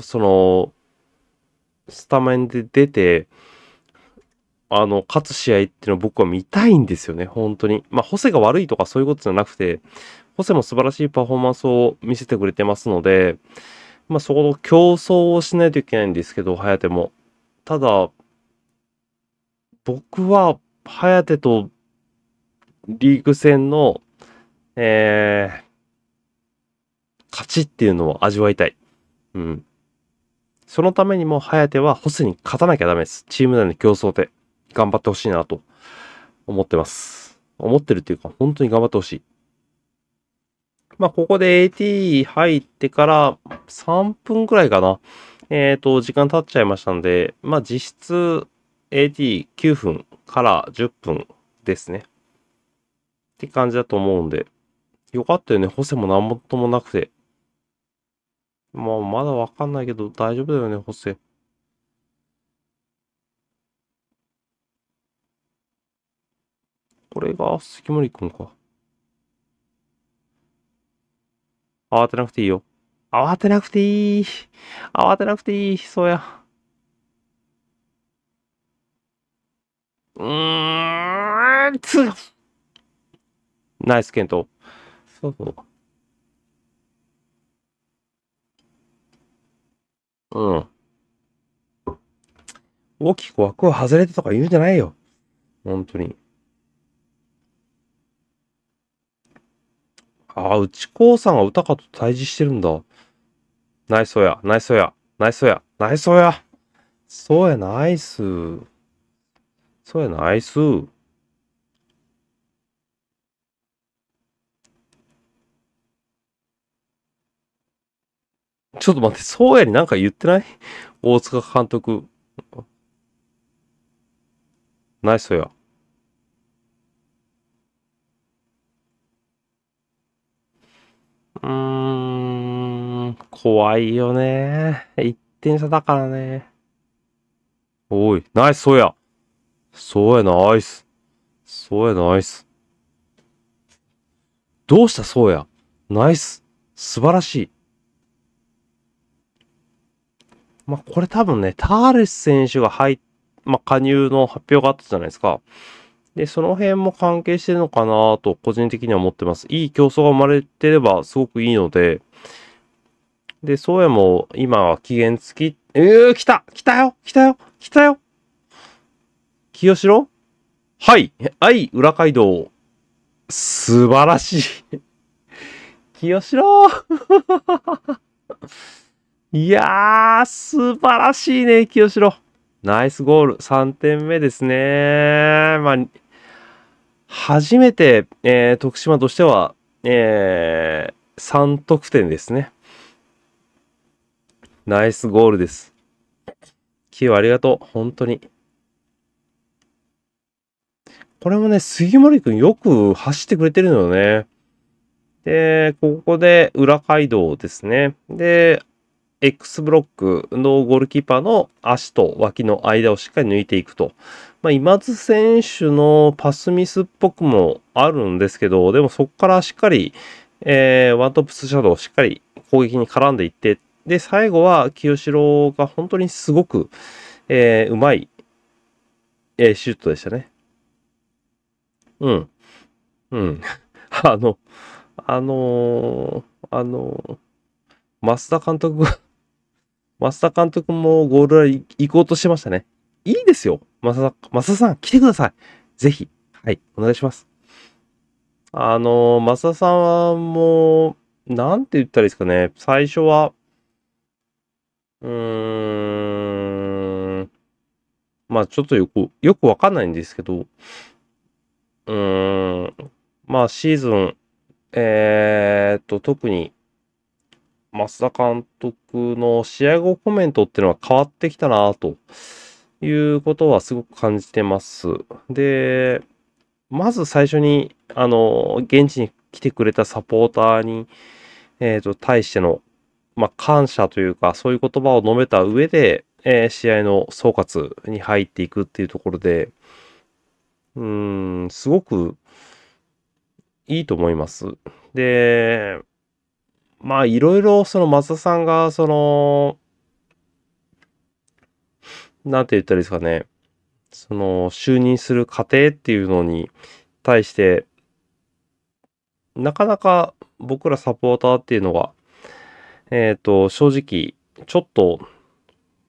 その、スタメンで出て、あの、勝つ試合っていうのを僕は見たいんですよね、本当に。まあ、ホセが悪いとかそういうことじゃなくて、ホセも素晴らしいパフォーマンスを見せてくれてますので、まあ、そこの競争をしないといけないんですけど、颯も。ただ、僕は、颯とリーグ戦の、えー、勝ちっていうのを味わいたい。うん。そのためにも、颯はホスに勝たなきゃダメです。チーム内の競争で頑張ってほしいなと思ってます。思ってるっていうか、本当に頑張ってほしい。まあ、ここで AT 入ってから3分くらいかな。えっ、ー、と、時間経っちゃいましたんで、まあ、実質 AT9 分から10分ですね。って感じだと思うんで。よかったよね。ホセも何もともなくて。まあ、まだわかんないけど、大丈夫だよね、ホセ。これが杉森くんか。慌てなくていいよ。慌てなくていい。慌てなくていい。そうや。うーん、つナイスケント。そうそう。うん。大きく枠を外れてとか言うんじゃないよ。本当に。ああ、内高さんは歌かと対峙してるんだ。ナイスや、ナイスや、ナイスや、ナイスや。そうや、ナイス。そうや、ナイス。ちょっと待って、そうやになんか言ってない大塚監督。ナイスや。うーん、怖いよね。1点差だからね。おい、ナイス、そうや。そうや、ナイス。そうや、ナイス。どうした、そうや。ナイス。素晴らしい。まあ、これ多分ね、ターレス選手が入まあ、加入の発表があったじゃないですか。で、その辺も関係してるのかなと個人的には思ってます。いい競争が生まれてればすごくいいので、で、そうやも今は期限付き、えー、来た来たよ来たよ来たよ清志郎はい、はい、裏街道。素晴らしい清志郎 (laughs) いやー、素晴らしいね、清志郎。ナイスゴール。3点目ですね。まあ、初めて、えー、徳島としては、えー、3得点ですね。ナイスゴールです。キーありがとう。本当に。これもね、杉森くんよく走ってくれてるのよね。で、ここで裏街道ですね。で、X ブロックのゴールキーパーの足と脇の間をしっかり抜いていくと。まあ、今津選手のパスミスっぽくもあるんですけど、でもそこからしっかり、えー、ワントップスシャドウしっかり攻撃に絡んでいって、で、最後は清志郎が本当にすごく、えー、うまい、えー、シュートでしたね。うん。うん。(laughs) あの、あのー、あのー、増田監督が増田監督もゴールライン行こうとしてましたね。いいですよ。マサさん、マサさん、来てください。ぜひ。はい、お願いします。あの、マサさんはもう、なんて言ったらいいですかね。最初は、うーん、まあちょっとよく、よくわかんないんですけど、うーん、まあシーズン、えー、っと、特に、増田監督の試合後コメントっていうのは変わってきたなと。いうことはすごく感じてます。で、まず最初に、あの、現地に来てくれたサポーターに、えっ、ー、と、対しての、まあ、感謝というか、そういう言葉を述べた上で、えー、試合の総括に入っていくっていうところで、うーん、すごくいいと思います。で、まあ、いろいろ、その、松田さんが、その、なんて言ったらいいですかね、その、就任する過程っていうのに対して、なかなか僕らサポーターっていうのが、えっ、ー、と、正直、ちょっと、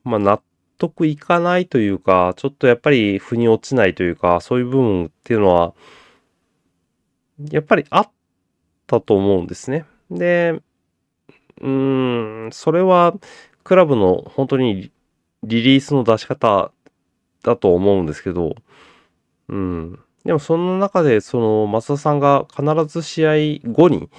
まあ、納得いかないというか、ちょっとやっぱり腑に落ちないというか、そういう部分っていうのは、やっぱりあったと思うんですね。で、うーん、それはクラブの本当にリリースの出し方だと思うんですけど、うん。でもその中で、その、松田さんが必ず試合後に、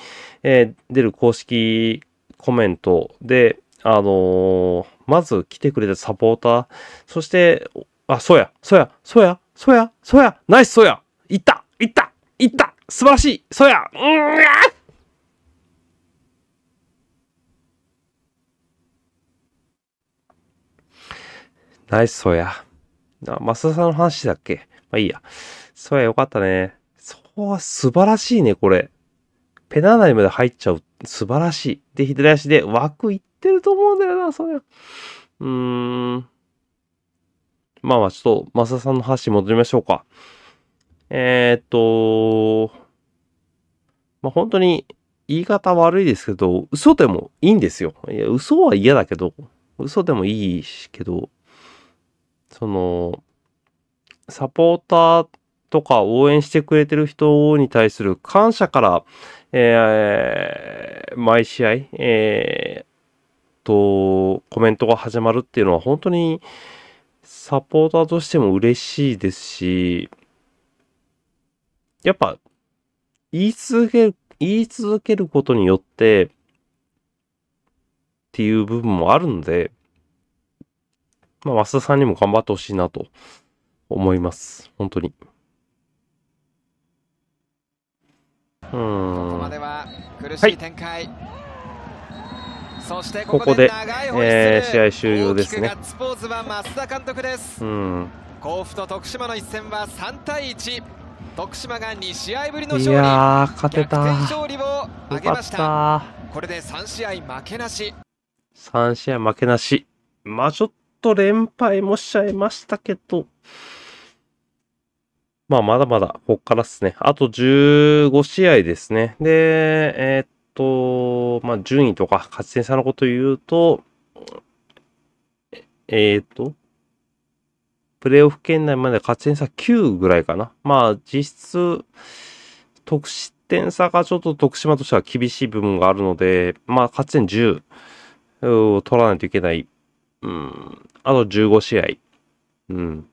えー、出る公式コメントで、あのー、まず来てくれたサポーター、そして、あ、そうや、そうや、そうや、そうや、そうや、ナイスそうや、いった、いった、いった、素晴らしい、そうや、うん、ナイス、そうや。あ、マスダさんの話だっけまあいいや。そうや、よかったね。そこは素晴らしいね、これ。ペナーナまで入っちゃう。素晴らしい。で、左足で枠いってると思うんだよな、そりゃ。うーん。まあまあ、ちょっと、マスダさんの話戻りましょうか。えー、っと、まあ本当に、言い方悪いですけど、嘘でもいいんですよ。いや、嘘は嫌だけど、嘘でもいいし、けど、その、サポーターとか応援してくれてる人に対する感謝から、えー、毎試合、えー、と、コメントが始まるっていうのは本当にサポーターとしても嬉しいですし、やっぱ、言い続ける、言い続けることによって、っていう部分もあるんで、まあ、増田さんにも頑張ってほしいなと思います。本当に。うん。はい。ここで、えー、試合終了ですね。うん。甲府と徳島の一戦は3対1。徳島が2試合ぶりの勝利。いや勝てた。勝利を挙げました。これで3試合負けなし。3試合負けなし。まあちょっとと連敗もしちゃいましたけど、まあ、まだまだ、こっからですね。あと15試合ですね。で、えー、っと、まあ、順位とか勝ち点差のことを言うと、えー、っと、プレーオフ圏内まで勝ち点差9ぐらいかな。まあ、実質、得失点差がちょっと徳島としては厳しい部分があるので、まあ、勝ち点10を取らないといけない、うん、あと15試合。うん。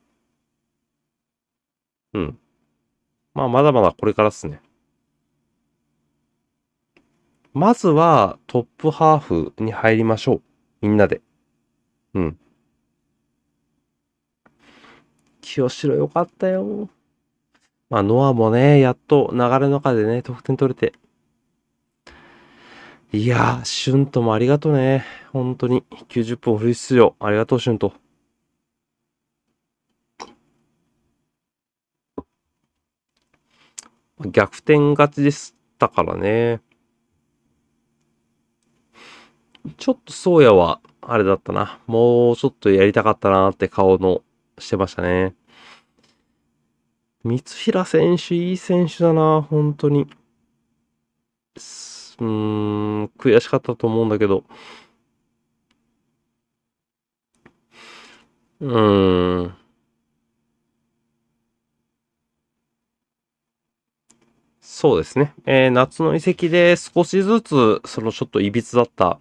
うん。まあ、まだまだこれからっすね。まずは、トップハーフに入りましょう。みんなで。うん。清城よかったよ。まあ、ノアもね、やっと流れの中でね、得点取れて。いやー、シュントもありがとね。本当に。90分フー出場。ありがとう、シュント。逆転勝ちでしたからね。ちょっと宗谷は、あれだったな。もうちょっとやりたかったなって顔のしてましたね。三平選手、いい選手だな、本当に。うん、悔しかったと思うんだけど、うん。そうですね。えー、夏の遺跡で少しずつ、そのちょっといびつだった、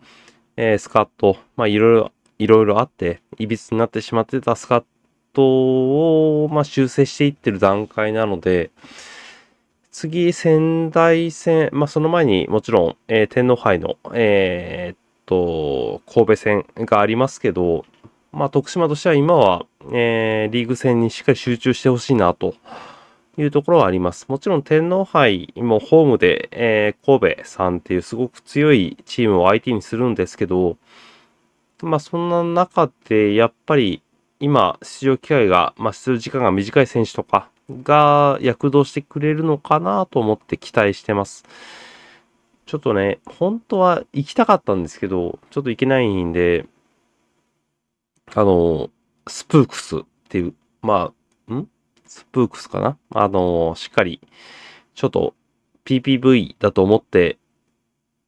えー、スカット、まあいろいろ、いろいろあって、いびつになってしまってたスカットを、まあ修正していってる段階なので、次、仙台戦、まあ、その前にもちろん、えー、天皇杯の、えー、っと、神戸戦がありますけど、まあ、徳島としては今は、えー、リーグ戦にしっかり集中してほしいなというところはあります。もちろん天皇杯もホームで、えー、神戸さんっていうすごく強いチームを相手にするんですけど、まあ、そんな中でやっぱり今出場機会が、まあ、出場時間が短い選手とか、が躍動してくれるのかなと思って期待してます。ちょっとね、本当は行きたかったんですけど、ちょっと行けないんで、あの、スプークスっていう、まあ、んスプークスかなあの、しっかり、ちょっと PPV だと思って、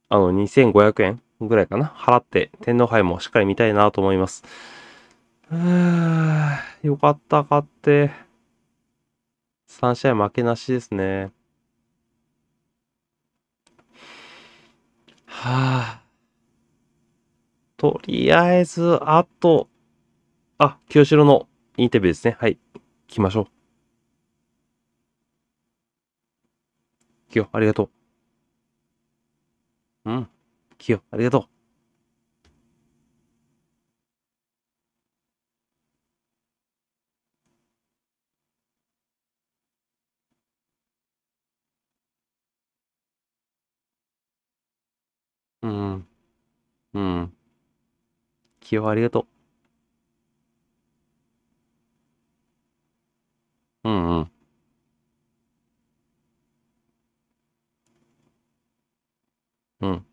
あの、2500円ぐらいかな払って、天皇杯もしっかり見たいなと思います。うーよかった、買って。3試合負けなしですね。はあ。とりあえず、あと、あ、清志郎のインタビューですね。はい。行きましょう。清、ありがとう。うん。清、ありがとう。うん。うん。気をありがとう。うんうん。うん。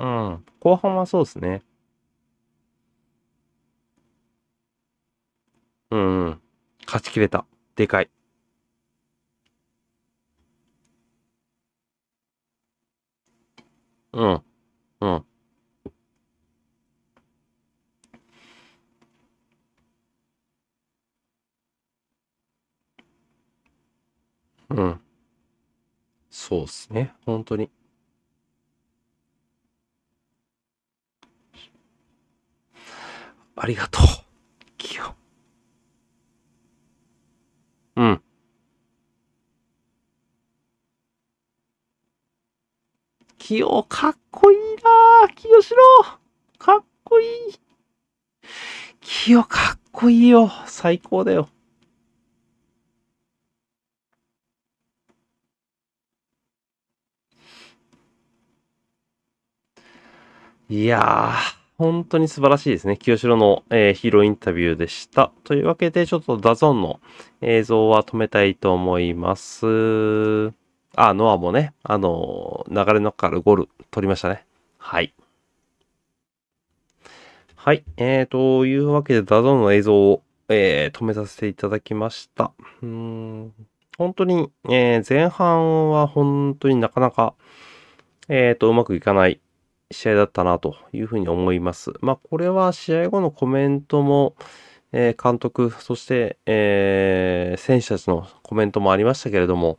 うん。後半はそうですね。うん、うん。勝ち切れた。でかい。うん。うん。うん。そうっすね。本当に。ありがとう、キヨ。
うん。キヨ、かっこいい
なキヨしろかっこいい。キヨ、かっこいいよ。最高だよ。いやー。本当に素晴らしいですね。清城の、えー、ヒーローインタビューでした。というわけで、ちょっとダゾンの映像は止めたいと思います。あ、ノアもね、あの流れの中からゴール取りましたね。はい。はい。えー、というわけで、ダゾンの映像を、えー、止めさせていただきました。うん。本当に、えー、前半は本当になかなか、えっ、ー、と、うまくいかない試合だったなというふうに思います。まあ、これは試合後のコメントも、えー、監督、そして、えー、選手たちのコメントもありましたけれども、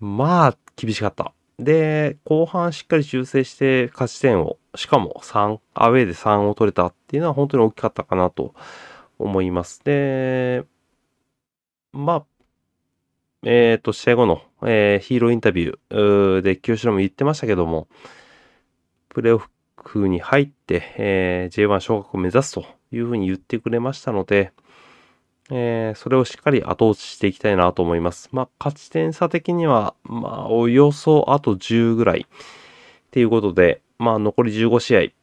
まあ、厳しかった。で、後半しっかり修正して勝ち点を、しかも3、アウェーで3を取れたっていうのは本当に大きかったかなと思います。で、まあ、えっ、ー、と、試合後の、えー、ヒーローインタビューで清志郎も言ってましたけども、プレーオフに入って、えー、J1 昇格を目指すというふうに言ってくれましたので、えー、それをしっかり後押ししていきたいなと思います。まあ、勝ち点差的には、まあ、およそあと10ぐらいっていうことで、まあ、残り15試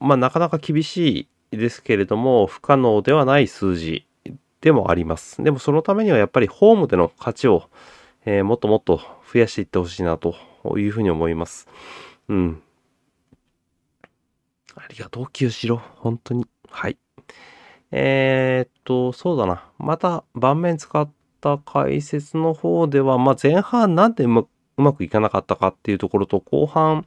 合、まあ、なかなか厳しいですけれども、不可能ではない数字でもあります。でも、そのためにはやっぱりホームでの勝ちを、えー、もっともっと増やしていってほしいなというふうに思います。うん。ありがとう、清志郎。本当に。はい。えー、っと、そうだな。また、盤面使った解説の方では、まあ、前半なんでうまくいかなかったかっていうところと、後半、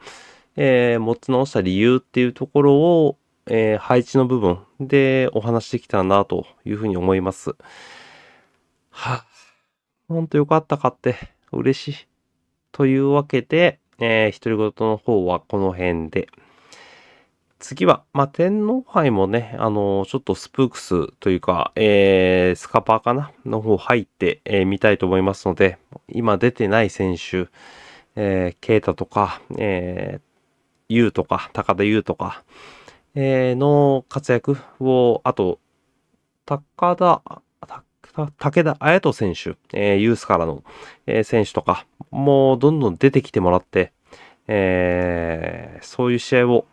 えー、持ち直した理由っていうところを、えー、配置の部分でお話しできたなというふうに思います。は、ほんとよかったかって嬉しい。というわけで、えー、独り言の方はこの辺で。次は、まあ、天皇杯もね、あのー、ちょっとスプークスというか、えー、スカパーかなの方入ってみ、えー、たいと思いますので、今出てない選手、えー、ケータとか、えー、ユとか、高田優とか、えー、の活躍を、あと、高田、武田綾人選手、えー、ユースからの、えー、選手とか、もうどんどん出てきてもらって、えー、そういう試合を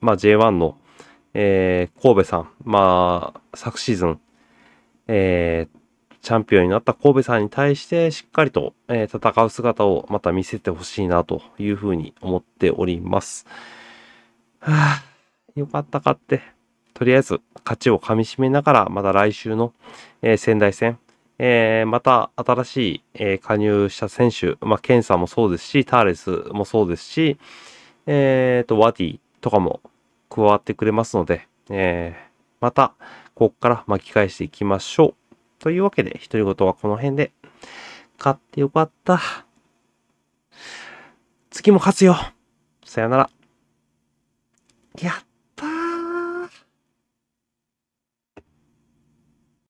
まあ、J1 の、えー、神戸さん、まあ、昨シーズン、えー、チャンピオンになった神戸さんに対してしっかりと、えー、戦う姿をまた見せてほしいなというふうに思っております。はあ、よかったかって。とりあえず勝ちをかみしめながら、また来週の、えー、仙台戦、えー、また新しい、えー、加入した選手、まあ、ケンさんもそうですし、ターレスもそうですし、えー、と、ワティ、とかも加わってくれますので、えー、また、こっから巻き返していきましょう。というわけで、独り言はこの辺で、買ってよかった。次も勝つよ。さよなら。や